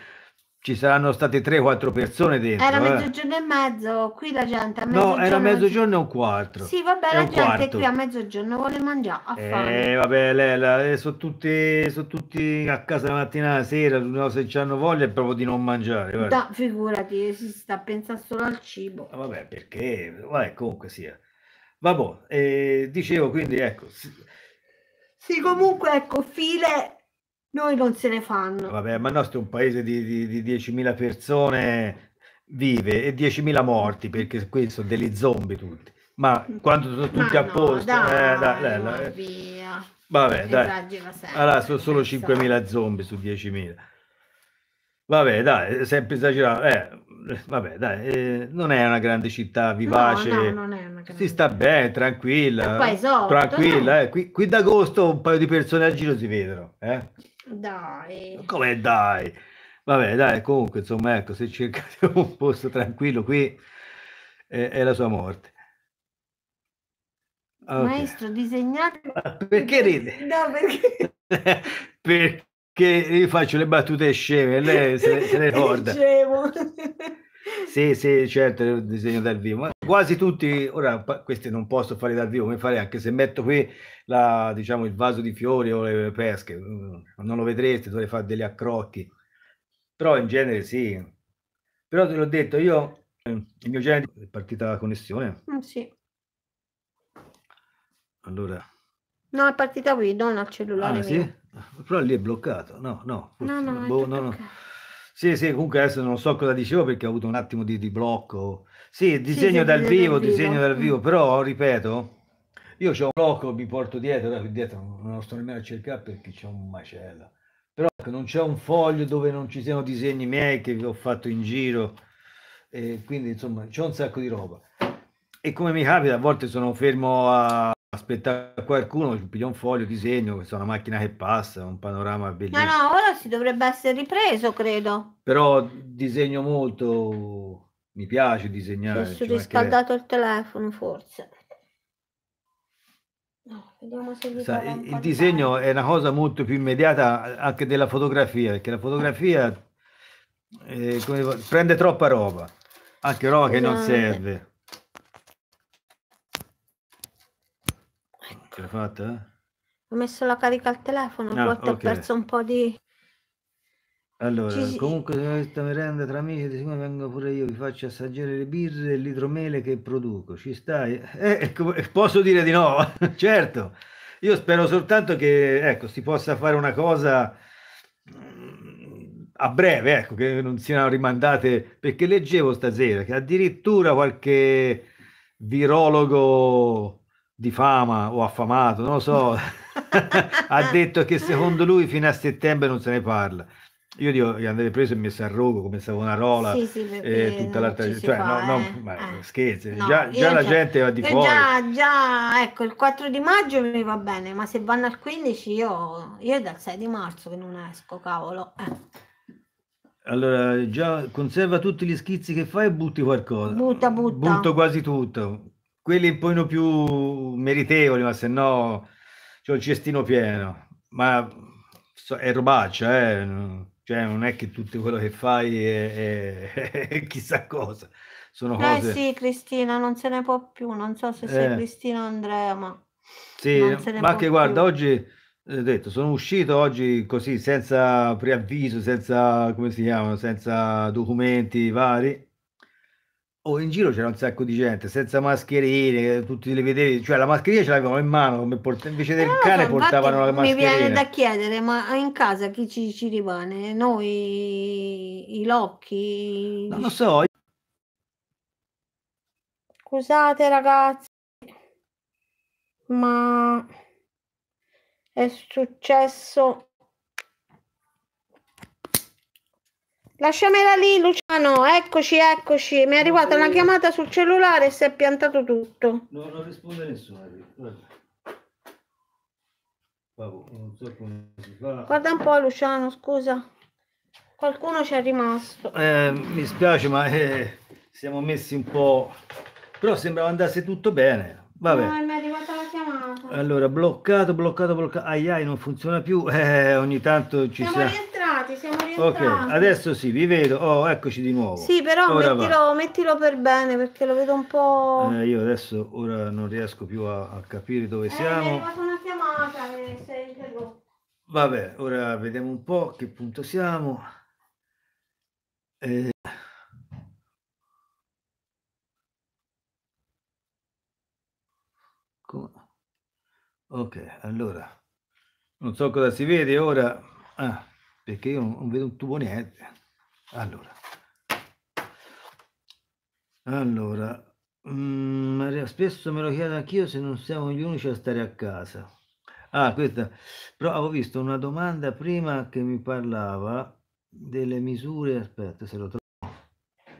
ci saranno state 3-4 persone dentro. Era eh. mezzogiorno eh. e mezzo, qui la gente a mezzogiorno. No, era mezzogiorno e un quarto. Sì, vabbè, è la gente quarto. qui a mezzogiorno vuole mangiare a fame. Eh, vabbè, Lela, sono tutti, sono tutti a casa la mattina, la sera, no, se hanno voglia è proprio di non mangiare. Guarda. Da, figurati, si sta pensando solo al cibo. Ah, vabbè, perché? Vabbè, comunque sia. Vabbè, eh, dicevo quindi, ecco. Sì, comunque, ecco, file noi non se ne fanno. Vabbè, ma il nostro è un paese di, di, di 10.000 persone vive e 10.000 morti, perché qui sono degli zombie tutti. Ma quando sono tutti ma no, a posto... Dai, eh, dai, dai, via. Vabbè, dai. allora sono solo 5.000 zombie su 10.000. Vabbè, dai, sempre esagerato. Eh, vabbè, dai, eh, non è una grande città vivace. No, no, grande... Si sta bene, tranquilla. Esatto, tranquilla, eh. qui, qui d'agosto un paio di persone al giro si vedono. Eh? Dai. Come dai? Vabbè, dai, comunque, insomma, ecco, se cercate [LAUGHS] un posto tranquillo qui è, è la sua morte. Okay. Maestro, disegnate... Perché ride? [LAUGHS] No, perché... [LAUGHS] perché io faccio le battute sceme, lei se, se le ricorda. Scemo. Sì, sì, certo, disegno dal vivo. Ma quasi tutti, ora queste non posso fare dal vivo, come fare anche se metto qui la, diciamo, il vaso di fiori o le pesche, mm, non lo vedrete, dovrei fare degli accrocchi, però in genere sì. Però te l'ho detto, io, mm, il mio genere è partita la connessione. Mm, sì. Allora. No, è partita qui, non al cellulare. Ah, sì? Però lì è bloccato, no, no. No, no, boh, no, no. Sì, sì, comunque adesso non so cosa dicevo perché ho avuto un attimo di, di blocco sì, disegno sì, dal vivo, dal disegno dal vivo, mm. però ripeto, io ho un blocco, mi porto dietro, da qui dietro non lo sto nemmeno a cercare perché c'è un macello. Però ecco, non c'è un foglio dove non ci siano disegni miei che ho fatto in giro, e quindi insomma c'è un sacco di roba. E come mi capita, a volte sono fermo a aspettare qualcuno, piglio un foglio, disegno, questa è una macchina che passa, un panorama bellissimo. No, no, ora si dovrebbe essere ripreso, credo. Però disegno molto mi piace disegnare. Ho è riscaldato il telefono forse. No, Sa, il disegno è una cosa molto più immediata anche della fotografia, perché la fotografia eh, come, prende troppa roba, anche roba che non serve. Ecco. Ce l'hai fatta? Ho messo la carica al telefono, ah, ho okay. perso un po' di... Allora, Ci- comunque se eh, questa merenda tra amici, di sicuro vengo pure io, vi faccio assaggiare le birre e l'idromele che produco. Ci stai? Eh, eh posso dire di no? [LAUGHS] Certo. Io spero soltanto che, ecco, si possa fare una cosa mm, a breve, ecco, che non siano rimandate, perché leggevo stasera che addirittura qualche virologo di fama o affamato, non lo so, [LAUGHS] ha detto che secondo lui fino a settembre non se ne parla. Io dico che andrei preso e messo a rogo come Savonarola sì, sì, e eh, tutta l'altra gente. Cioè, no, no, eh. eh. scherzi, no, già, già la eh, cioè, gente va di fuori. Già, già, ecco, il 4 di maggio mi va bene, ma se vanno al 15 io, io è dal 6 di marzo che non esco, cavolo. Allora, già conserva tutti gli schizzi che fai e butti qualcosa. Butta, butta. Butto quasi tutto. Quelli poi non più meritevoli, ma se no c'è un cestino pieno. Ma è robaccia, eh. Cioè, non è che tutto quello che fai è, è, è [LAUGHS] chissà cosa. Sono eh cose... Eh sì, Cristina, non se ne può più. Non so se sei eh. Cristina o Andrea, ma... Sì, ma che guarda, più. oggi eh, detto, sono uscito oggi così senza preavviso, senza come si chiama, senza documenti vari Oh, in giro c'era un sacco di gente senza mascherine, tutti le vedevi, cioè la mascherina ce l'avevano in mano, come port- invece del eh, cane portavano la mascherina. Mi viene da chiedere, ma in casa chi ci, ci rimane? Noi, i locchi? Non lo so. Scusate ragazzi, ma è successo Lasciamela lì, Luciano. Eccoci, eccoci. Mi è arrivata una chiamata sul cellulare e si è piantato tutto. No, non risponde nessuno. Guarda un po', Luciano, scusa. Qualcuno ci è rimasto. Eh, mi spiace, ma eh, siamo messi un po'. Però sembrava andasse tutto bene. Vabbè. No, mi è arrivata la chiamata. Allora, bloccato, bloccato, bloccato. Aiai, ai, non funziona più. Eh, ogni tanto ci siamo. siamo rientrati, siamo rientrati. Ok, adesso sì, vi vedo. Oh, eccoci di nuovo. Sì, però mettilo, mettilo, per bene perché lo vedo un po'. Eh, io adesso ora non riesco più a, a capire dove eh, siamo. è una chiamata sei Vabbè, ora vediamo un po' che punto siamo. Eh... Ok, allora non so cosa si vede ora. Ah perché io non, vedo un tubo niente. Allora, allora um, mm, Maria, spesso me lo chiedo anch'io se non siamo gli unici a stare a casa. Ah, questa, però avevo visto una domanda prima che mi parlava delle misure, aspetta se lo trovo.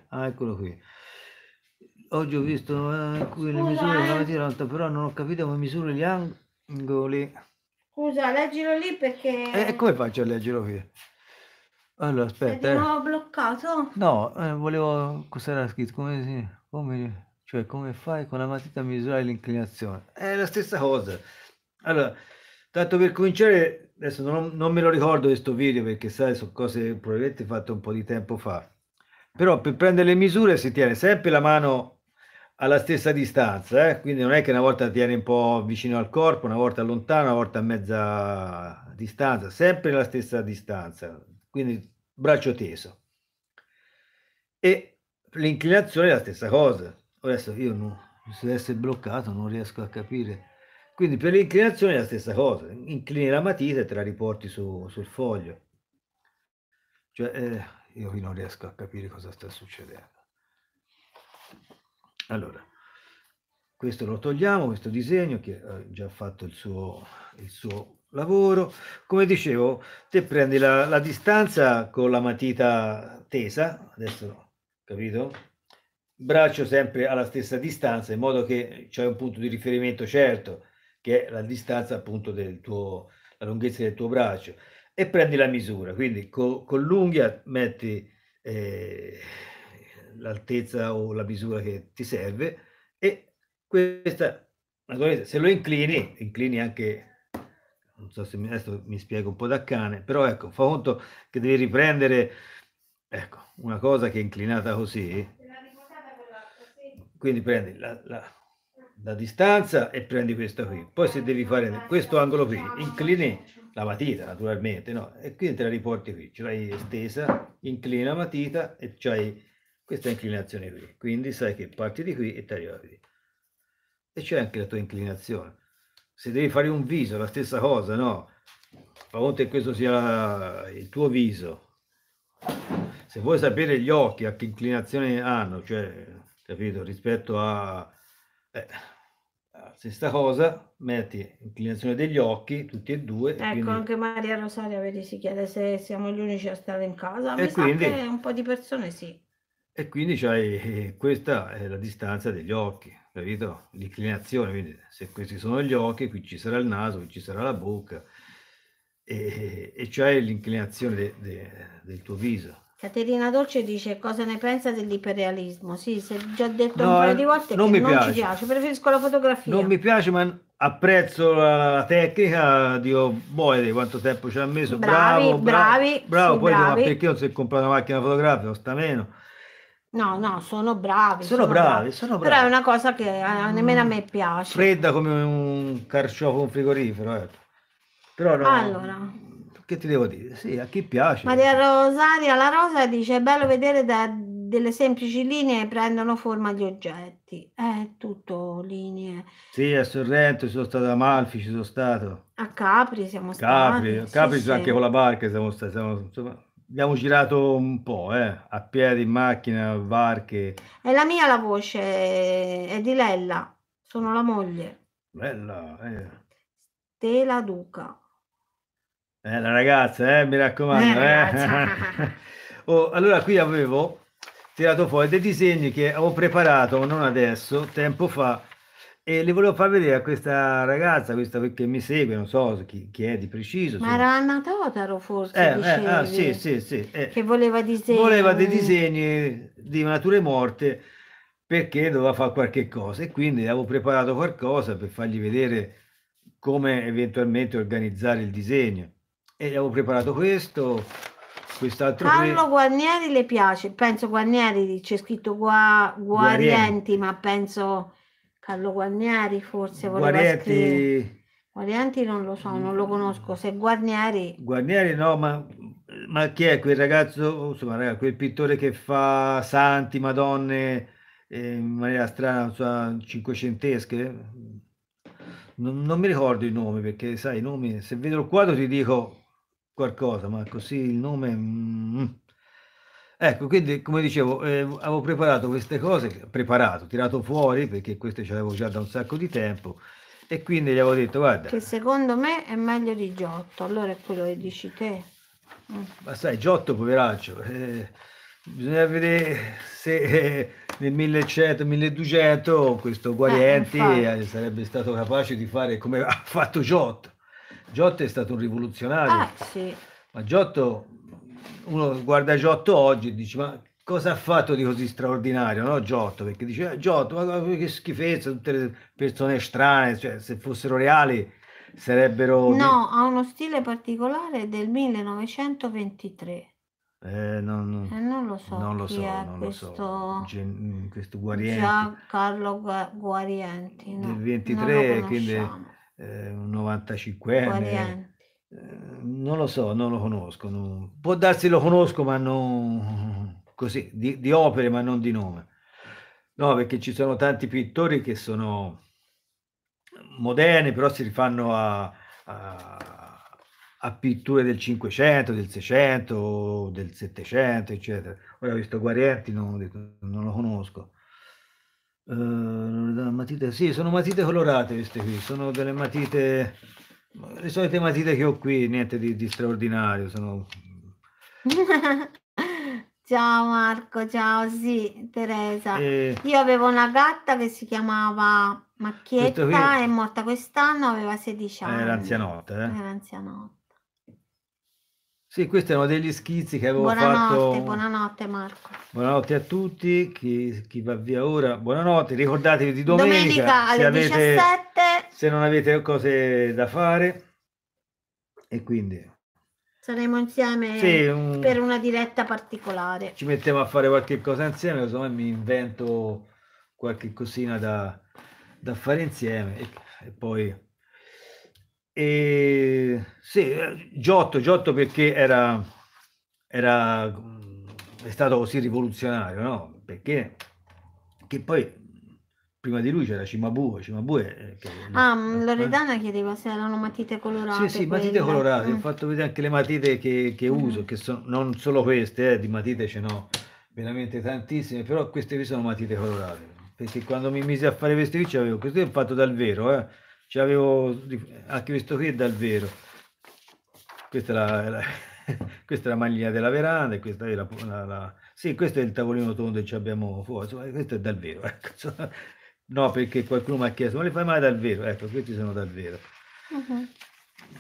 Ah, eccolo qui. Oggi ho visto eh, in cui le misure, eh. però non ho capito come misure gli angoli. Scusa, leggilo lì perché... Eh, come faccio a leggerlo qui? Allora, eh, aspetta. Ti eh. bloccato? No, eh, volevo... Cos'era scritto? Come, come, cioè, come fai con la matita a misurare l'inclinazione? È la stessa cosa. Allora, tanto per cominciare, adesso non, non me lo ricordo questo video perché, sai, sono cose probabilmente fatte un po' di tempo fa. Però per prendere le misure si tiene sempre la mano alla stessa distanza, eh? quindi non è che una volta tiene un po' vicino al corpo, una volta lontano, una volta a mezza distanza, sempre la stessa distanza, quindi braccio teso. E l'inclinazione è la stessa cosa. Adesso io non, se deve essere bloccato non riesco a capire. Quindi per l'inclinazione è la stessa cosa, inclini la matita e te la riporti su, sul foglio. Cioè, eh, io qui non riesco a capire cosa sta succedendo. Allora, questo lo togliamo, questo disegno che ha già fatto il suo, il suo lavoro. Come dicevo, te prendi la, la, distanza con la matita tesa, adesso capito? Braccio sempre alla stessa distanza, in modo che c'è un punto di riferimento certo, che è la distanza appunto del tuo, la lunghezza del tuo braccio, e prendi la misura. Quindi co, con l'unghia metti... Eh, l'altezza o la misura che ti serve e questa, se lo inclini, inclini anche, non so se mi, adesso mi spiego un po' da cane, però ecco, fa conto che devi riprendere, ecco, una cosa che è inclinata così, quindi prendi la, la, la distanza e prendi questa qui, poi se devi fare questo angolo qui, inclini la matita naturalmente, no? E quindi te la riporti qui, ce l'hai estesa, inclina la matita e c'hai questa è inclinazione qui, quindi sai che parti di qui e ti arrivi qui. E c'è anche la tua inclinazione. Se devi fare un viso, la stessa cosa, no? Fa conto che questo sia il tuo viso. Se vuoi sapere gli occhi a che inclinazione hanno, cioè, capito, rispetto a... Eh, stessa cosa, metti inclinazione degli occhi, tutti e due. Ecco, e quindi... anche Maria Rosaria, vedi, si chiede se siamo gli unici a stare in casa. E Mi quindi... un po' di persone sì. E quindi c'hai, eh, questa è la distanza degli occhi, capito? L'inclinazione, quindi se questi sono gli occhi, qui ci sarà il naso, qui ci sarà la bocca, e, e c'hai l'inclinazione de, de, del tuo viso. Caterina Dolce dice cosa ne pensa dell'iperrealismo. Sì, si è già detto no, un paio di volte non mi non piace. piace. preferisco la fotografia. Non mi piace, ma apprezzo la, tecnica, dico, boh, di quanto tempo ci ha messo. Bravi, bravo, bravi, bravo, bravo. Sì, poi bravi. Dico, ma perché non si è comprato una macchina fotografica, non sta meno No, no, sono bravi. Sono bravi, sono Però è una cosa che eh, nemmeno a me mm, piace. Fredda come un carciofo in frigorifero, ecco. Però no, Allora. che ti devo dire? Sì, a chi piace. Maria Rosaria La Rosa dice: È bello vedere da delle semplici linee prendono forma gli oggetti. È tutto linee. Sì, a Sorrento ci sono stato, a Malfi, ci sono stato, A Capri siamo Capri, stati. Capri sì, anche sì. con la barca siamo stati, siamo- insomma, abbiamo girato un po', eh, a piedi, in macchina, varche. È la mia la voce, è di Lella, sono la moglie. Bella, eh. Stella Duca. Eh, la ragazza, eh, mi raccomando. Eh, eh. [LAUGHS] oh, allora, qui avevo tirato fuori dei disegni che avevo preparato, non adesso, tempo fa, e le volevo far vedere a questa ragazza, questa che mi segue, non so chi, chi è di preciso. Ma era Anna Totaro forse, eh, dicevi, eh, ah, sì, sì, sì, eh. che voleva disegni. Voleva dei disegni di nature morte perché doveva fare qualche cosa e quindi avevo preparato qualcosa per fargli vedere come eventualmente organizzare il disegno. E avevo preparato questo, quest'altro Carlo Guarnieri le piace, penso Guarnieri c'è scritto gua, Guarienti, Guarienti, ma penso Carlo Guarniari forse voleva Guarietti... scrivere. Guarnieri non lo so, non lo conosco. Se Guarniari... Guarnieri no, ma, ma chi è quel ragazzo, insomma, ragazzi, quel pittore che fa santi, madonne, eh, in maniera strana, so, cinquecentesche? Non, non, mi ricordo i nomi, perché sai, i nomi, se vedo il quadro ti dico qualcosa, ma così il nome... Mm. Ecco, quindi come dicevo, eh, avevo preparato queste cose, preparato, tirato fuori perché queste ce le avevo già da un sacco di tempo e quindi gli avevo detto guarda. Che secondo me è meglio di Giotto, allora è quello che dici te. Mm. Ma sai, Giotto poveraccio, eh, bisogna vedere se eh, nel 1100-1200 questo eh, Guarienti eh, sarebbe stato capace di fare come [LAUGHS] ha fatto Giotto. Giotto è stato un rivoluzionario. Ah, sì. Ma Giotto uno guarda Giotto oggi e dice ma cosa ha fatto di così straordinario, no Giotto? Perché dice eh, Giotto, ma che schifezza, tutte le persone strane, cioè se fossero reali sarebbero... No, ha uno stile particolare del 1923. Eh, non, eh, non lo so non lo so, non questo... lo so. Gen- mm, questo Guarienti. Gian Carlo Gu- Guarienti. No, del 23, quindi eh, un 95enne. Guarienti non lo so, non lo conosco. Non... Può darsi lo conosco, ma non così di, di, opere, ma non di nome. No, perché ci sono tanti pittori che sono moderni, però si rifanno a, a, a pitture del 500, del 600, del 700, eccetera. Ora ho visto Guarietti, non, non lo conosco. Uh, matite, sì, sono matite colorate queste qui, sono delle matite le solite matite che ho qui, niente di, di straordinario, sono... [LAUGHS] ciao Marco, ciao, sì, Teresa. E... Io avevo una gatta che si chiamava Macchietta, qui... è morta quest'anno, aveva 16 ah, anni. Era anzianotta, eh? Era anzianotta. Sì, questi erano degli schizzi che avevo buonanotte, fatto. Buonanotte, Marco. Buonanotte a tutti, chi, chi, va via ora, buonanotte, ricordatevi di domenica. Domenica alle avete... 17 se non avete cose da fare e quindi saremo insieme sì, un... per una diretta particolare ci mettiamo a fare qualche cosa insieme insomma mi invento qualche cosina da, da fare insieme e, e poi e, sì, Giotto, Giotto perché era, era è stato così rivoluzionario no? perché che poi prima di lui c'era Cimabue, Cimabue eh, che, ah, mm, no, Loredana eh? chiedeva se erano matite colorate. Sì, sì, quelle. matite colorate, mm. ho fatto vedere anche le matite che, che mm. uso, che sono non solo queste, eh, di matite ce n'ho veramente tantissime, però queste qui sono matite colorate, perché quando mi misi a fare queste qui c'avevo, questo è fatto dal vero, eh. c'avevo anche questo qui è dal vero. Questa è la, la [LAUGHS] questa è la maglia della veranda, questa è la, la, la, sì, questo è il tavolino tondo che abbiamo fuori, questo è davvero. [LAUGHS] ecco, insomma, No, perché qualcuno mi ha chiesto, ma le fai mai davvero? Ecco, questi sono davvero. Uh-huh.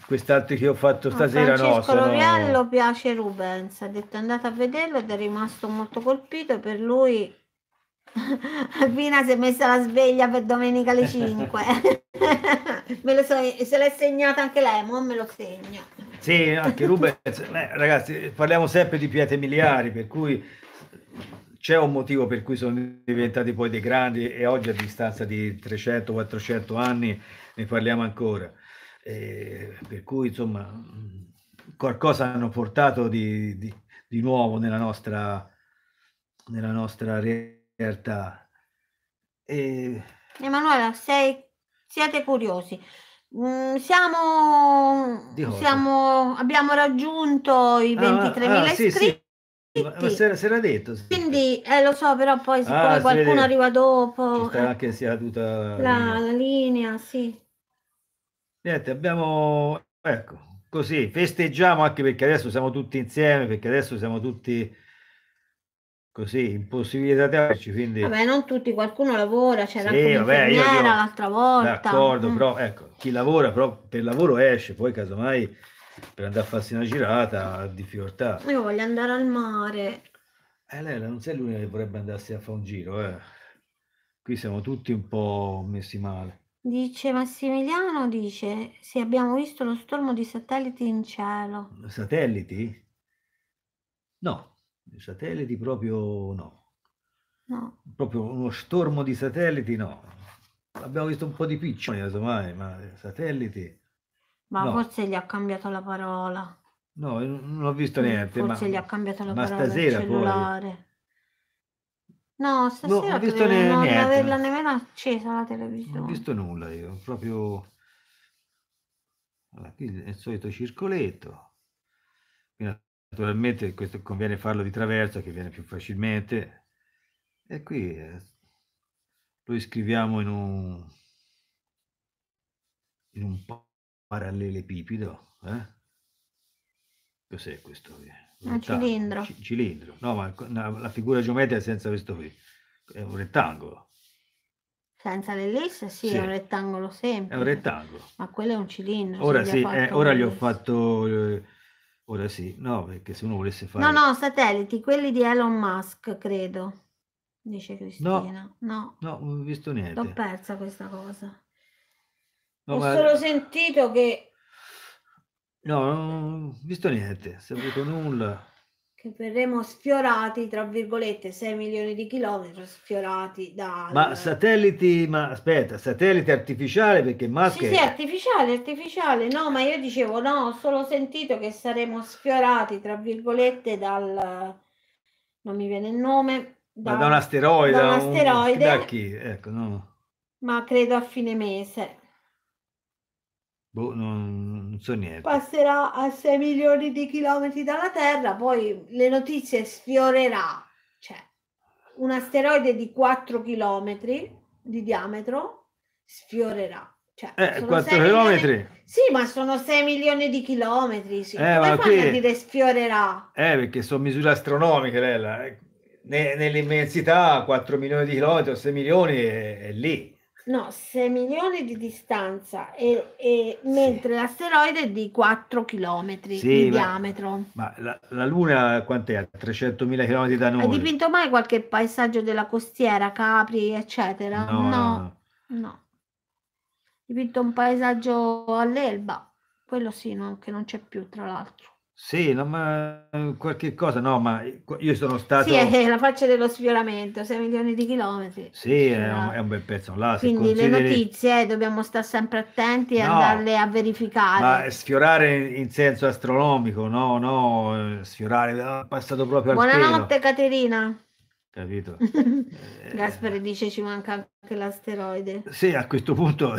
Quest'altro che ho fatto ah, stasera no. Francesco Loriello sono... piace Rubens, ha detto andate a vederlo ed è rimasto molto colpito, per lui [LAUGHS] Alvina si è messa la sveglia per domenica alle 5. [LAUGHS] me lo so, se l'è segnata anche lei, mo me lo segna. Sì, anche Rubens, eh, ragazzi, parliamo sempre di pietre miliari, per cui c'è un motivo per cui sono diventati poi dei grandi e oggi a distanza di 300-400 anni ne parliamo ancora. E per cui insomma qualcosa hanno portato di, di, di nuovo nella nostra, nella nostra realtà. E... Emanuela, sei, siete curiosi. Mm, siamo, siamo, abbiamo raggiunto i 23.000 ah, ah, iscritti. sì. Ma se, se l'ha detto. Sì. Quindi, eh, lo so, però poi siccome ah, qualcuno vede. arriva dopo... Ci eh, che sia caduta la, la, la, linea, sì. Niente, abbiamo... Ecco, così, festeggiamo anche perché adesso siamo tutti insieme, perché adesso siamo tutti così, impossibilità teorici, quindi... Vabbè, non tutti, qualcuno lavora, c'era sì, vabbè, l'altra volta. D'accordo, mm. però ecco, chi lavora però per lavoro esce, poi casomai per andare a farsi una girata di difficoltà. Io voglio andare al mare. Eh, lei non sei l'unica che vorrebbe andarsi a fare un giro, eh. Qui siamo tutti un po' messi male. Dice Massimiliano, dice, se abbiamo visto lo stormo di satelliti in cielo. Satelliti? No, satelliti proprio no. No. Proprio uno stormo di satelliti no. Abbiamo visto un po' di piccioni, casomai, ma satelliti... Ma no. forse gli ha cambiato la parola. No, non ho visto niente. Forse ma, gli ha cambiato la ma parola stasera il cellulare. Poi. No, stasera no, ho visto ne, non niente. averla nemmeno accesa la televisione. Non ho visto nulla io, proprio... Allora, qui è il solito circoletto. naturalmente questo conviene farlo di traverso che viene più facilmente. E qui eh, lo scriviamo in un, in un po' parallelepipido, eh? Cos'è questo qui? Un ah, cilindro. C- cilindro. No, ma no, la figura geometrica senza questo qui. È un rettangolo. Senza l'ellisse, sì, sì, è un rettangolo sempre. È un rettangolo. Ma quello è un cilindro. Ora sì, eh, ora gli ho fatto... Eh, ora sì, no, perché se uno volesse fare... No, no, satelliti, quelli di Elon Musk, credo, dice Cristina. No, no, no non ho visto niente. L'ho persa questa cosa ho ma... solo sentito che... No, non ho visto niente, ho saputo nulla. Che verremo sfiorati, tra virgolette, 6 milioni di chilometri sfiorati da... Ma satelliti, ma aspetta, satellite artificiale perché maschera... Sì, sì, artificiale, artificiale, no, ma io dicevo no, ho solo sentito che saremo sfiorati, tra virgolette, dal... non mi viene il nome. Da, ma da un asteroide. Da un asteroide. Un... Da chi? Ecco, no. Ma credo a fine mese. Boh, non, non, so niente. Passerà a 6 milioni di chilometri dalla Terra, poi le notizie sfiorerà. Cioè, un asteroide di 4 chilometri di diametro sfiorerà. Cioè, eh, 4 chilometri? Milioni... Sì, ma sono 6 milioni di chilometri. Sì. Eh, Come qui... a dire sfiorerà? Eh, perché sono misure astronomiche, Lella. Eh. Nell'immensità 4 milioni di chilometri o 6 milioni è, è lì No, 6 milioni di distanza, e, e sì. mentre l'asteroide è di 4 km sì, di ma, diametro. Ma la, la Luna quant'è? A mila km da noi. Hai dipinto mai qualche paesaggio della costiera, Capri, eccetera? No, no. no. Dipinto un paesaggio all'Elba, quello sì, no, che non c'è più tra l'altro. Sì, no, ma ehm, qualche cosa, no, ma io sono stato... Sì, è la faccia dello sfioramento, 6 milioni di chilometri. Sì, è, un, è un, bel pezzo. Là, Quindi consideri... le notizie eh, dobbiamo stare sempre attenti e no, andarle a verificare. Ma sfiorare in senso astronomico, no, no, eh, sfiorare, ah, è passato proprio Buonanotte, al Buonanotte Caterina capito? [LAUGHS] Gaspare eh. dice ci manca anche l'asteroide. Sì, a questo punto [LAUGHS]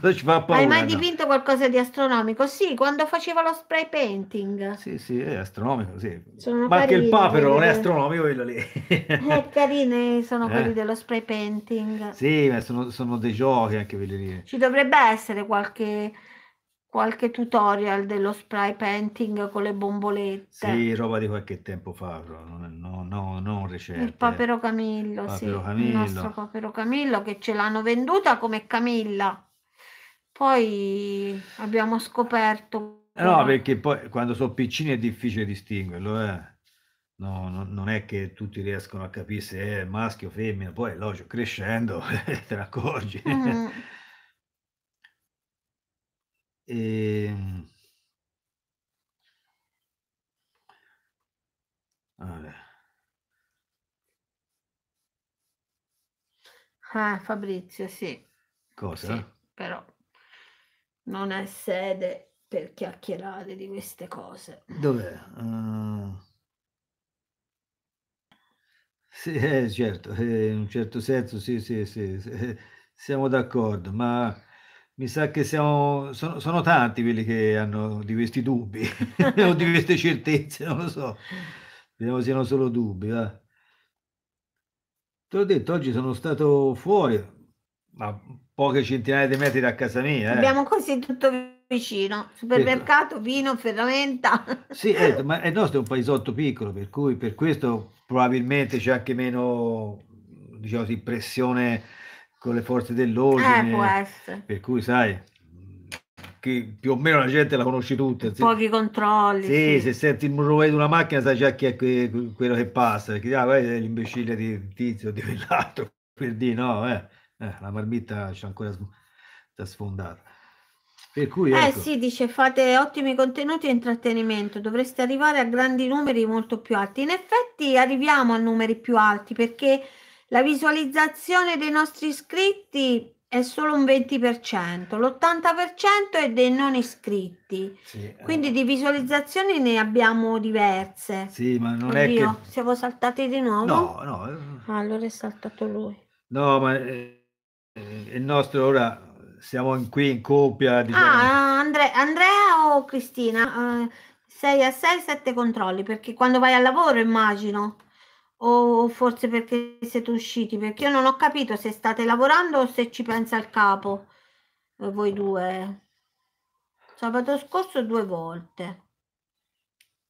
Hai mai dipinto qualcosa di astronomico? Sì, quando facevo lo spray painting. Sì, sì, è astronomico, sì. Sono Ma anche il papero non è astronomico quello lì. Eh, è carine sono eh. quelli dello spray painting. sì, ma sono, sono dei giochi anche quelli lì. Ci dovrebbe essere qualche, qualche tutorial dello spray painting con le bombolette. Sì, roba di qualche tempo fa, però non, no, no, non Il recente. eh. papero Camillo, Papero sì, il nostro papero Camillo che ce l'hanno venduta come Camilla. Poi abbiamo scoperto... Che... Eh no, perché poi quando sono piccini è difficile distinguerlo, eh. No, no, non è che tutti riescono a capire se è maschio o femmina, poi logico, crescendo [LAUGHS] eh, te ne accorgi. Mm. e... Allora. Ah, Fabrizio, sì. Cosa? Sì, però non è sede per chiacchierare di queste cose. Dov'è? Uh... Sì, eh, certo, eh, in un certo senso sì, sì, sì, sì eh, siamo d'accordo, ma mi sa che siamo, sono, sono, tanti quelli che hanno di questi dubbi [LAUGHS] o di queste certezze, non lo so. Vediamo siano solo dubbi. Va. Te l'ho detto, oggi sono stato fuori, ma poche centinaia di metri da casa mia. Eh. Abbiamo così tutto vicino, supermercato, ecco. vino, ferramenta. Sì, eh, [LAUGHS] ma il nostro è un paesotto piccolo, per cui per questo probabilmente c'è anche meno, diciamo così, pressione con le forze dell'ordine. Eh, per cui, sai, che più o meno la gente la conosce tutta. Pochi controlli. Sì, sì. se senti il rumore di una macchina sai già chi è que quello che passa, perché ah, è l'imbecille di tizio, di quell'altro, per dire no, eh. Eh, la marmitta c'è ancora da sfondare. Per cui, Eh ecco. sì, dice fate ottimi contenuti e intrattenimento, dovreste arrivare a grandi numeri molto più alti. In effetti arriviamo a numeri più alti perché la visualizzazione dei nostri iscritti è solo un 20%, l'80% è dei non iscritti. Sì, eh. Quindi eh. di visualizzazioni ne abbiamo diverse. Sì, ma non Oddio, è che... siamo saltati di nuovo? No, no. Eh. Ah, allora è saltato lui. No, ma... Eh eh, il nostro ora siamo in, qui in coppia. Diciamo. Ah, Andre, Andrea o Cristina? Uh, eh, 6 a 6, 7 controlli perché quando vai al lavoro immagino. O forse perché siete usciti? Perché io non ho capito se state lavorando o se ci pensa il capo. Eh, voi due. Sabato scorso due volte.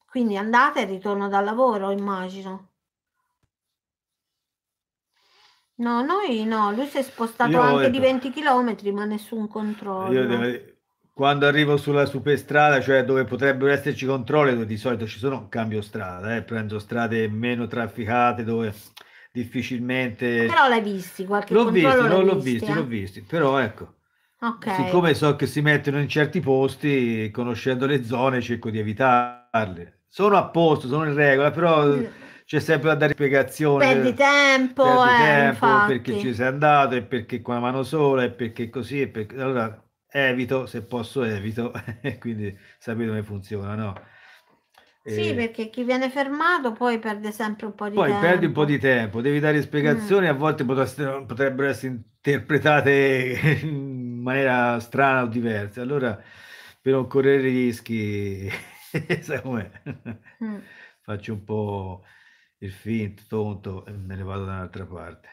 Quindi andate e ritorno dal lavoro, immagino. No, noi no, lui si è spostato Io ho anche di 20 km, ma nessun Io controllo. devo- quando arrivo sulla superstrada, cioè dove potrebbero esserci controlli, dove di solito ci sono, cambio strada, eh, prendo strade meno trafficate dove difficilmente... Ah, però l'hai visti, qualche L'ho visto, controllo l'hai non l'ho visti, visti, eh. l'ho eh? visti, però ecco, Ok, siccome so che si mettono in certi posti, conoscendo le zone, cerco di evitarle. Sono a posto, sono in regola, però eh, c'è sempre da dare spiegazioni. Perdi eh. tempo, perdi eh, tempo perché ci sei andato e perché con la mano sola e perché così e perché... Allora evito, se posso evito, [LAUGHS] quindi sapete come funziona, no? Sì, eh. perché chi viene fermato poi perde sempre un po' di poi tempo. Poi perdi un po' di tempo, devi dare spiegazioni, mm. a volte potrebbero essere interpretate [LAUGHS] in maniera strana o diversa. Allora, per non correre rischi, [LAUGHS] sai com'è, mm. faccio un po' il finto, tonto, e me ne vado da un'altra parte.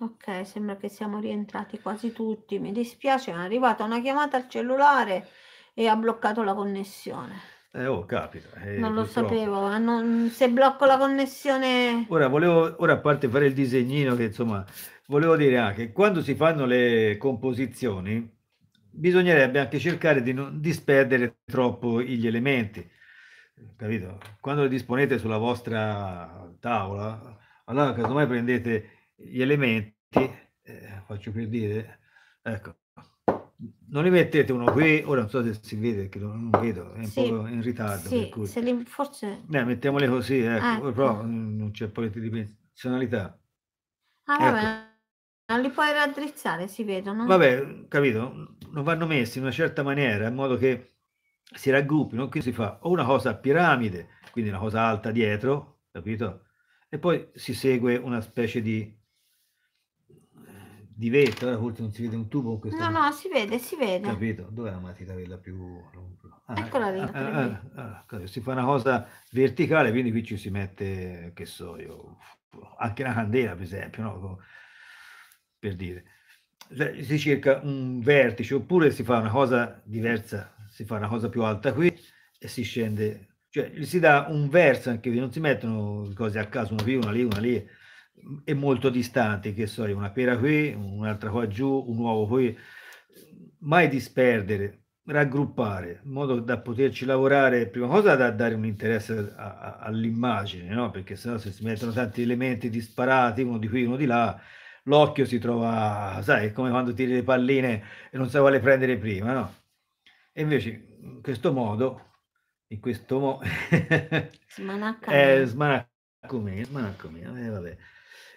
Ok, sembra che siamo rientrati quasi tutti. Mi dispiace, è arrivata una chiamata al cellulare e ha bloccato la connessione. Eh, oh, capita. Eh, non lo purtroppo. sapevo, non, se blocco la connessione... Ora, volevo, ora, a parte fare il disegnino, che insomma, volevo dire anche, quando si fanno le composizioni, bisognerebbe anche cercare di non disperdere troppo gli elementi capito? Quando le disponete sulla vostra tavola, allora casomai prendete gli elementi, eh, faccio per dire, ecco, non li mettete uno qui, ora non so se si vede, che non, non vedo, è un sì, po' in ritardo. Sì, se li, forse... Eh, mettiamole così, ecco, ecco. però non c'è poi tridimensionalità. Ah, ecco. Non li puoi raddrizzare, si vedono. Vabbè, capito, non vanno messi in una certa maniera, in modo che si raggruppino, quindi si fa o una cosa a piramide, quindi una cosa alta dietro, capito? E poi si segue una specie di eh, di vetro, ora eh, forse non si vede un tubo in No, no, si vede, si vede. Capito? Dov'è la matita quella più ah, Eccola lì. Ah, ah, ah, ah, si fa una cosa verticale, quindi qui ci si mette, che so io, anche una candela, per esempio, no? per dire. Cioè, si cerca un vertice, oppure si fa una cosa diversa si fa una cosa più alta qui e si scende, cioè si dà un verso anche qui, non si mettono cose a caso, una qui, una lì, una lì, e molto distanti, che so, una pera qui, un'altra qua giù, un uovo qui, mai disperdere, raggruppare, in modo da poterci lavorare, prima cosa da dare un interesse all'immagine, no? perché sennò se si mettono tanti elementi disparati, uno di qui, uno di là, l'occhio si trova, sai, come quando tiri le palline e non sai quale prendere prima, no? E invece in questo modo, in questo modo... [LAUGHS] Smanacca. Smanaccume, eh, smanaccume, eh, vabbè.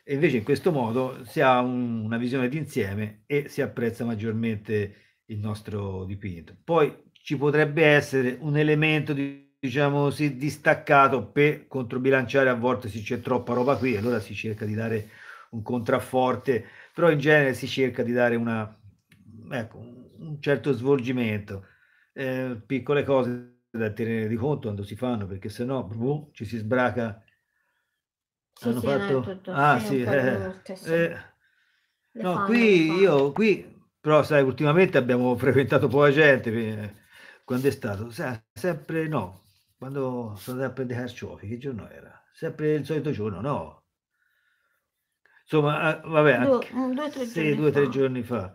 E invece in questo modo si ha un, una visione d'insieme e si apprezza maggiormente il nostro dipinto. Poi ci potrebbe essere un elemento di, diciamo così distaccato per controbilanciare a volte se c'è troppa roba qui, allora si cerca di dare un contrafforte, però in genere si cerca di dare una, ecco, un certo svolgimento eh, piccole cose da tenere di conto quando si fanno, perché sennò boh, ci si sbraca. Ah, sì, Hanno sì, fatto... tutto, ah, sì, eh, eh. No, qui io, qui, però sai, ultimamente abbiamo [LAUGHS] frequentato poca gente, eh, quando è stato, sai, sempre no, quando sono andato a prendere carciofi, che giorno era? Sempre il solito giorno, no. Insomma, eh, vabbè, anche, due, o tre, sì, tre giorni fa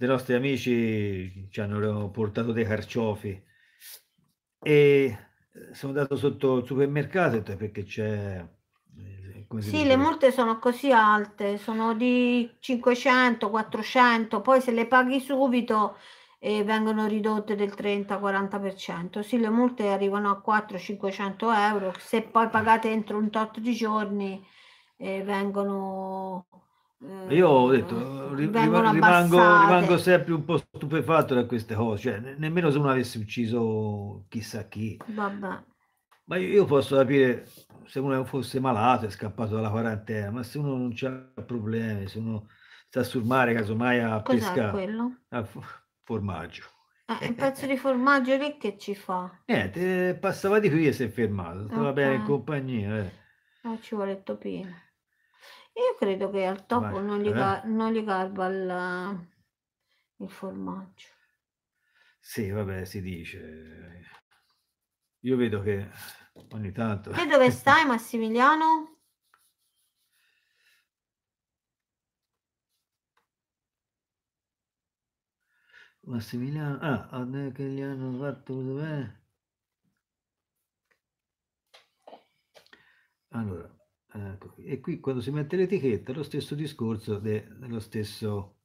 dei nostri amici ci hanno portato dei carciofi e eh, sono andato sotto il supermercato eh, perché c'è eh, sì, le multe sono così alte, sono di 500, 400, poi se le paghi subito eh, vengono ridotte del 30-40%. Sì, le multe arrivano a 400-500 euro, se poi pagate entro un tot di giorni eh, vengono eh, io ho detto, eh, eh, rimango, rimango, sempre un po' stupefatto da queste cose, cioè, ne- nemmeno se uno avesse ucciso chissà chi. Vabbè. Ma io posso capire se uno fosse malato, è scappato dalla quarantena, ma se uno non ha problemi, se uno sta sul mare casomai a Cos'è pescare, quello? a f- formaggio. Eh, un pezzo di formaggio lì che ci fa? [LAUGHS] Niente, passava di qui e si è fermato, stava Ok. bene in compagnia. eh. Eh, ci vuole il topino. Io credo che al topo Vai, non, gli eh? ca- non gli garba il, il formaggio. Sì, vabbè, si dice. Io vedo che ogni tanto... E dove [LAUGHS] stai Massimiliano? Massimiliano, ah, a ah, me eh, che gli hanno fatto bene. Allora, Ecco, e qui quando si mette l'etichetta lo stesso discorso de, dello stesso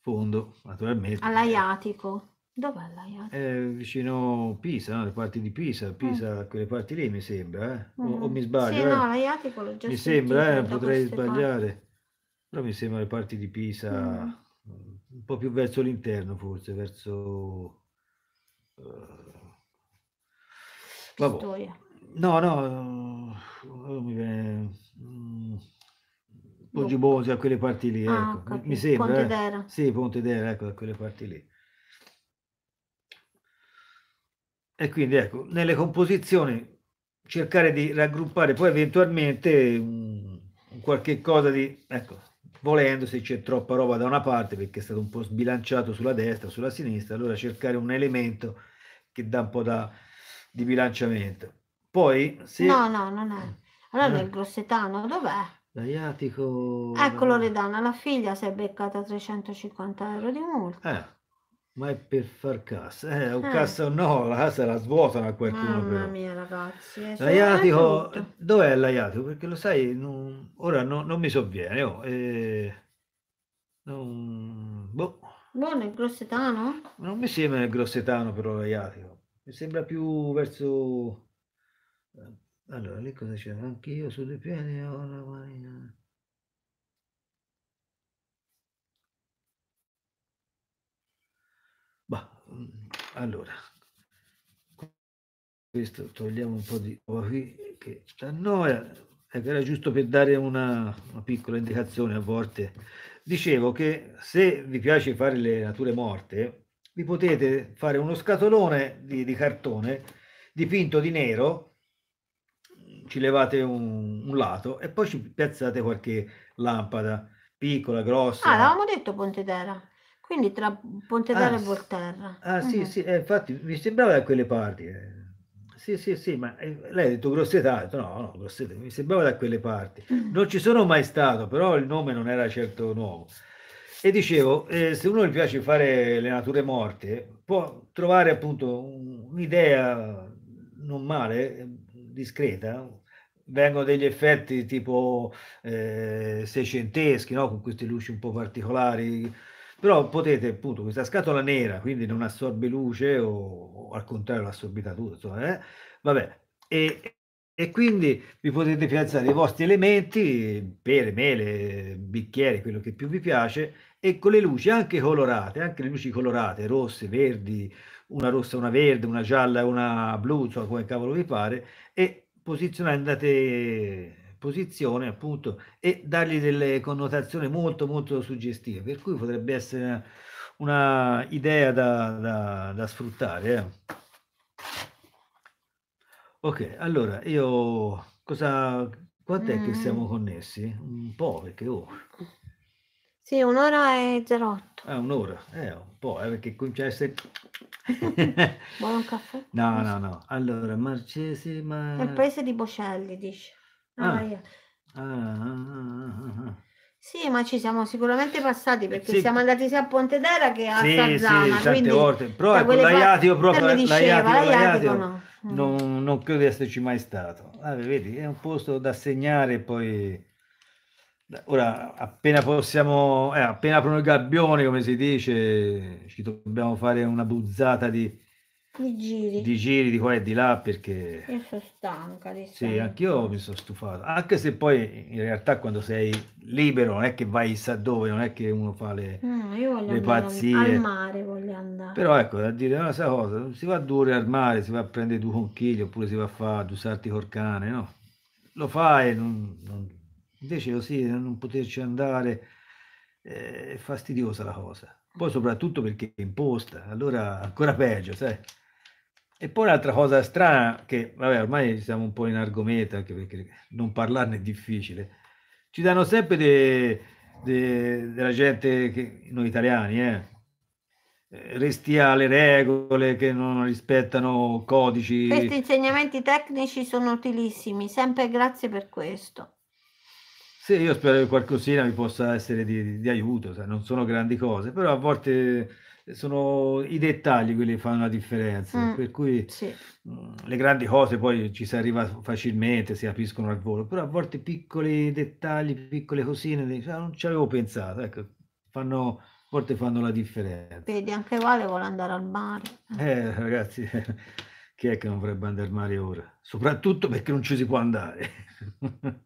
fondo, naturalmente. All'Aiatico. Ah, Dov'è l'Aiatico? È vicino Pisa, no? le parti di Pisa, eh. Pisa, mm. quelle parti lì mi sembra, eh? mm. o, o, mi sbaglio? Sì, eh? no, l'Aiatico l'ho già Mi sembra, eh? potrei sbagliare, parti. però mi sembra le parti di Pisa, mm. un po' più verso l'interno forse, verso... Uh, Vabbè. No, no, ehm, mm, Poggibonsi boh. a quelle parti lì, Ah, ecco. ho ecco. Mi, mi capito. sembra, eh. Pontedera. Sì, Pontedera, ecco, da quelle parti lì. E quindi ecco, nelle composizioni cercare di raggruppare poi eventualmente un, un qualche cosa di, ecco, volendo se c'è troppa roba da una parte perché è stato un po' sbilanciato sulla destra, sulla sinistra, allora cercare un elemento che dà un po' da, di bilanciamento. Poi si... No, no, non è. Allora eh. il grossetano dov'è? L'Aiatico... Eccolo, Redana, la figlia si è beccata 350 euro di multa. Eh, ma è per far cassa. Eh, un eh. cassa no, la casa la svuotano a qualcuno. Mamma però. mia ragazzi. Eh, cioè, L'Aiatico, dov'è l'Aiatico? Perché lo sai, non... ora no, non mi sovviene. Oh, eh... non... Boh. Buono, il grossetano? Non mi sembra il grossetano però l'Aiatico. Mi sembra più verso... Allora, lì cosa c'era? Anch'io sulle piene ho la marina. Bah, mm, allora, questo togliamo un po' di roba qui che sta noia, eh, era giusto per dare una, una, piccola indicazione a volte. Dicevo che se vi piace fare le nature morte, vi potete fare uno scatolone di, di cartone dipinto di nero ci levate un, un lato e poi ci piazzate qualche lampada piccola, grossa. Ah, avevamo detto Pontedera. Quindi tra Pontedera ah, e Volterra. Ah, sì, uh-huh. sì, eh, infatti mi sembrava da quelle parti. Eh. Sì, sì, sì, ma eh, lei ha detto grossetà, no, no, grossetà, mi sembrava da quelle parti. Mm-hmm. Non ci sono mai stato, però il nome non era certo nuovo. E dicevo, eh, se uno gli piace fare le nature morte, può trovare appunto un'idea non male discreta, vengono degli effetti tipo eh, seicenteschi, no? con queste luci un po' particolari, però potete appunto questa scatola nera, quindi non assorbe luce o, o al contrario l'assorbita tutto, insomma, eh? vabbè, e, e quindi vi potete piazzare i vostri elementi, pere, mele, bicchiere, quello che più vi piace, e con le luci anche colorate, anche le luci colorate, rosse, verdi, una rossa, una verde, una gialla, una blu, insomma, come cavolo vi pare, e posizionate posizione appunto e dargli delle connotazioni molto molto suggestive, per cui potrebbe essere una, una idea da, da, da sfruttare. Eh. Ok, allora io cosa... Quant'è mm. che siamo mm. connessi? Un po' perché... Oh. Sì, un'ora e 08. Ah, un'ora, eh, un po', eh, perché comincia a essere... Buon caffè? No, no, no. Allora, Marcesi, ma... È il paese di Bocelli, dice. Ah. Ah ah, ah. ah, ah, sì, ma ci siamo sicuramente passati perché sì. siamo andati sia a Ponte d'Era che a sì, Sarzana. Sì, tante volte. Però ecco, l'Aiatio proprio... Eh, l'Aiatio, no. non, non credo di esserci mai stato. Allora, vedi, è un posto da segnare poi... Ora, appena possiamo, eh, appena aprono il gabbione, come si dice, ci dobbiamo fare una buzzata di, di, giri. di giri di qua e di là perché... Io sono stanca di Sì, anch'io mi sono stufato, anche se poi in realtà quando sei libero non è che vai chissà dove, non è che uno fa le, no, io le pazzie. Al mare voglio andare. Però ecco, da dire una sola cosa, si va a dure al mare, si va a prendere due conchiglie oppure si va a fare due salti col cane, no? Lo fai non, non Invece così eh, non poterci andare eh, è fastidiosa la cosa. Poi mm. soprattutto perché è imposta, allora ancora peggio, sai? E poi un'altra cosa strana, che vabbè ormai siamo un po' in argomento, anche perché non parlarne è difficile, ci danno sempre de, de, della gente, che, noi italiani, eh, eh restia alle regole, che non rispettano codici. Questi insegnamenti tecnici sono utilissimi, sempre grazie per questo. Sì, io spero che qualcosina mi possa essere di, di, di aiuto, sai, non sono grandi cose, però a volte eh, sono i dettagli quelli che fanno la differenza, Mm, per cui sì. Mm, le grandi cose poi ci si arriva facilmente, si capiscono al volo, però a volte piccoli dettagli, piccole cosine, dici, ah, non ci avevo pensato, ecco, fanno, a volte fanno la differenza. Vedi, anche Vale vuole andare al mare. Eh, ragazzi, [LAUGHS] chi è che non vorrebbe andare al mare ora? Soprattutto perché non ci si può andare. [LAUGHS]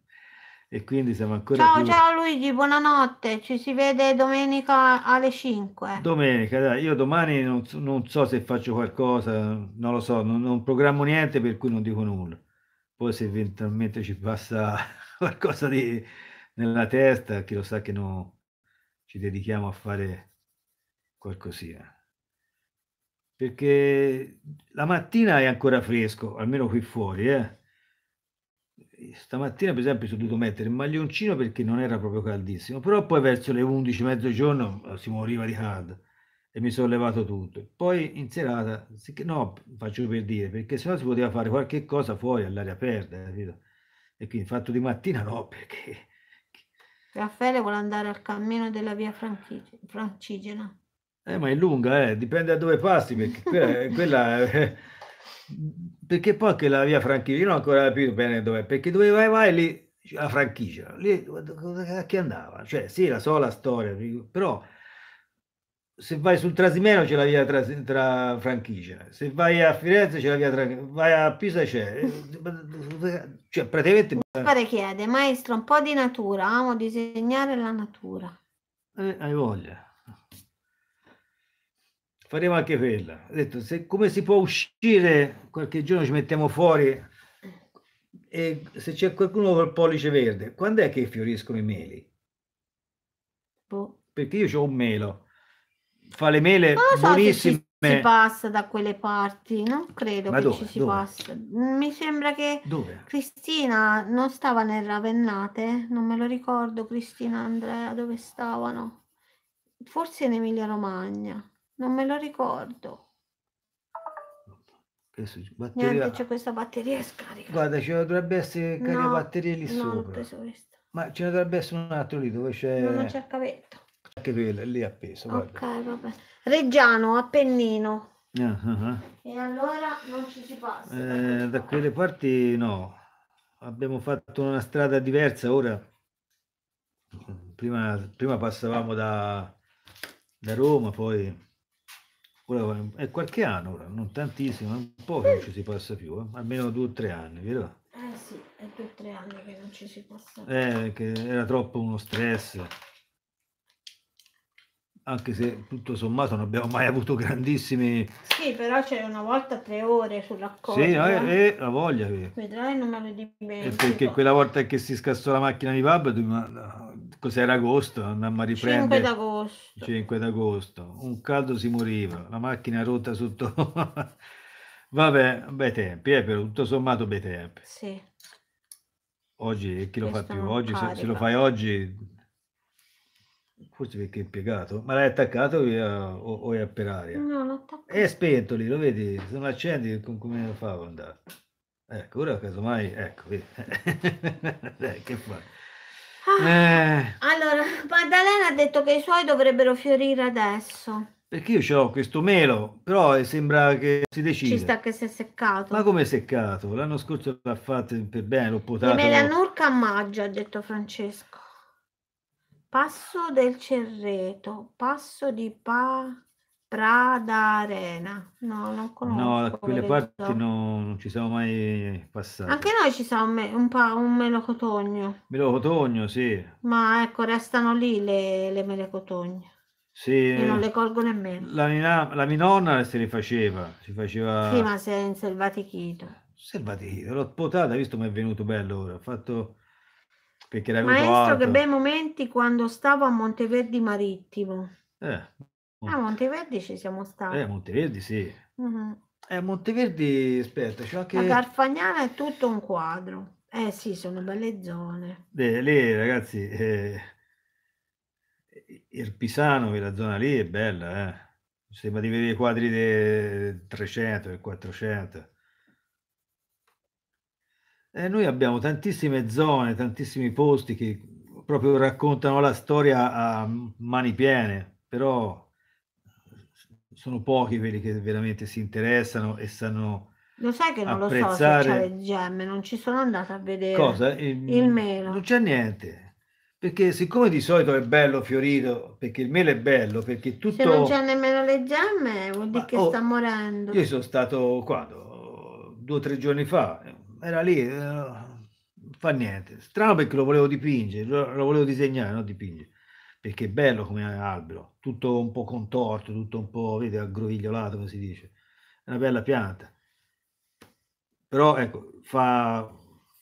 e quindi siamo ancora ciao, più... Ciao Luigi, buonanotte, ci si vede domenica alle 5. Domenica, dai, io domani non, non so se faccio qualcosa, non lo so, non, non, programmo niente per cui non dico nulla. Poi se eventualmente ci passa [LAUGHS] qualcosa di, nella testa, chi lo sa che non ci dedichiamo a fare qualcosina perché la mattina è ancora fresco, almeno qui fuori, eh? stamattina per esempio sono dovuto mettere il maglioncino perché non era proprio caldissimo, però poi verso le 11, mezzogiorno eh, si moriva di caldo e mi sono levato tutto. Poi in serata, no, faccio per dire, perché sennò si poteva fare qualche cosa fuori all'aria aperta, capito? E quindi fatto di mattina no, [LAUGHS] perché... Raffaele vuole andare al cammino della via Francigena. Eh, ma è lunga, eh. dipende da dove passi, perché quella, eh, quella eh, perché poi anche la via franchigia, non ho ancora capito bene dov'è, perché dove vai vai lì, la franchigia, lì a chi andava? Cioè sì, la sola storia, però se vai sul Trasimeno c'è la via tra, tra franchigia, se vai a Firenze c'è la via tra, vai a Pisa c'è, eh, cioè praticamente... Pare chiede, maestro, un po' di natura, amo disegnare la natura. Eh, hai voglia faremo anche quella. Ho detto, se, come si può uscire qualche giorno ci mettiamo fuori e se c'è qualcuno col pollice verde, quando è che fioriscono i meli? Boh. Perché io ho un melo. Fa le mele non so buonissime. si passa da quelle parti, non credo Ma che dove? ci si dove? passa. Mi sembra che dove? Cristina non stava nel Ravennate, non me lo ricordo Cristina Andrea dove stavano. Forse in Emilia Romagna. Non me lo ricordo. Batteria... Neanche c'è questa batteria scarica. Guarda, ce ne dovrebbe essere carica no, batterie lì no, sopra. Ma ce ne dovrebbe essere un altro lì dove c'è. Non c'è il cavetto. Anche quello lì appeso. Ok, vabbè. Reggiano, Appennino. Uh -huh. E allora non ci si passa. Eh, da quelle parti no. Abbiamo fatto una strada diversa ora. Prima, prima passavamo da, da Roma, poi Ora, è qualche anno, ora, non tantissimo, un po' che non ci si passa più, eh? almeno due o tre anni, vero? Eh sì, è due o tre anni che non ci si passa più. Eh, che era troppo uno stress anche se tutto sommato non abbiamo mai avuto grandissimi... Sì, però c'è una volta tre ore sulla Sì, e, eh. eh, eh, la voglia. Che... Vedrai non me lo dimentico. Perché quella volta che si scassò la macchina di Babbo, cos'era agosto? Andammo a riprendere... 5 d'agosto. 5 d'agosto. Un caldo si moriva, la macchina rotta sotto... [LAUGHS] Vabbè, bei tempi, eh, però tutto sommato bei tempi. Sì. Oggi chi lo Questo fa più? Oggi, se, se lo fai oggi Forse perché è impiegato, ma l'hai attaccato via, o, o, è per aria? No, l'ho attaccato. È spento lì, lo vedi? Se non accendi, con come lo fa ad andare? Ecco, ora casomai, ecco, vedi. [LAUGHS] Eh, che fai? Ah, eh. Allora, Maddalena ha detto che i suoi dovrebbero fiorire adesso. Perché io ho questo melo, però eh, sembra che si decida. Ci sta che si è seccato. Ma come è seccato? L'anno scorso l'ha fatto per bene, l'ho potato. Me la nurca a maggio, ha detto Francesco. Passo del Cerreto, Passo di Pa... Prada Arena. No, non conosco. No, da quelle parti no, non ci siamo mai passati. Anche noi ci siamo un, me- un, pa- un melocotogno. Melocotogno, sì. Ma ecco, restano lì le, le melecotogne. Sì. Io non le colgo nemmeno. La, la, la mia nonna se le faceva. Si faceva... Sì, ma se è in selvatichito. Selvatichito, l'ho potata, visto mi è venuto bello ora. Ho fatto perché era Maestro alto. che bei momenti quando stavo a Monteverdi Marittimo. Eh. A Monteverdi ci siamo stati. Eh, a Monteverdi sì. Mm-hmm. Eh, a Monteverdi, aspetta, c'è anche... La Garfagnana è tutto un quadro. Eh sì, sono belle zone. Eh, lì, ragazzi, eh... il Pisano, quella zona lì è bella, eh. Sembra di vedere i quadri del 300, del 400. Eh, noi abbiamo tantissime zone, tantissimi posti che proprio raccontano la storia a mani piene, però eh, sono pochi quelli che veramente si interessano e sanno. Lo sai che non apprezzare... lo so se c'è le gemme, non ci sono andata a vedere Cosa? Eh, il, il mm, melo. Non c'è niente. Perché siccome di solito è bello fiorito, perché il melo è bello, perché tutto... Se non c'è nemmeno le gemme vuol dire Ma, che oh, sta morendo. Io sono stato quando? due o tre giorni fa, era lì, eh, fa niente. Strano perché lo volevo dipingere, lo volevo disegnare, non dipingere, perché è bello come albero, tutto un po' contorto, tutto un po', vedi, aggrovigliolato, come si dice. È una bella pianta. Però ecco, fa,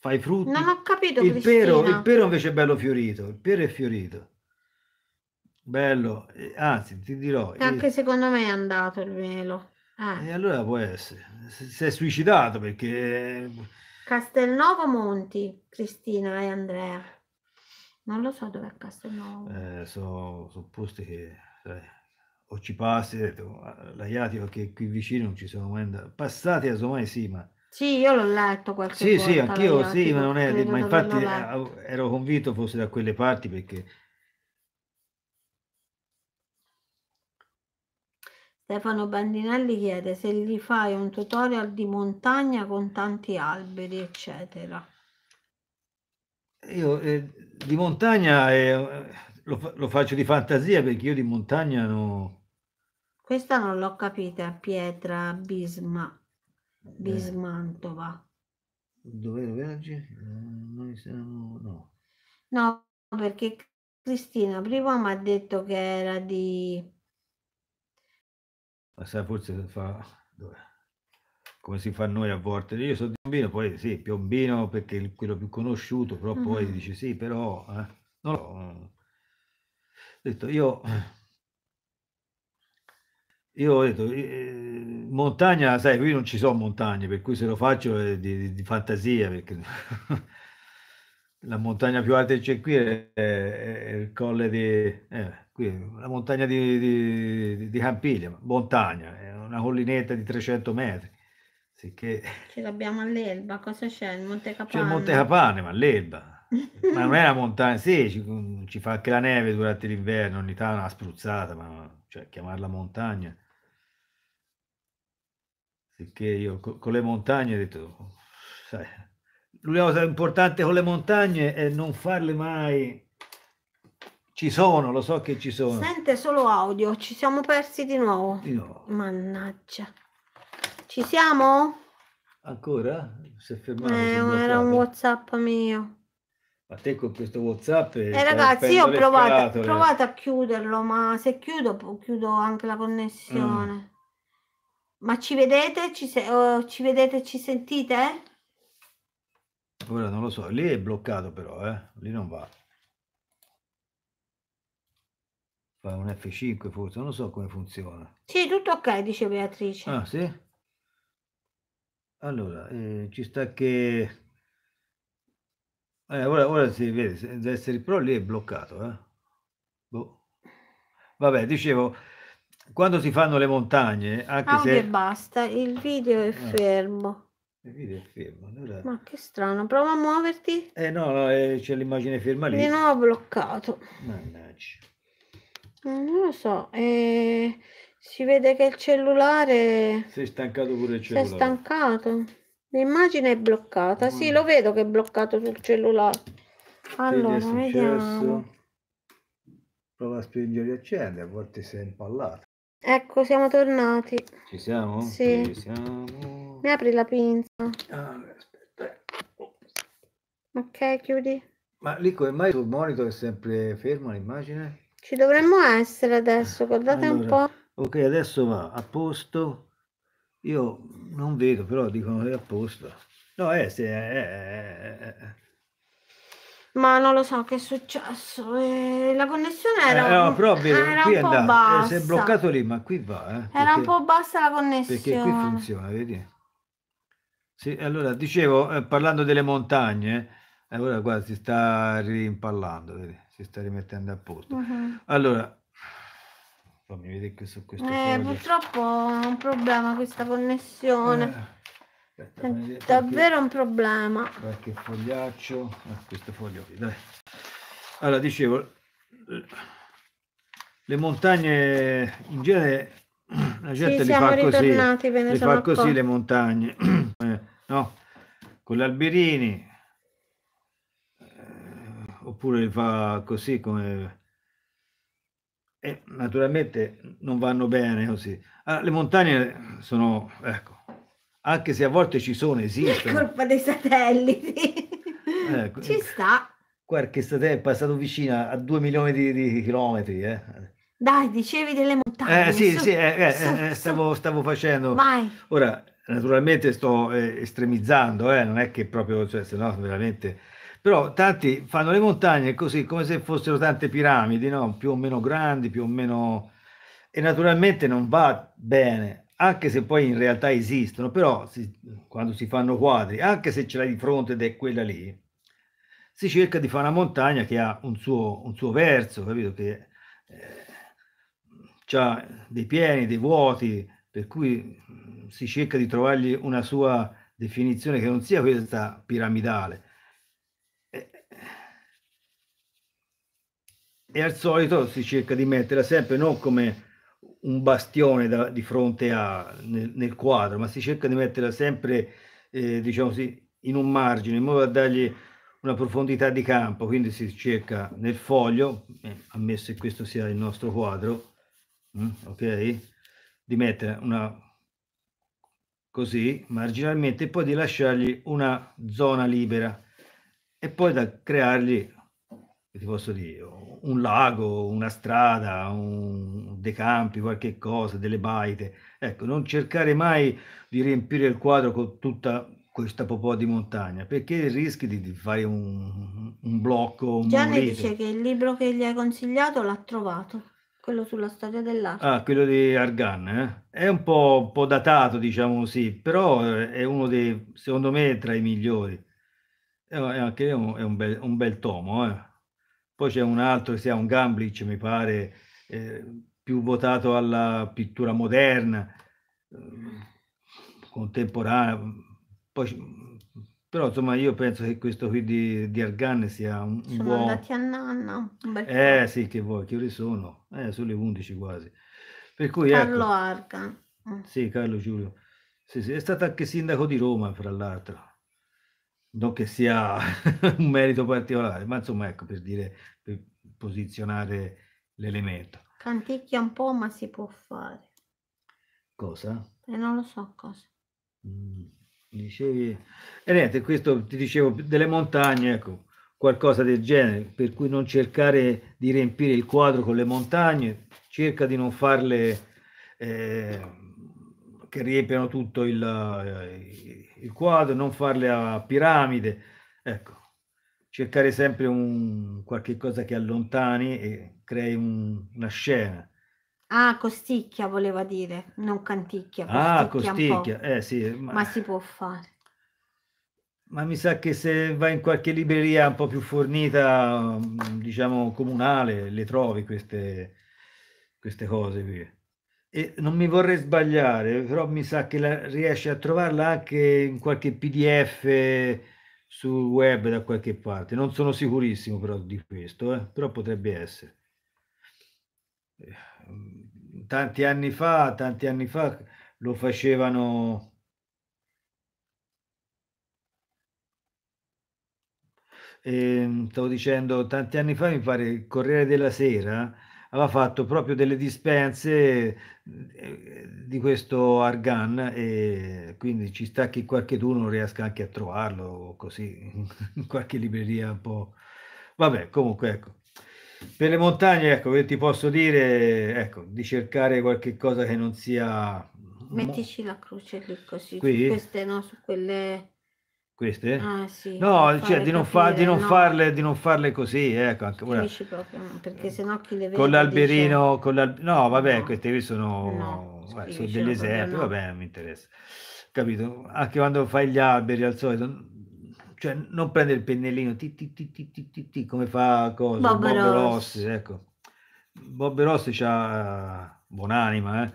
fa i frutti. Non ho capito, il pero, il pero invece è bello fiorito, il pero è fiorito. Bello, eh, anzi ti dirò. E anche io... Eh, secondo me è andato il velo. Ah. E allora può essere, si è suicidato perché Castelnuovo Monti, Cristina e Andrea. Non lo so dove è Castelnuovo. Eh, sono so posti che sai, o ci passi, la Iatio che qui vicino non ci sono mai andati. Passati casomai eh, sì, ma... Sì, io l'ho letto qualche sì, volta. Sì, sì, anch'io sì, ma non è... Ma infatti eh, ero convinto fosse da quelle parti perché Stefano Bandinelli chiede se gli fai un tutorial di montagna con tanti alberi, eccetera. Io eh, di montagna eh, lo, lo, faccio di fantasia perché io di montagna no... Questa non l'ho capita, Pietra Bisma, Bismantova. Dove lo oggi? Eh, siamo... No. No, perché Cristina prima mi ha detto che era di sai forse fa dove, come si fa noi a volte. Io sono di Piombino, poi sì, Piombino perché è quello più conosciuto, però mm-hmm. poi dice sì, però eh, non lo detto io io ho detto eh, montagna sai qui non ci sono montagne per cui se lo faccio è di, di, di fantasia perché [LAUGHS] la montagna più alta che c'è qui è, è, è il colle di eh, qui, la montagna di, di, di Campiglia, montagna, è una collinetta di 300 metri. Sicché... Ce l'abbiamo all'Elba, cosa c'è? Il Monte Capane? C'è il Monte Capane, ma l'Elba. ma non è una montagna, sì, ci, ci, fa anche la neve durante l'inverno, ogni tanto una spruzzata, ma cioè, chiamarla montagna. Sicché io co- con le montagne ho detto, sai, l'unica cosa importante con le montagne è non farle mai ci sono, lo so che ci sono. Sente solo audio, ci siamo persi di nuovo. Di nuovo. Mannaggia. Ci siamo? Ancora? Si è fermato. Eh, era un WhatsApp mio. Ma te con questo WhatsApp. Eh, eh cioè, ragazzi, io ho provato, provato, a chiuderlo, ma se chiudo, chiudo anche la connessione. Mm. Ma ci vedete? Ci, se- oh, ci vedete? Ci sentite? Ora non lo so, lì è bloccato però, eh? Lì non va. fa un F5 forse, non so come funziona. Sì, tutto ok, dice Beatrice. Ah, sì? Allora, eh, ci sta che... Eh, ora, ora, si vede, deve essere però lì è bloccato. Eh? Boh. Vabbè, dicevo, quando si fanno le montagne... Anche Audio se... e basta, il video è ah. fermo. Il video è fermo. Allora... Ma che strano, prova a muoverti. Eh no, no eh, c'è l'immagine ferma lì. Di eh, nuovo bloccato. Mannaggia. Eh, non lo so, eh, si vede che il cellulare Sei stancato pure il si è cellulare. stancato. L'immagine è bloccata. Sì, lo vedo che è bloccato sul cellulare. Allora, Vedi, è successo. vediamo. Prova a spingere e accendere, a volte si è impallato. Ecco, siamo tornati. Ci siamo? Sì. Ci siamo. Mi apri la pinza. Ah, aspetta. Oh. Ok, chiudi. Ma lì come mai sul monitor è sempre ferma l'immagine? Ci dovremmo essere adesso, guardate allora, un po'. Ok, adesso va a posto. Io non vedo, però dicono che è a posto. No, è, eh, sì, è, eh, eh, eh, Ma non lo so che è successo. la connessione era, no, però, vedo, era un, po' bassa. si è bloccato lì, ma qui va. Perché, era un po' bassa la connessione. Perché qui funziona, vedi? Sì, allora, dicevo, parlando delle montagne, allora, qua si sta rimpallando, vedi? si sta rimettendo a posto. Uh-huh. Allora, fammi vedere che su questo. Eh, purtroppo è un problema questa connessione. Eh, aspetta, davvero qualche, un problema. Qualche fogliaccio. Ah, questo foglio qui, dai. Allora, dicevo, le montagne in genere [CLEARS THROAT] la gente sì, le fa così, le fa così le montagne, [CLEARS THROAT] eh, no? Con gli alberini, oppure fa così come... E eh, naturalmente non vanno bene così. Allora, ah, le montagne sono, ecco, anche se a volte ci sono, [LAUGHS] esistono. È colpa dei satelliti. Ecco, ci eh, sta. Qualche satellite è passato vicino a 2 milioni di, di chilometri. Eh. Dai, dicevi delle montagne. Eh, sì, su, sì, eh, eh, su. Eh, stavo, stavo, facendo. Vai. Ora, naturalmente sto estremizzando, eh, non è che proprio, cioè, se no veramente però tanti fanno le montagne così, come se fossero tante piramidi, no? più o meno grandi, più o meno... E naturalmente non va bene, anche se poi in realtà esistono, però si, quando si fanno quadri, anche se ce l'hai di fronte ed è quella lì, si cerca di fare una montagna che ha un suo, un suo verso, capito? Che eh, ha dei pieni, dei vuoti, per cui mm, si cerca di trovargli una sua definizione che non sia questa piramidale. e al solito si cerca di metterla sempre non come un bastione da, di fronte a, nel, nel, quadro, ma si cerca di metterla sempre eh, diciamo sì, in un margine in modo da dargli una profondità di campo, quindi si cerca nel foglio, eh, ammesso che questo sia il nostro quadro, mh, mm, ok, di mettere una così marginalmente e poi di lasciargli una zona libera e poi da creargli ti posso dire, un lago, una strada, un, dei campi, qualche cosa, delle baite. Ecco, non cercare mai di riempire il quadro con tutta questa popò di montagna, perché rischi di, di fare un, un blocco, un Gianni murito. dice che il libro che gli hai consigliato l'ha trovato. Quello sulla storia dell'arte. Ah, quello di Argan, eh? È un po', un po' datato, diciamo così, però è uno dei, secondo me, tra i migliori. È, anche un, è un bel, un bel tomo, eh? Poi c'è un altro che si chiama un Gamblich, mi pare, eh, più votato alla pittura moderna, eh, contemporanea. Poi, però insomma io penso che questo qui di, di Argan sia un, un sono buon... andati a nanna eh sì che vuoi che ore sono eh sono le 11 quasi per cui ecco. Carlo ecco, Argan mm. sì Carlo Giulio sì, sì, è stato anche sindaco di Roma fra l'altro non che sia [LAUGHS] un merito particolare ma insomma ecco per dire posizionare l'elemento. Canticchia un po', ma si può fare. Cosa? E eh, non lo so cosa. Mm, dicevi... E eh, niente, questo ti dicevo, delle montagne, ecco, qualcosa del genere, per cui non cercare di riempire il quadro con le montagne, cerca di non farle... Eh, che riempiano tutto il, eh, il quadro, non farle a piramide, ecco, cercare sempre un, qualche cosa che allontani e crei un, una scena. Ah, costicchia voleva dire, non canticchia. Ah, costicchia ah, costicchia, eh sì. Ma... ma... si può fare. Ma mi sa che se vai in qualche libreria un po' più fornita, mm, diciamo comunale, le trovi queste, queste cose qui. E non mi vorrei sbagliare, però mi sa che la, riesci a trovarla anche in qualche PDF sul web da qualche parte. Non sono sicurissimo però di questo, eh? però potrebbe essere. Eh, tanti anni fa, tanti anni fa lo facevano Eh, stavo dicendo tanti anni fa mi pare il Corriere della Sera aveva fatto proprio delle dispense eh, di questo argan e quindi ci sta che qualcheduno riesca anche a trovarlo così in qualche libreria un po'... Vabbè, comunque ecco. Per le montagne, ecco, io ti posso dire, ecco, di cercare qualche cosa che non sia... Mettici la croce lì così, Qui? queste no, su quelle queste? Ah, sì, no, cioè di non, fa, di, non no. farle, di non farle così, eh, ecco, anche, proprio, perché mm. sennò chi le vede con l'alberino, dice... con l'al... no, vabbè, no. queste qui sono, no, vabbè, sono degli esempi, no. vabbè, mi interessa, capito? Anche quando fai gli alberi al solito, cioè non prendere il pennellino, ti, ti, ti, ti, ti, ti, ti come fa cosa? Bob, Bob Rossi. Rossi, ecco. Bob Rossi c'ha buon'anima, eh?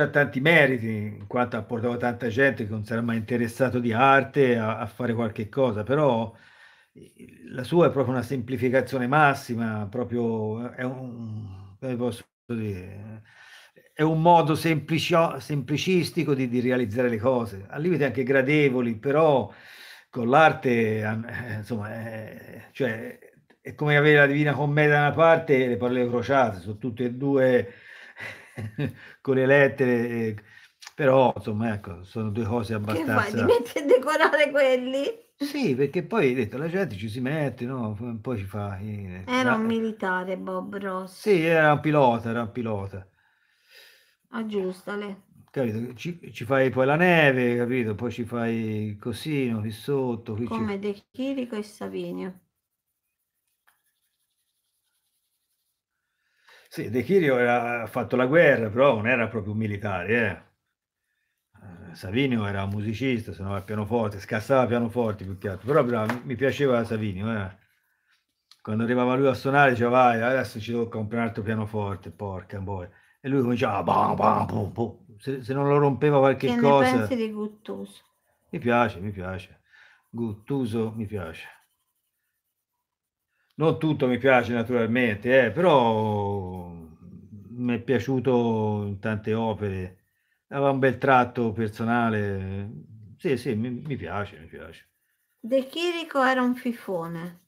ha tanti meriti, in quanto ha portato tanta gente che non sarà mai interessato di arte a, a, fare qualche cosa, però la sua è proprio una semplificazione massima, proprio è un, dire, è un modo semplicio, semplicistico di, di, realizzare le cose, al limite anche gradevoli, però con l'arte, eh, insomma, è, cioè, è come avere la Divina Commedia da una parte e le parole crociate, sono tutte e due [LAUGHS] con le lettere, eh, però insomma ecco, sono due cose abbastanza... Che fai, ti metti a decorare quelli? Sì, perché poi detto, la gente ci si mette, no? poi ci fa... Eh, era un militare Bob Ross. Sì, era un pilota, era un pilota. Aggiustale. Ah, capito? Ci, ci fai poi la neve, capito? Poi ci fai così, no? qui sotto. Qui Come ci... De Chirico e Savinio. Sì, De Chirio ha fatto la guerra, però non era proprio un militare. Eh. eh Savinio era un musicista, suonava il pianoforte, scassava il pianoforte più che altro, però, però mi piaceva Savinio. Eh. Quando arrivava lui a suonare diceva vai, adesso ci tocca un altro pianoforte, porca boia. E lui cominciava, bam, ah, bam, bum, bum. Se, se, non lo rompeva qualche che cosa... Che ne pensi di Guttuso? Mi piace, mi piace. Guttuso mi piace non tutto mi piace naturalmente, eh, però mi è piaciuto in tante opere. Aveva un bel tratto personale. Sì, sì, mi, mi piace, mi piace. De Chirico era un fifone.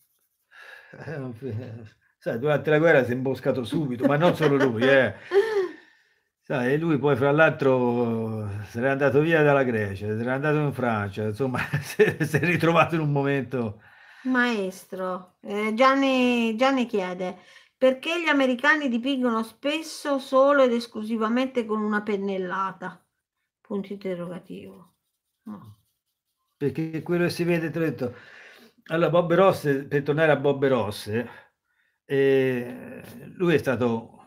Era eh, Sai, durante la guerra si è imboscato subito, ma non solo lui, eh. [LAUGHS] Sai, lui poi fra l'altro se n'è andato via dalla Grecia, se n'è andato in Francia, insomma [LAUGHS] si è ritrovato in un momento Maestro, eh, Gianni, Gianni chiede perché gli americani dipingono spesso solo ed esclusivamente con una pennellata? Punto interrogativo. No. Perché quello che si vede, detto, Allora, Bob Ross, per tornare a Bob Ross, eh, lui è stato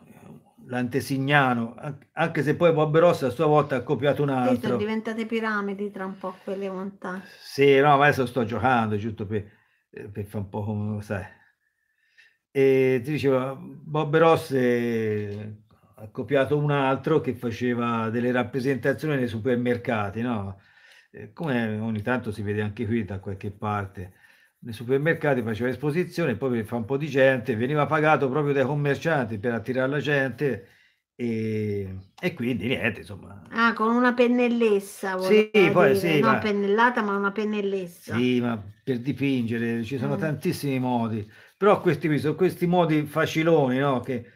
l'antesignano, anche se poi Bob Ross a sua volta ha copiato un altro. Sono diventate piramidi tra un po' quelle montagne. Sì, no, ma adesso sto giocando, giusto per... Eh, per fare un po' come lo sai. E ti diceva, Bob Ross eh, ha copiato un altro che faceva delle rappresentazioni nei supermercati, no? Eh, come ogni tanto si vede anche qui da qualche parte nei supermercati faceva esposizione, poi fa un po' di gente, veniva pagato proprio dai commercianti per attirare la gente e, e, quindi niente, insomma. Ah, con una pennellessa, sì, poi, sì, non ma... pennellata, ma una pennellessa. Sì, ma per dipingere ci sono mm. tantissimi modi, però questi qui sono questi modi faciloni, no? Che eh,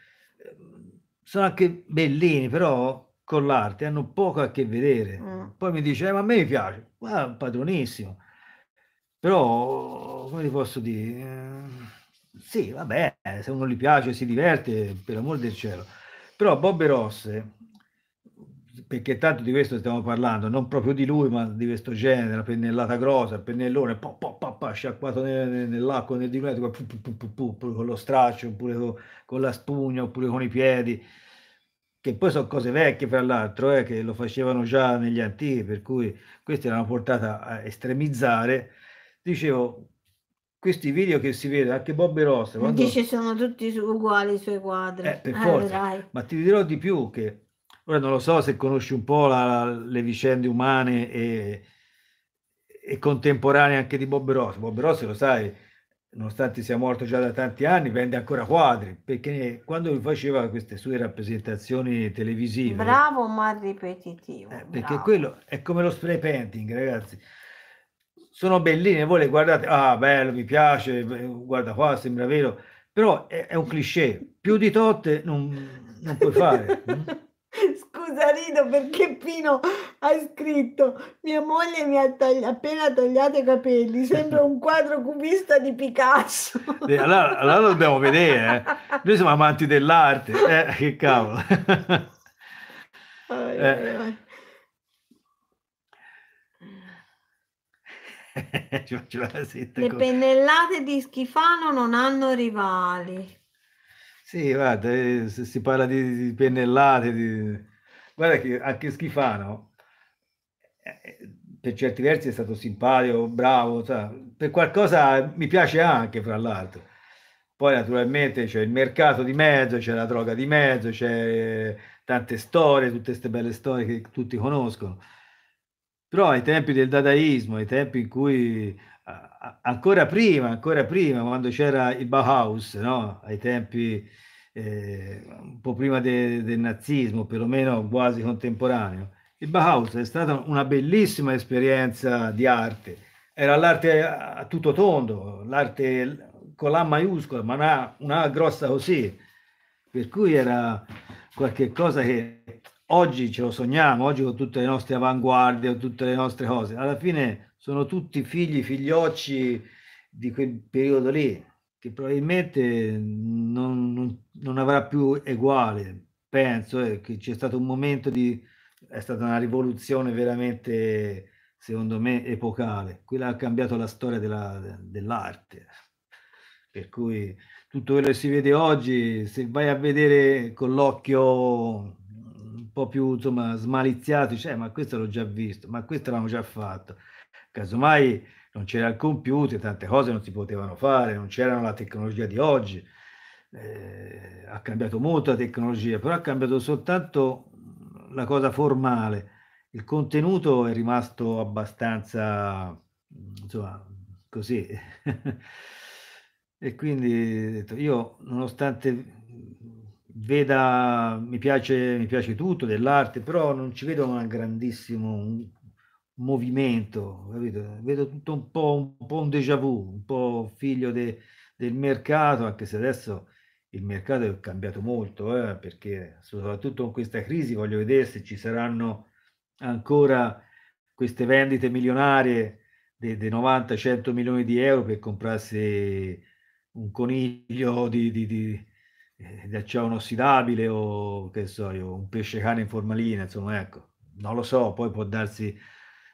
sono anche bellini, però con l'arte hanno poco a che vedere. Mm. Poi mi dice, eh, ma a me piace, ma padronissimo. Però, come ti posso dire? Eh, sì, vabbè, se uno gli piace, si diverte, per l'amor del cielo però Bobby Ross, perché tanto di questo stiamo parlando, non proprio di lui, ma di questo genere, la pennellata grossa, il pennellone, po, po, po, po, sciacquato nel, nell'acqua, nel dimentico, pu, con lo straccio, oppure con, con la spugna, oppure con i piedi, che poi sono cose vecchie, fra l'altro, eh, che lo facevano già negli antichi, per cui questi era una portata a estremizzare. Dicevo, questi video che si vede anche Bobby Ross quando... dice sono tutti uguali i suoi quadri eh, per eh, forza. Eh, ma ti dirò di più che ora non lo so se conosci un po' la, le vicende umane e, e, contemporanee anche di Bob Ross Bob Ross lo sai nonostante sia morto già da tanti anni vende ancora quadri perché quando faceva queste sue rappresentazioni televisive bravo ma ripetitivo eh, perché bravo. quello è come lo spray painting ragazzi sono belline, voi le guardate, ah bello, mi piace, eh, guarda qua, sembra vero, però è, è un cliché, più di totte eh, non, non puoi fare. Mm? [LAUGHS] Scusa Rido perché Pino ha scritto mia moglie mi ha tagli- appena tagliato i capelli, sembra un quadro cubista di Picasso. Eh, allora, allora lo dobbiamo vedere, eh. noi siamo amanti dell'arte, eh, che cavolo. Oh, [LAUGHS] Le pennellate di Schifano non hanno rivali. Sì, guarda, eh, se si parla di, di pennellate, di... guarda che anche Schifano eh, per certi versi è stato simpatico, bravo, sa. per qualcosa mi piace anche, fra l'altro. Poi naturalmente c'è il mercato di mezzo, c'è la droga di mezzo, c'è tante storie, tutte queste belle storie che tutti conoscono però ai tempi del dadaismo, ai tempi in cui ancora prima, ancora prima, quando c'era il Bauhaus, no? ai tempi eh, un po' prima de, del nazismo, perlomeno quasi contemporaneo, il Bauhaus è stata una bellissima esperienza di arte. Era l'arte a tutto tondo, l'arte con la maiuscola, ma una, una grossa così. Per cui era qualche cosa che oggi ce lo sogniamo, oggi con tutte le nostre avanguardie, con tutte le nostre cose, alla fine sono tutti figli, figliocci di quel periodo lì, che probabilmente non, non, non avrà più uguale. penso, eh, che c'è stato un momento di... è stata una rivoluzione veramente, secondo me, epocale, quella ha cambiato la storia della, dell'arte, per cui tutto quello che si vede oggi, se vai a vedere con l'occhio po' più insomma, smaliziato, dice, eh, ma questo l'ho già visto, ma questo l'hanno già fatto. Casomai non c'era il computer, tante cose non si potevano fare, non c'era la tecnologia di oggi. Eh, ha cambiato molto la tecnologia, però ha cambiato soltanto mm, la cosa formale. Il contenuto è rimasto abbastanza, mm, insomma, così. [LAUGHS] e quindi io, nonostante mm, veda, mi piace, mi piace tutto dell'arte, però non ci vedo un grandissimo un movimento, capito? vedo tutto un po', un po' un déjà vu, un po' figlio de, del mercato, anche se adesso il mercato è cambiato molto, eh, perché soprattutto con questa crisi voglio vedere se ci saranno ancora queste vendite milionarie dei de 90-100 milioni di euro per comprarsi un coniglio di, di, di eh, acciaio inossidabile o che so io, un pesce cane in formalina, insomma, ecco, non lo so, poi può darsi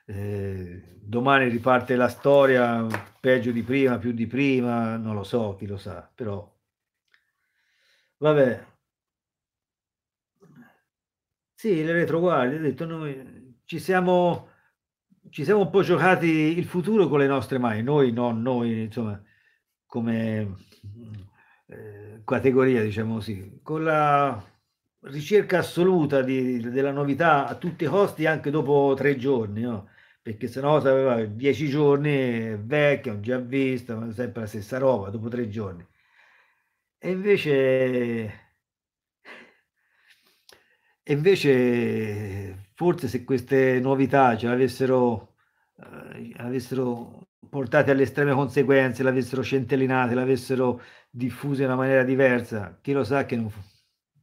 eh, domani riparte la storia peggio di prima, più di prima, non lo so, chi lo sa, però vabbè. Sì, le retroguardie, ho detto, noi ci siamo, ci siamo un po' giocati il futuro con le nostre mani, noi non noi insomma, come eh, categoria, diciamo così, con la ricerca assoluta di, della novità a tutti i costi anche dopo tre giorni, no? perché sennò sapeva dieci giorni, vecchia, non già vista, sempre la stessa roba, dopo tre giorni. E invece e invece forse se queste novità ce l'avessero eh, avessero portate alle estreme conseguenze, l'avessero centellinate, l'avessero diffuse in una maniera diversa. Chi lo sa che non,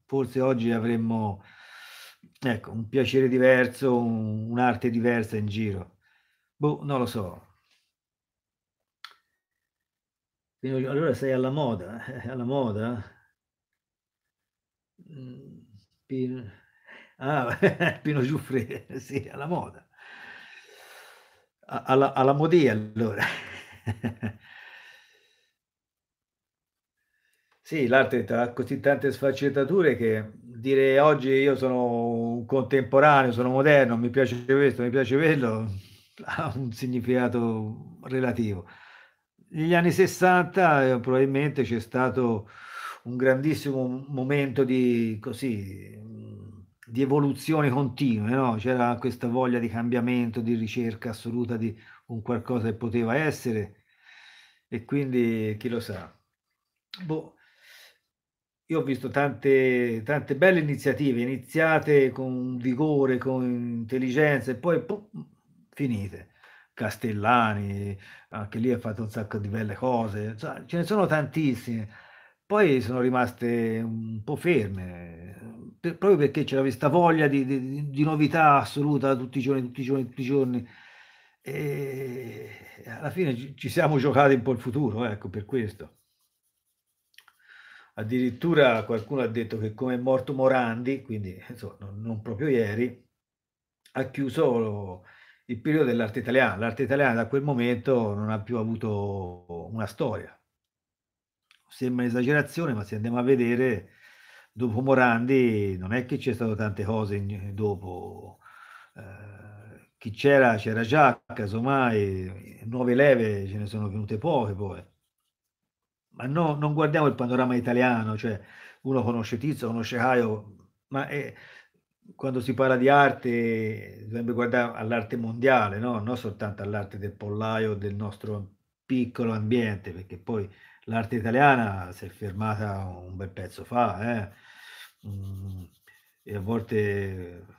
forse oggi avremmo ecco, un piacere diverso, un, un'arte diversa in giro. Boh, non lo so. allora sei alla moda, eh, alla moda? Mm, Pino, ah, [LAUGHS] Pino Giuffre, [LAUGHS] sì, alla moda. Alla, alla modia allora. [LAUGHS] Sì, l'arte ha così tante sfaccettature che dire oggi io sono un contemporaneo, sono moderno, mi piace questo, mi piace quello, [LAUGHS] ha un significato relativo. Negli anni 60 eh, probabilmente c'è stato un grandissimo momento di, così, di evoluzione continua, no? c'era questa voglia di cambiamento, di ricerca assoluta di un qualcosa che poteva essere e quindi chi lo sa. Boh io ho visto tante, tante belle iniziative iniziate con vigore, con intelligenza e poi pum, finite. Castellani, anche lì ha fatto un sacco di belle cose, ce ne sono tantissime. Poi sono rimaste un po' ferme, per, proprio perché c'era questa voglia di, di, di, novità assoluta tutti i giorni, tutti i giorni, tutti i giorni. E alla fine ci, ci siamo giocati un po' il futuro, ecco, per questo addirittura qualcuno ha detto che come è morto Morandi, quindi insomma, non proprio ieri, ha chiuso il periodo dell'arte italiana. L'arte italiana da quel momento non ha più avuto una storia. Sembra un'esagerazione, ma se andiamo a vedere, dopo Morandi non è che c'è stato tante cose in, dopo. Eh, chi c'era c'era già, casomai, nuove leve ce ne sono venute poche poi ma no, non guardiamo il panorama italiano, cioè uno conosce Tizio, conosce Caio, ma è, eh, quando si parla di arte dovrebbe guardare all'arte mondiale, no? non soltanto all'arte del pollaio, del nostro piccolo ambiente, perché poi l'arte italiana si è fermata un bel pezzo fa, eh? Mm, e a volte ho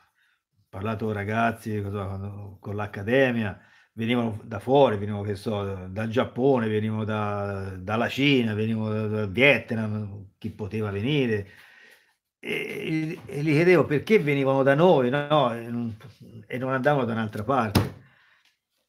parlato con ragazzi con l'accademia, venivano da fuori, venivano che so, dal Giappone, venivano da, dalla Cina, venivano dal Vietnam, chi poteva venire. E, e, gli chiedevo perché venivano da noi no? e, non, e, non, andavano da un'altra parte.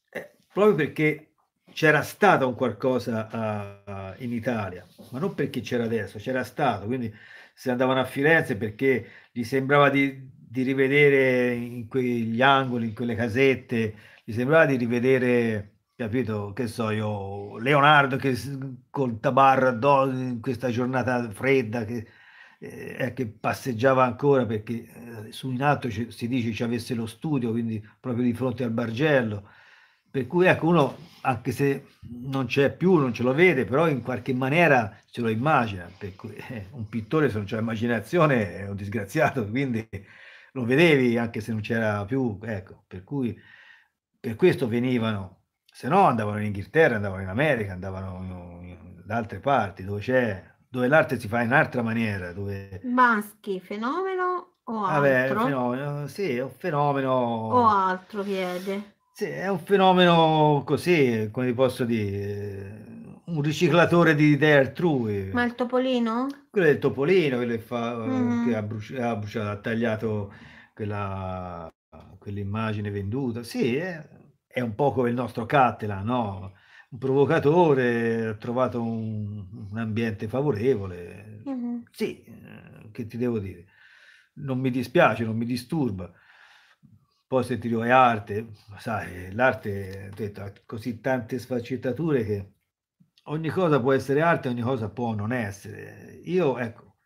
Eh, proprio perché c'era stato un qualcosa a, in Italia, ma non perché c'era adesso, c'era stato. Quindi se andavano a Firenze perché gli sembrava di, di rivedere in quegli angoli, in quelle casette, mi sembrava di rivedere, capito, che so io, Leonardo che col tabarro addosso in questa giornata fredda che, eh, eh, che passeggiava ancora perché eh, su in alto ci, si dice ci avesse lo studio, quindi proprio di fronte al Bargello. Per cui ecco, uno, anche se non c'è più, non ce lo vede, però in qualche maniera se lo immagina. Per cui, eh, un pittore se non c'è immaginazione è un disgraziato, quindi lo vedevi anche se non c'era più. Ecco, per cui per questo venivano, se no andavano in Inghilterra, andavano in America, andavano in, da altre parti dove c'è dove l'arte si fa in un'altra maniera. Dove... Maschi, fenomeno o ah, altro? fenomeno, sì, è un fenomeno... O altro, piede. Sì, è un fenomeno così, come posso dire, un riciclatore di idee altrui. Ma il topolino? Quello è il topolino, quello che, fa, mm. che ha, bruci- ha, bruciato, ha tagliato quella quell'immagine venduta. Sì, è, è, un po' come il nostro Cattela, no? Un provocatore, ha trovato un, un ambiente favorevole. Mm-hmm. Sì, eh, che ti devo dire? Non mi dispiace, non mi disturba. Poi se ti dico è arte, sai, l'arte detto, ha così tante sfaccettature che ogni cosa può essere arte, ogni cosa può non essere. Io, ecco,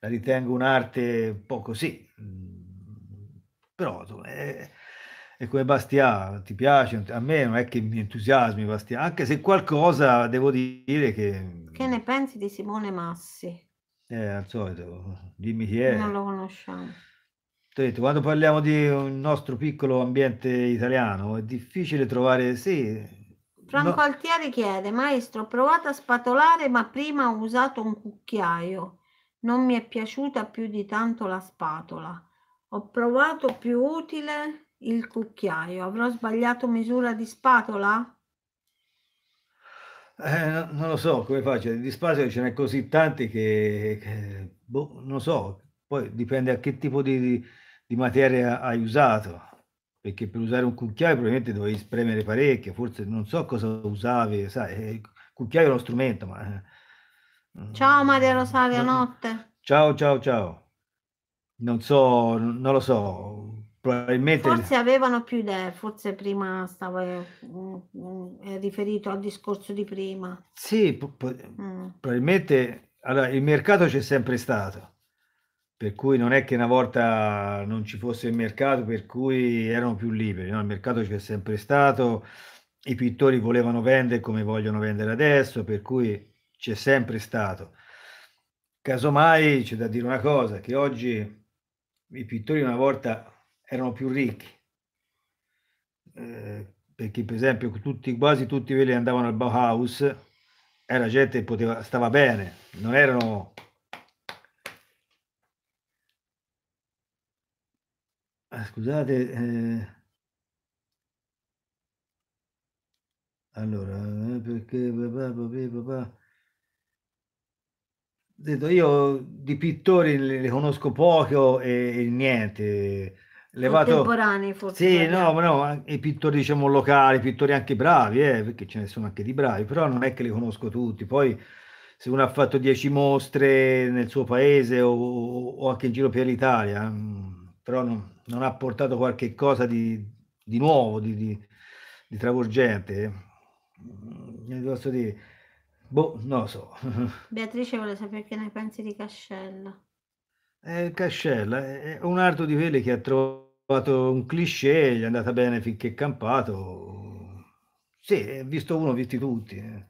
la ritengo un'arte un po' così, però è, eh, è come Bastia, ti piace, a me non è che mi entusiasmi Bastia, anche se qualcosa devo dire che... Che ne pensi di Simone Massi? Eh, al solito, dimmi chi è. Non lo conosciamo. T'ho detto, quando parliamo di un nostro piccolo ambiente italiano è difficile trovare... Sì, Franco no. Altieri chiede, maestro, ho provato a spatolare ma prima ho usato un cucchiaio. Non mi è piaciuta più di tanto la spatola. Ho provato più utile il cucchiaio. Avrò sbagliato misura di spatola? Eh, non lo so come faccio, di spatola ce n'è così tanti che, che boh, non so, poi dipende a che tipo di, di, materia hai usato, perché per usare un cucchiaio probabilmente dovevi spremere parecchio, forse non so cosa usavi, sai, eh, il cucchiaio è uno strumento, ma... Eh, ciao Maria mm, Rosaria, notte. Ciao, ciao, ciao non so, non lo so, probabilmente... Forse avevano più idee, forse prima stava eh, eh, riferito al discorso di prima. Sì, po- mm. probabilmente allora, il mercato c'è sempre stato, per cui non è che una volta non ci fosse il mercato, per cui erano più liberi, no? il mercato c'è sempre stato, i pittori volevano vendere come vogliono vendere adesso, per cui c'è sempre stato. Casomai c'è da dire una cosa, che oggi i pittori una volta erano più ricchi, eh, perché per esempio tutti, quasi tutti quelli che andavano al Bauhaus era gente che poteva, stava bene, non erano... Ah, scusate... Eh... Allora, eh, perché papà, papà, papà detto, io di pittori ne conosco poco e, e niente. Levato... Contemporanei forse. Sì, no, no, i pittori diciamo locali, pittori anche bravi, eh, perché ce ne sono anche di bravi, però non è che li conosco tutti. Poi se uno ha fatto dieci mostre nel suo paese o, o anche in giro per l'Italia, mm, però non, non ha portato qualche cosa di, di nuovo, di, di, di travolgente, ne eh. mm, posso dire Boh, non lo so. [LAUGHS] Beatrice vuole sapere che ne pensi di Cascella. Eh, Cascella è un altro di vele che ha trovato un cliché, gli è andata bene finché è campato. Sì, visto uno, visti tutti. Eh.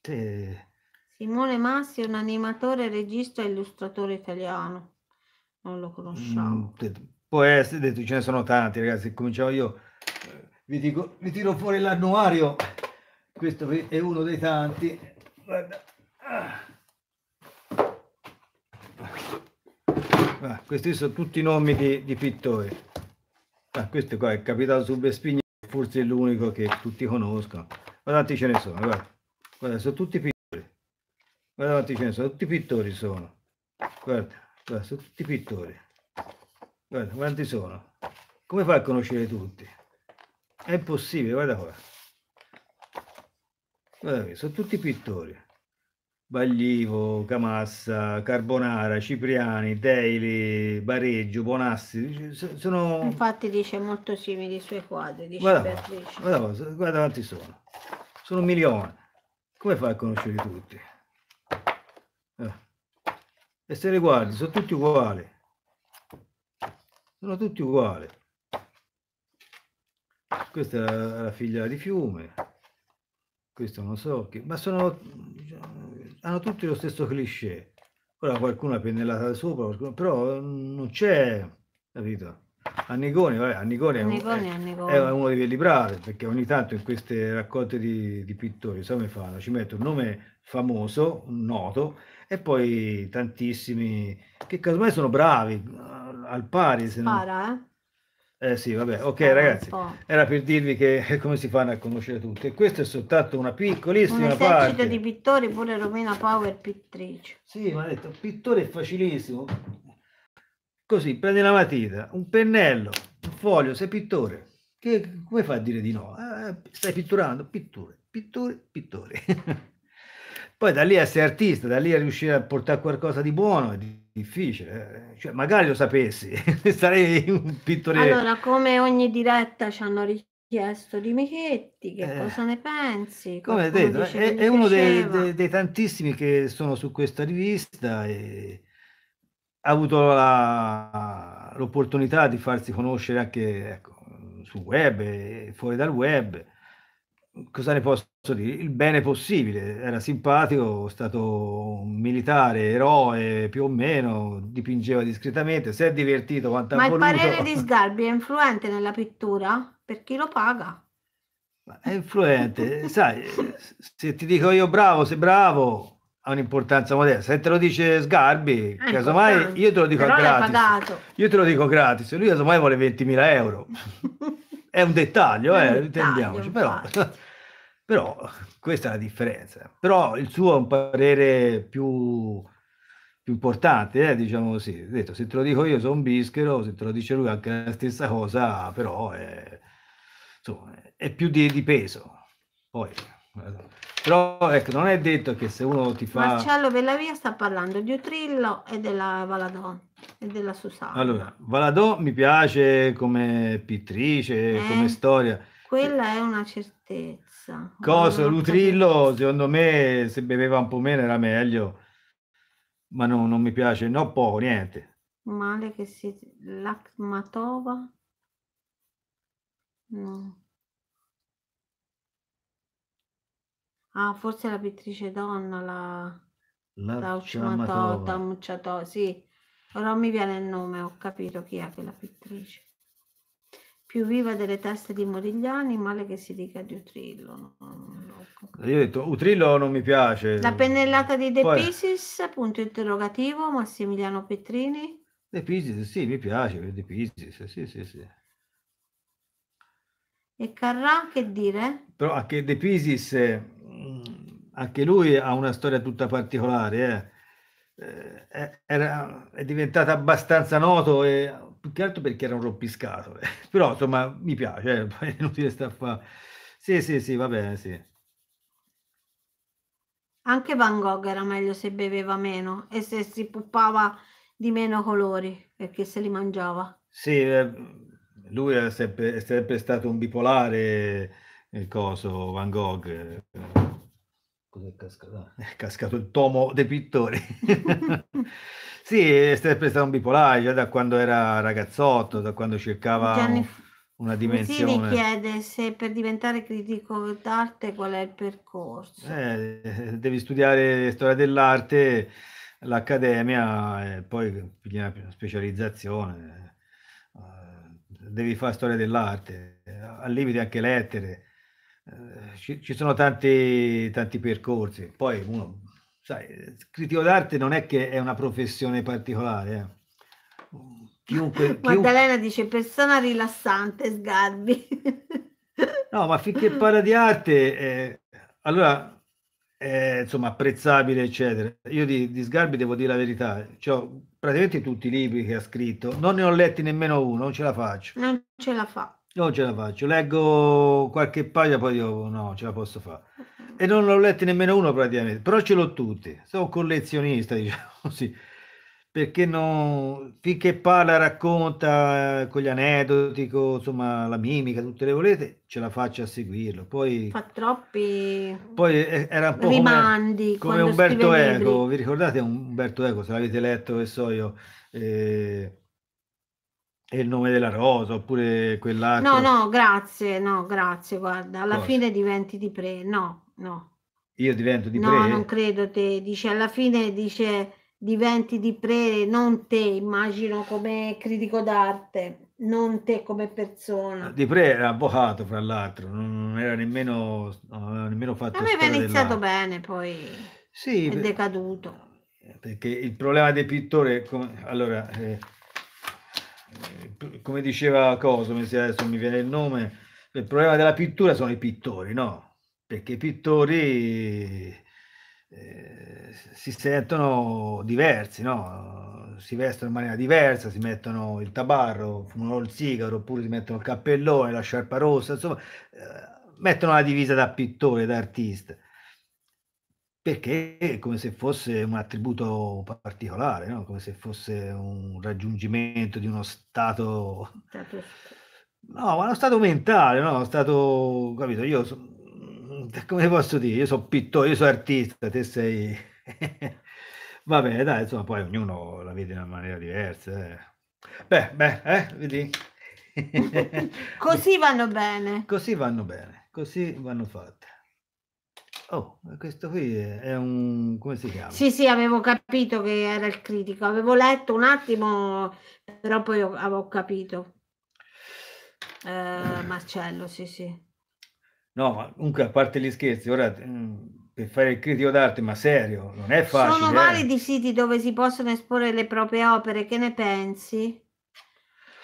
Sì. Simone Massi è un animatore, regista e illustratore italiano. Non lo conosciamo. Mm, può essere, ce ne sono tanti ragazzi, cominciamo io. Eh, vi, dico, vi tiro fuori l'annuario questo è uno dei tanti guarda ah. ah, questi sono tutti i nomi di, di pittori ah, questo qua è capitato su Bespigno forse è l'unico che tutti conoscono ma quanti ce ne sono guarda, guarda sono tutti pittori guarda quanti ce ne sono tutti pittori sono guarda, guarda sono tutti pittori guarda quanti sono come fai a conoscere tutti è impossibile guarda qua Guarda, eh, sono tutti pittori. Baglivo, Camassa, Carbonara, Cipriani, Daily, Bareggio, Bonassi, sono... Infatti dice molto simili i suoi quadri, dice guarda, Guarda, guarda quanti sono. Sono milioni. Come fai a conoscerli tutti? Eh. E se li guardi, sono tutti uguali. Sono tutti uguali. Questa è la figlia di Fiume questo non so che, ma sono, diciamo, hanno tutti lo stesso cliché. Ora qualcuno ha pennellata sopra, qualcuno, però non c'è, capito? Annigoni, vabbè, Annigoni, è, Annigoni, un, Annigoni. È, uno dei quelli bravi, perché ogni tanto in queste raccolte di, di pittori, sai come fanno? Ci metto un nome famoso, noto, e poi tantissimi che casomai sono bravi, al pari. Se non... eh? Eh sì, vabbè, ok ragazzi, era per dirvi che [LAUGHS] come si fanno a conoscere tutti. E questa è soltanto una piccolissima un parte. di pittori, pure Romina Power pittrice. Sì, ma detto, pittore è facilissimo. Così, prendi la matita, un pennello, un foglio, sei pittore. Che, come fa a dire di no? Ah, stai pitturando? Pittore, pittore, pittore. [LAUGHS] Poi da lì a essere artista, da lì a riuscire a portare qualcosa di buono è difficile. Eh. Cioè, magari lo sapessi, [LAUGHS] sarei un pittore. Allora, come ogni diretta ci hanno richiesto di Michetti, che eh, cosa ne pensi? Come detto, è, eh, è uno dei, dei, dei, tantissimi che sono su questa rivista e ha avuto la, l'opportunità di farsi conoscere anche ecco, sul web, fuori dal web cosa ne posso dire? Il bene possibile, era simpatico, è stato un militare, eroe più o meno, dipingeva discretamente, si è divertito quanto Ma ha voluto. Ma il parere di [LAUGHS] Sgarbi è influente nella pittura? Per chi lo paga? è influente, sai, se ti dico io bravo, sei bravo, ha un'importanza modesta. Se te lo dice Sgarbi, casomai io te lo dico gratis. Io te lo dico gratis, lui casomai vuole 20.000 euro. [LAUGHS] è un dettaglio, è eh, intendiamoci, però, [LAUGHS] però, questa è la differenza. Però il suo è un parere più, più importante, eh, diciamo così. Detto, se te lo dico io sono un bischero, se te lo dice lui anche la stessa cosa, però è, insomma, è più di, di peso. Poi, eh, però ecco, non è detto che se uno ti fa... Marcello Bellavia sta parlando di Utrillo e della Valadonna e della Susanna. Allora, Valadò mi piace come pittrice, eh, come storia. Quella è una certezza. Cosa, Lutrillo, secondo me, se beveva un po' meno era meglio, ma no, non mi piace, no poco, niente. Male che si... Lacmatova? No. Ah, forse la pittrice donna, la... La, la Uccimatota, Mucciatota, sì Ora mi viene il nome, ho capito chi è quella pittrice. Più viva delle teste di Morigliani, male che si dica di Utrillo. Non, non Io ho detto, Utrillo non mi piace. La pennellata di De Poi... Pisis, punto interrogativo, Massimiliano Petrini. De Pisis, sì, mi piace, De Pisis, sì, sì, sì. E Carrà, che dire? Però anche De Pisis, eh, anche lui ha una storia tutta particolare, eh eh, eh, era, è diventato abbastanza noto e più che altro perché era un rompiscatole. [LAUGHS] Però insomma mi piace, eh, è inutile stare qua. Sì, sì, sì, va bene, sì. Anche Van Gogh era meglio se beveva meno e se si puppava di meno colori perché se li mangiava. Sì, eh, lui è sempre, è sempre stato un bipolare, eh, il coso Van Gogh Cos'è cascato? È cascato il tomo dei pittori. [LAUGHS] sì, è sempre stato un bipolare, già da quando era ragazzotto, da quando cercava Gianni... una dimensione. Si chiede se per diventare critico d'arte qual è il percorso. Eh, devi studiare storia dell'arte, l'accademia e poi una specializzazione. Eh, devi fare storia dell'arte, eh, al limite anche lettere eh, ci, ci, sono tanti, tanti percorsi. Poi uno, sai, critico d'arte non è che è una professione particolare. Eh. Chiunque, [LAUGHS] Maddalena chiunque... dice persona rilassante, sgarbi. no, ma finché parla di arte, eh, allora è, insomma apprezzabile, eccetera. Io di, di Sgarbi devo dire la verità, ho praticamente tutti i libri che ha scritto, non ne ho letti nemmeno uno, non ce la faccio. Non ce la fa. Non ce la faccio, leggo qualche pagina, poi io no, ce la posso fare. E non l'ho letto nemmeno uno praticamente, però ce l'ho tutti, sono collezionista, [LAUGHS] diciamo così, perché non, finché parla, racconta eh, con gli aneddoti, con, insomma la mimica, tutte le volete, ce la faccio a seguirlo. Poi, Fa troppi poi eh, era un po rimandi. Come, come Umberto Eco, vi ricordate Umberto Eco, se l'avete letto, che so io. Eh, e il nome della rosa oppure quell'altro? No, no, grazie, no, grazie, guarda, alla Cosa? fine diventi di pre, no, no. Io divento di no, pre? No, non credo te, dice, alla fine dice diventi di pre, non te, immagino come critico d'arte, non te come persona. Di pre era avvocato, fra l'altro, non era nemmeno, non aveva nemmeno fatto... Aveva iniziato bene, poi sì, è per... decaduto. Perché il problema dei pittori, come... allora... Eh eh, come diceva Cosmo, adesso mi viene il nome, il problema della pittura sono i pittori, no? Perché i pittori eh, si sentono diversi, no? Si vestono in maniera diversa, si mettono il tabarro, fumano il sigaro, oppure si mettono il cappellone, la sciarpa rossa, insomma, eh, mettono la divisa da pittore, da artista perché è come se fosse un attributo particolare, no? come se fosse un raggiungimento di uno stato... No, ma uno stato mentale, Uno stato, capito? Io so... [LAUGHS] come posso dire? Io sono pittore, io sono artista, te sei... [LAUGHS] Va bene, dai, insomma, poi ognuno la vede in una maniera diversa. Eh. Beh, beh, eh, vedi? [LAUGHS] così vanno bene. Così vanno bene, così vanno fatte. Oh, questo qui è un... come si chiama? Sì, sì, avevo capito che era il critico, avevo letto un attimo, però poi avevo capito. Eh, [CLEARS THROAT] Marcello, sì, sì. No, ma comunque a parte gli scherzi, ora mm, per fare il critico d'arte, ma serio, non è facile. Sono validi eh. siti dove si possono esporre le proprie opere, che ne pensi?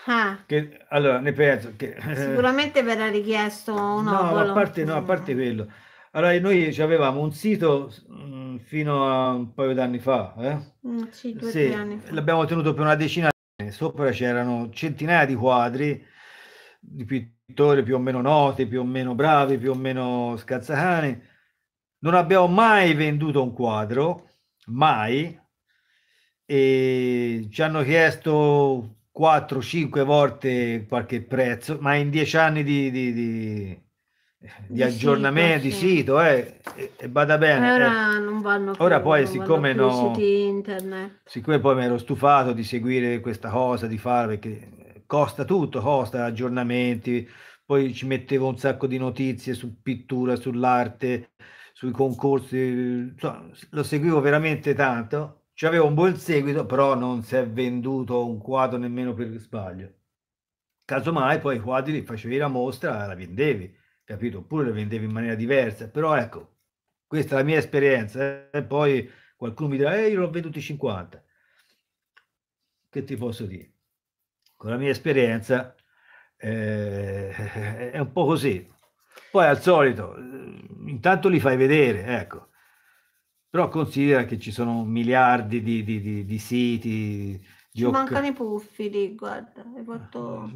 Ah. Che, allora, ne penso che... Sicuramente verrà richiesto un no, obolo. no, a parte quello allora, noi avevamo un sito mm, fino a un paio d'anni fa, eh? Mm, sì, due sì, anni fa. L'abbiamo tenuto per una decina di anni, sopra c'erano centinaia di quadri di pittori più o meno noti, più o meno bravi, più o meno scazzacani. Non abbiamo mai venduto un quadro, mai. E ci hanno chiesto 4-5 volte qualche prezzo, ma in dieci anni di, di, di eh, di aggiornamento di sito, eh, e, e bada bene. Ora eh. non vanno più, Ora poi siccome no, siccome poi mi ero stufato di seguire questa cosa, di fare, perché costa tutto, costa aggiornamenti, poi ci mettevo un sacco di notizie su pittura, sull'arte, sui concorsi, insomma, lo seguivo veramente tanto, ci c'avevo un buon seguito, però non si è venduto un quadro nemmeno per sbaglio. Casomai poi i quadri li facevi la mostra, la vendevi capito? Oppure le vendevi in maniera diversa, però ecco, questa è la mia esperienza. Eh? Poi qualcuno mi dirà, eh, io l'ho venduti 50. Che ti posso dire? Con la mia esperienza eh, [LAUGHS] è un po' così. Poi al solito, eh, intanto li fai vedere, ecco. Però considera che ci sono miliardi di, di, di, di siti, ci mancano i puffi lì, guarda, hai ah, fatto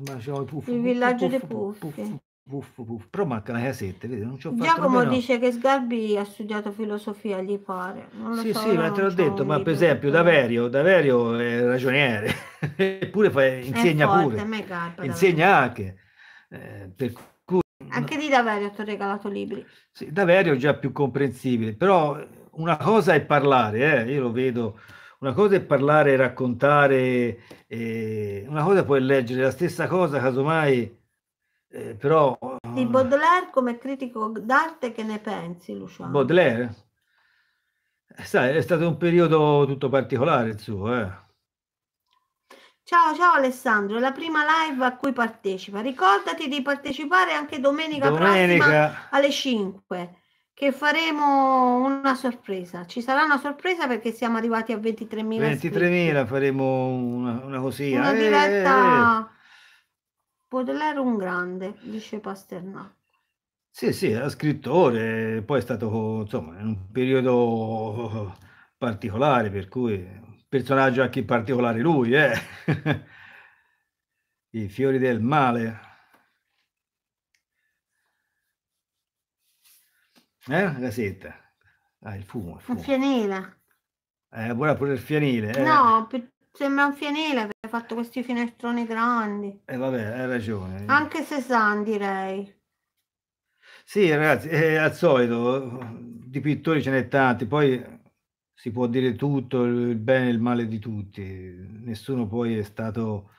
il villaggio dei puffi. Puff, puff, però manca la casetta, vedi? Non ci ho fatto Giacomo nemmeno- dice che Sgarbi ha studiato filosofia, gli pare. Non lo Sì, so, sì, ma te l'ho detto, ma per esempio Daverio, Daverio è ragioniere, [LAUGHS] eppure fa- È insegna forte, pure, me garba davvero. insegna anche. eh, per cui Anche di Daverio ti ho regalato libri. sì, Daverio è già più comprensibile, però una cosa è parlare, eh, io lo vedo, una cosa è parlare e raccontare, eh, una cosa puoi leggere la stessa cosa, casomai eh, però... Di eh, Baudelaire come critico d'arte che ne pensi, Luciano? Baudelaire? Eh, sai, è stato un periodo tutto particolare il suo, eh. Ciao, ciao Alessandro, è la prima live a cui partecipa. Ricordati di partecipare anche domenica, domenica. prossima alle 5 che faremo una sorpresa. Ci sarà una sorpresa perché siamo arrivati a 23.000. 23.000 faremo una, una così. Una eh, diretta... eh, eh Baudelaire un grande, dice Pasternak. Sì, sì, era scrittore, poi è stato insomma in un periodo eh, particolare, per cui personaggio anche in particolare lui, eh. [LAUGHS] I fiori del male. Eh, Gasetta. Ah, il fumo. Il fumo. Il fianile. Eh, pure, pure il fianile. Eh. No, per, Sembra un fienile che hai fatto questi finestroni grandi. E eh, vabbè, hai ragione. Anche se san, direi. Sì, ragazzi, eh, al solito di pittori ce n'è tanti, poi si può dire tutto, il bene e il male di tutti. Nessuno poi è stato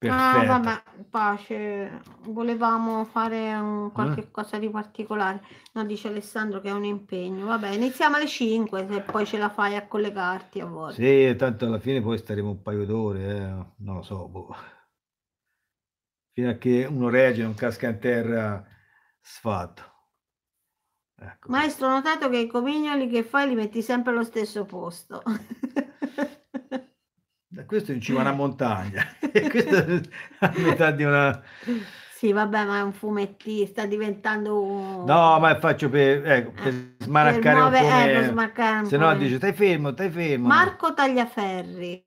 Perfetto. Ah, vabbè, pace. Volevamo fare un, eh? qualche eh? cosa di particolare. No, dice Alessandro che è un impegno. Vabbè, iniziamo alle 5 se poi ce la fai a collegarti a volte. Sì, tanto alla fine poi staremo un paio d'ore, eh. non lo so. Boh. Fino a che uno regge, non casca in terra sfatto. Ecco. Maestro, ho notato che i comignoli che fai li metti sempre allo stesso posto. [LAUGHS] Questo è in cima a una montagna, [LAUGHS] e questo è a metà di una... Sì, vabbè, ma è un fumettista, sta diventando... No, ma faccio per, ecco, per Eh, per smaracare un muove- eh, po'. Se no dice, stai fermo, stai fermo. Marco Tagliaferri.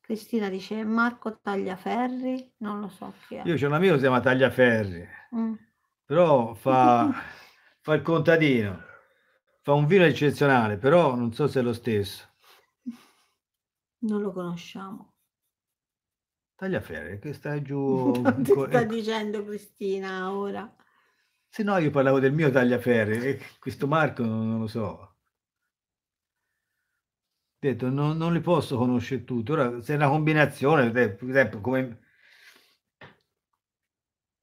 Cristina dice Marco Tagliaferri, non lo so chi è. Io c'ho un amico che si chiama Tagliaferri, Mm. però fa, [LAUGHS] fa il contadino. Fa un vino eccezionale, però non so se è lo stesso. Non lo conosciamo. Tagliaferri che sta giù [LAUGHS] Non ti ecco. dicendo Cristina ora. Se no io parlavo del mio tagliaferri, e questo Marco non non lo so. Detto, non, non li posso conoscere tutti. Ora, se è una combinazione, eh, per esempio, come...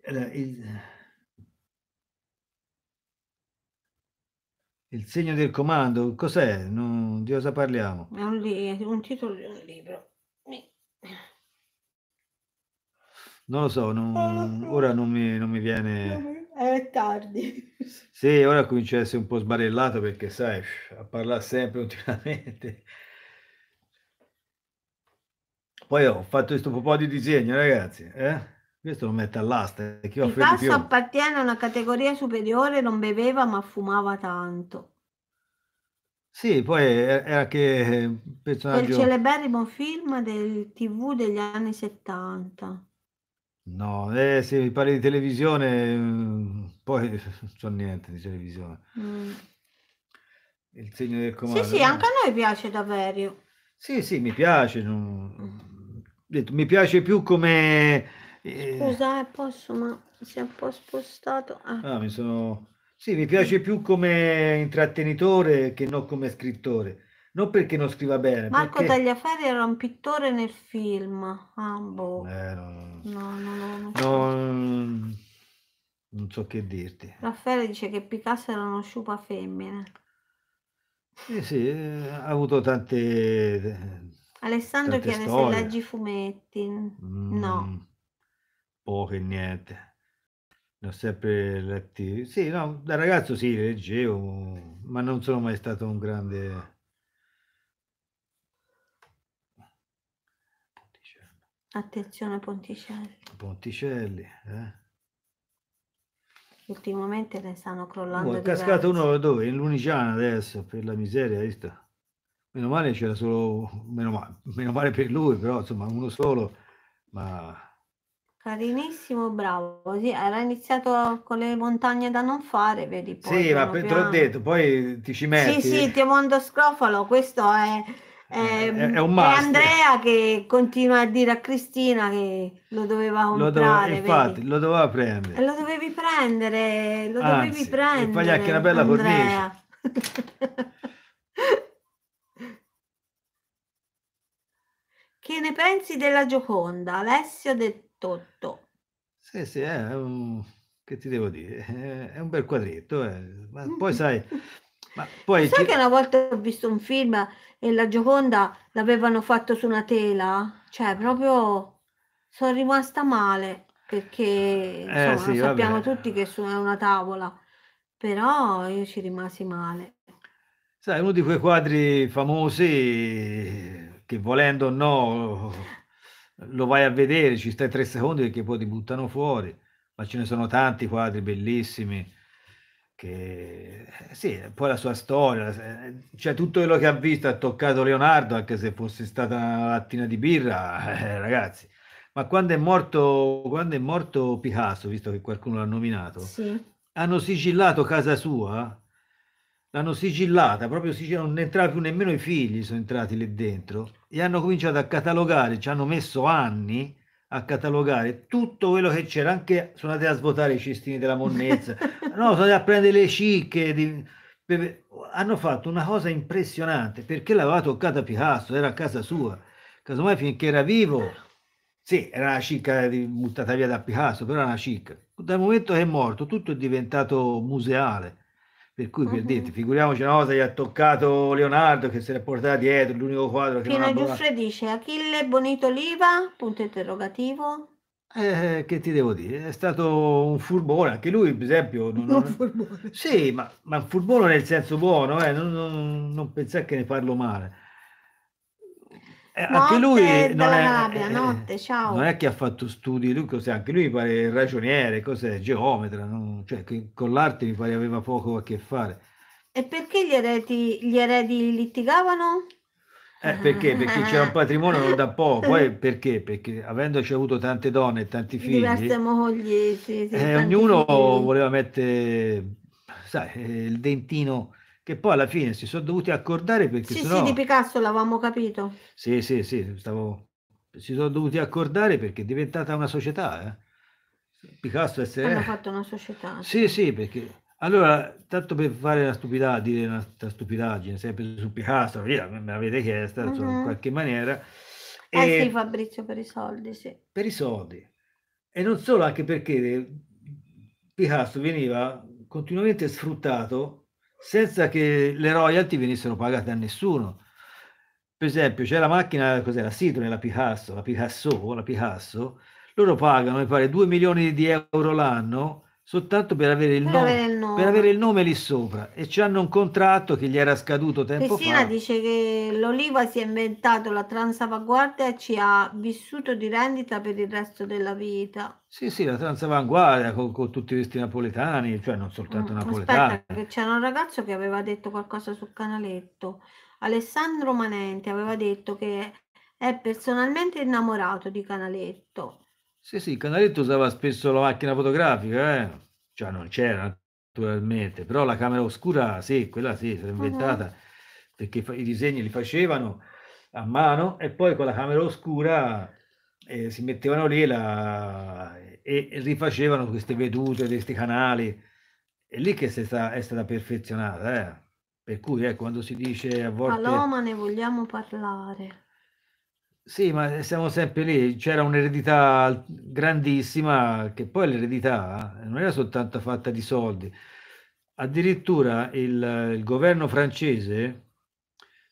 il- Il segno del comando, cos'è? Non- di cosa parliamo? È un, li- un titolo di un libro. Non lo so, non- ora non mi, non mi viene... È tardi. [LAUGHS] Sì, ora comincio a essere un po' sbarellato perché, sai, a parlare sempre ultimamente. Poi ho fatto questo po' di disegno, ragazzi, eh? Questo lo mette all'asta. Chi il tasso appartiene a una categoria superiore, non beveva ma fumava tanto. Sì, poi era che eh, personaggio... Il celeberrimo film del TV degli anni 70. No, eh, se mi parli di televisione, mm, poi non [LAUGHS] so niente di televisione. Mm. Il segno del comando. Sì, sì, anche a noi piace davvero. Sì, sì, mi piace. Non... Mi piace più come e... Eh. Scusa, eh, posso, ma si è un po' spostato. Ah. Ah, mi sono... Sì, mi piace più come intrattenitore che non come scrittore. Non perché non scriva bene. Marco perché... Tagliaferri era un pittore nel film. Ah, boh. Eh, no, no, no, no, Non so che dirti. Raffaele dice che Picasso era uno sciupa femmina. Eh sì, eh, ha avuto tante... Alessandro tante chiede storie. se leggi fumetti. Mm. No poche niente. Ne ho sempre letti. Sì, no, da ragazzo sì, leggevo, ma non sono mai stato un grande. Attenzione Ponticelli. Ponticelli, eh? Ultimamente ne stanno crollando. Oh, è cascato uno dove? In Lunigiana adesso, per la miseria, visto? Meno male c'era solo, meno male, meno male per lui, però insomma uno solo, ma Carinissimo, bravo. Sì, era iniziato con le montagne da non fare, vedi poi. Sì, ma te l'ho detto, poi ti ci metti. Sì, sì, ti mondo scrofalo, questo eh, è, è, è, è un master. Andrea che continua a dire a Cristina che lo doveva comprare. Lo dove, infatti, lo doveva prendere. E lo dovevi prendere, lo Anzi, dovevi prendere. Fagli anche una bella Andrea. cornice. [LAUGHS] che ne pensi della Gioconda? Alessio detto tutto. Sì, sì, è un, che ti devo dire, eh, è, un bel quadretto, eh. ma [LAUGHS] poi sai... Ma poi sai ci... che una volta ho visto un film e la Gioconda l'avevano fatto su una tela? Cioè, proprio sono rimasta male perché eh, insomma, sì, sappiamo vabbè. tutti che su una tavola, però io ci rimasi male. Sai, uno di quei quadri famosi che volendo o no lo vai a vedere, ci stai tre secondi perché poi ti buttano fuori, ma ce ne sono tanti quadri bellissimi. Che eh, sì, poi la sua storia, eh, cioè tutto quello che ha visto ha toccato Leonardo, anche se fosse stata una lattina di birra, [LAUGHS] eh, ragazzi. Ma quando è, morto, quando è morto Picasso, visto che qualcuno l'ha nominato, sì. hanno sigillato casa sua l'hanno sigillata, proprio sigillata, non entrava più nemmeno i figli, sono entrati lì dentro e hanno cominciato a catalogare, ci hanno messo anni a catalogare tutto quello che c'era, anche sono andati a svuotare i cestini della monnezza, [LAUGHS] no, sono andati a prendere le cicche, di... hanno fatto una cosa impressionante perché l'aveva toccata Picasso, era a casa sua, casomai finché era vivo, sì, era una cicca buttata via da Picasso, però era una cicca. Dal momento che è morto tutto è diventato museale per cui per uh-huh. dirti, figuriamoci una cosa, gli ha toccato Leonardo che se l'è portata dietro, l'unico quadro che Pino non ha Giuffre dice Achille Bonito Oliva, punto interrogativo. Eh, che ti devo dire? È stato un furbone, anche lui per esempio. Non, non... Un sì, ma, ma un furbone nel senso buono, eh? non, non, non pensare che ne parlo male. Eh, anche lui non è, eh, rabbia, eh, notte, non è, che ha fatto studi, lui cos'è? Anche lui pare ragioniere, cos'è? Geometra, no? cioè, con l'arte mi pare aveva poco a che fare. E perché gli eredi, gli eredi litigavano? Eh, perché? Perché c'era un patrimonio non da poco, [LAUGHS] poi perché? Perché avendoci avuto tante donne e tanti figli, diverse mogli, sì, sì, eh, ognuno figli. voleva mettere, sai, il dentino che poi alla fine si sono dovuti accordare perché sì, sennò... sì, di Picasso l'avevamo capito. Sì, sì, sì, stavo... si sono dovuti accordare perché è diventata una società. Eh. Picasso è... Hanno fatto una società. Sì, sì, perché... Allora, tanto per fare una stupidità, dire una stupidaggine, sempre su Picasso, via, me l'avete chiesta, uh-huh. in mm-hmm. qualche maniera. Eh e... sì, Fabrizio, per i soldi, sì. Per i soldi. E non solo, anche perché eh, Picasso veniva continuamente sfruttato senza che le royalty venissero pagate a nessuno. Per esempio, c'è la macchina, cos'è la Citroen, la Picasso, la Picasso, la Picasso, loro pagano, mi pare, 2 milioni di euro l'anno soltanto per avere il, per nome, avere il nome, per avere il nome lì sopra e ci hanno un contratto che gli era scaduto tempo Messina fa. dice che l'Oliva si è inventato la transavanguardia e ci ha vissuto di rendita per il resto della vita. Sì, sì, la transavanguardia con, con tutti questi napoletani, cioè non soltanto mm, napoletani. Aspetta, che c'era un ragazzo che aveva detto qualcosa sul canaletto. Alessandro Manenti aveva detto che è personalmente innamorato di Canaletto sì, sì, Canaletto usava spesso la macchina fotografica, eh. Cioè non c'era naturalmente, però la camera oscura sì, quella sì, si era inventata uh-huh. perché i disegni li facevano a mano e poi con la camera oscura eh, si mettevano lì la... e, rifacevano queste vedute, questi canali. È lì che sta, è stata perfezionata, eh. Per cui eh, quando si dice a volte... Paloma ne vogliamo parlare. Sì, ma siamo sempre lì, c'era un'eredità grandissima che poi l'eredità eh, non era soltanto fatta di soldi, addirittura il, il governo francese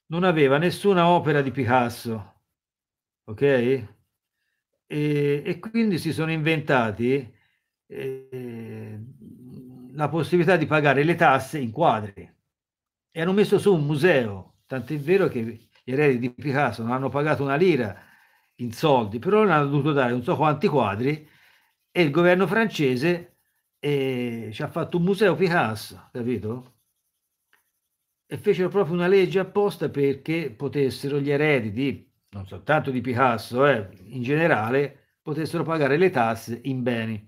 non aveva nessuna opera di Picasso, ok? E, e quindi si sono inventati eh, la possibilità di pagare le tasse in quadri e hanno messo su un museo, tant'è vero che gli eredi di Picasso non hanno pagato una lira in soldi, però ne hanno dovuto dare non so quanti quadri e il governo francese eh, ci ha fatto un museo Picasso, capito? E fecero proprio una legge apposta perché potessero gli eredi di, non soltanto di Picasso, eh, in generale, potessero pagare le tasse in beni.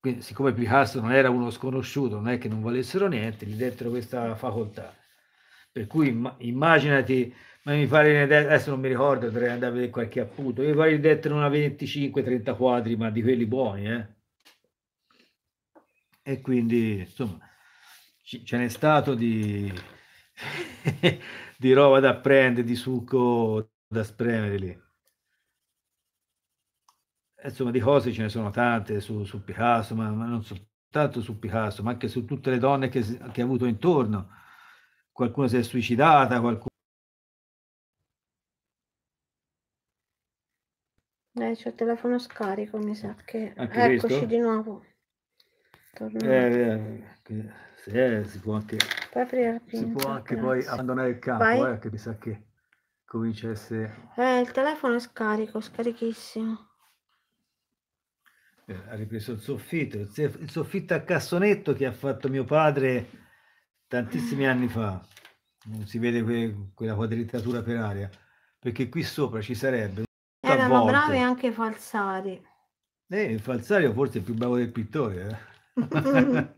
Quindi, siccome Picasso non era uno sconosciuto, non è che non valessero niente, gli dettero questa facoltà. Per cui immaginati ma mi pare adesso non mi ricordo dovrei andare a vedere qualche appunto mi pare di detto una 25-30 quadri ma di quelli buoni eh? e quindi insomma ce n'è stato di [LAUGHS] di roba da prendere di succo da spremere lì insomma di cose ce ne sono tante su, su Picasso ma, ma, non soltanto su Picasso ma anche su tutte le donne che ha avuto intorno qualcuno si è suicidata qualcuno Eh, c'è il telefono scarico, mi sa che... Anche Eccoci questo? di nuovo. Eh, eh, sì, eh, si può anche, si può anche poi abbandonare il campo, eh, che mi sa che comincia a essere... Eh, il telefono è scarico, scarichissimo. Eh, ha ripreso il soffitto, il soffitto a cassonetto che ha fatto mio padre tantissimi anni fa. Non si vede que- quella quadrittatura per aria, perché qui sopra ci sarebbe ma forte. bravi anche Falsari. Eh, il falsario forse è più bravo del pittore. Eh?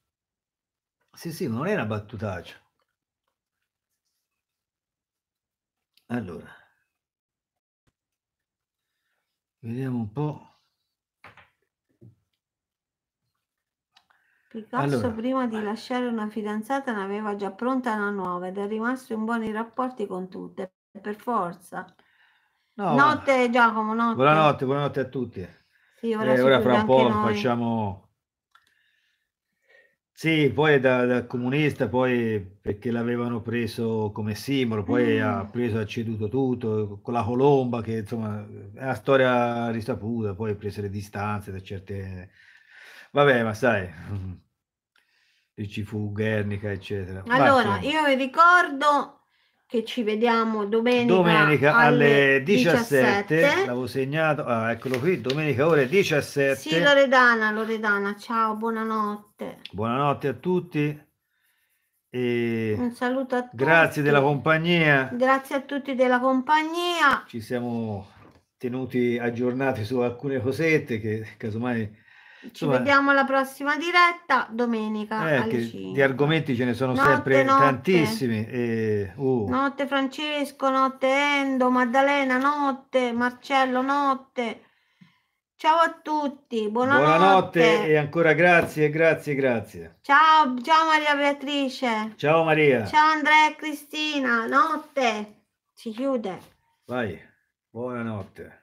[LAUGHS] sì, sì, non è una battutaccia. Allora, vediamo un po'. Picasso allora, prima di lasciare una fidanzata ne aveva già pronta una nuova ed è rimasto in buoni rapporti con tutte, per forza. No, notte va. Giacomo, notte. Buonanotte, buonanotte a tutti. Sì, ora, eh, ora fra un po' noi. facciamo... Sì, poi da, da, comunista, poi perché l'avevano preso come simbolo, poi mm. ha preso, ha ceduto tutto, con la colomba che insomma è una storia risaputa, poi ha preso le distanze da certe... Vabbè, ma sai, [LAUGHS] ci fu Guernica, eccetera. Allora, Basta. io vi ricordo che ci vediamo domenica, domenica alle 17. 17. L'avevo segnato, ah, eccolo qui, domenica ore 17. Sì, Loredana, Loredana, ciao, buonanotte. Buonanotte a tutti. E Un saluto a tutti. Grazie della compagnia. Grazie a tutti della compagnia. Ci siamo tenuti aggiornati su alcune cosette che casomai ci Dov'è? vediamo alla prossima diretta domenica. Eh, di argomenti ce ne sono notte, sempre notte. tantissimi. E, uh. Notte Francesco, notte Endo, Maddalena, notte Marcello, notte. Ciao a tutti, buonanotte. Buonanotte e ancora grazie, grazie, grazie. Ciao, ciao Maria Beatrice. Ciao Maria. Ciao Andrea e Cristina, notte. Si chiude. Vai, buonanotte.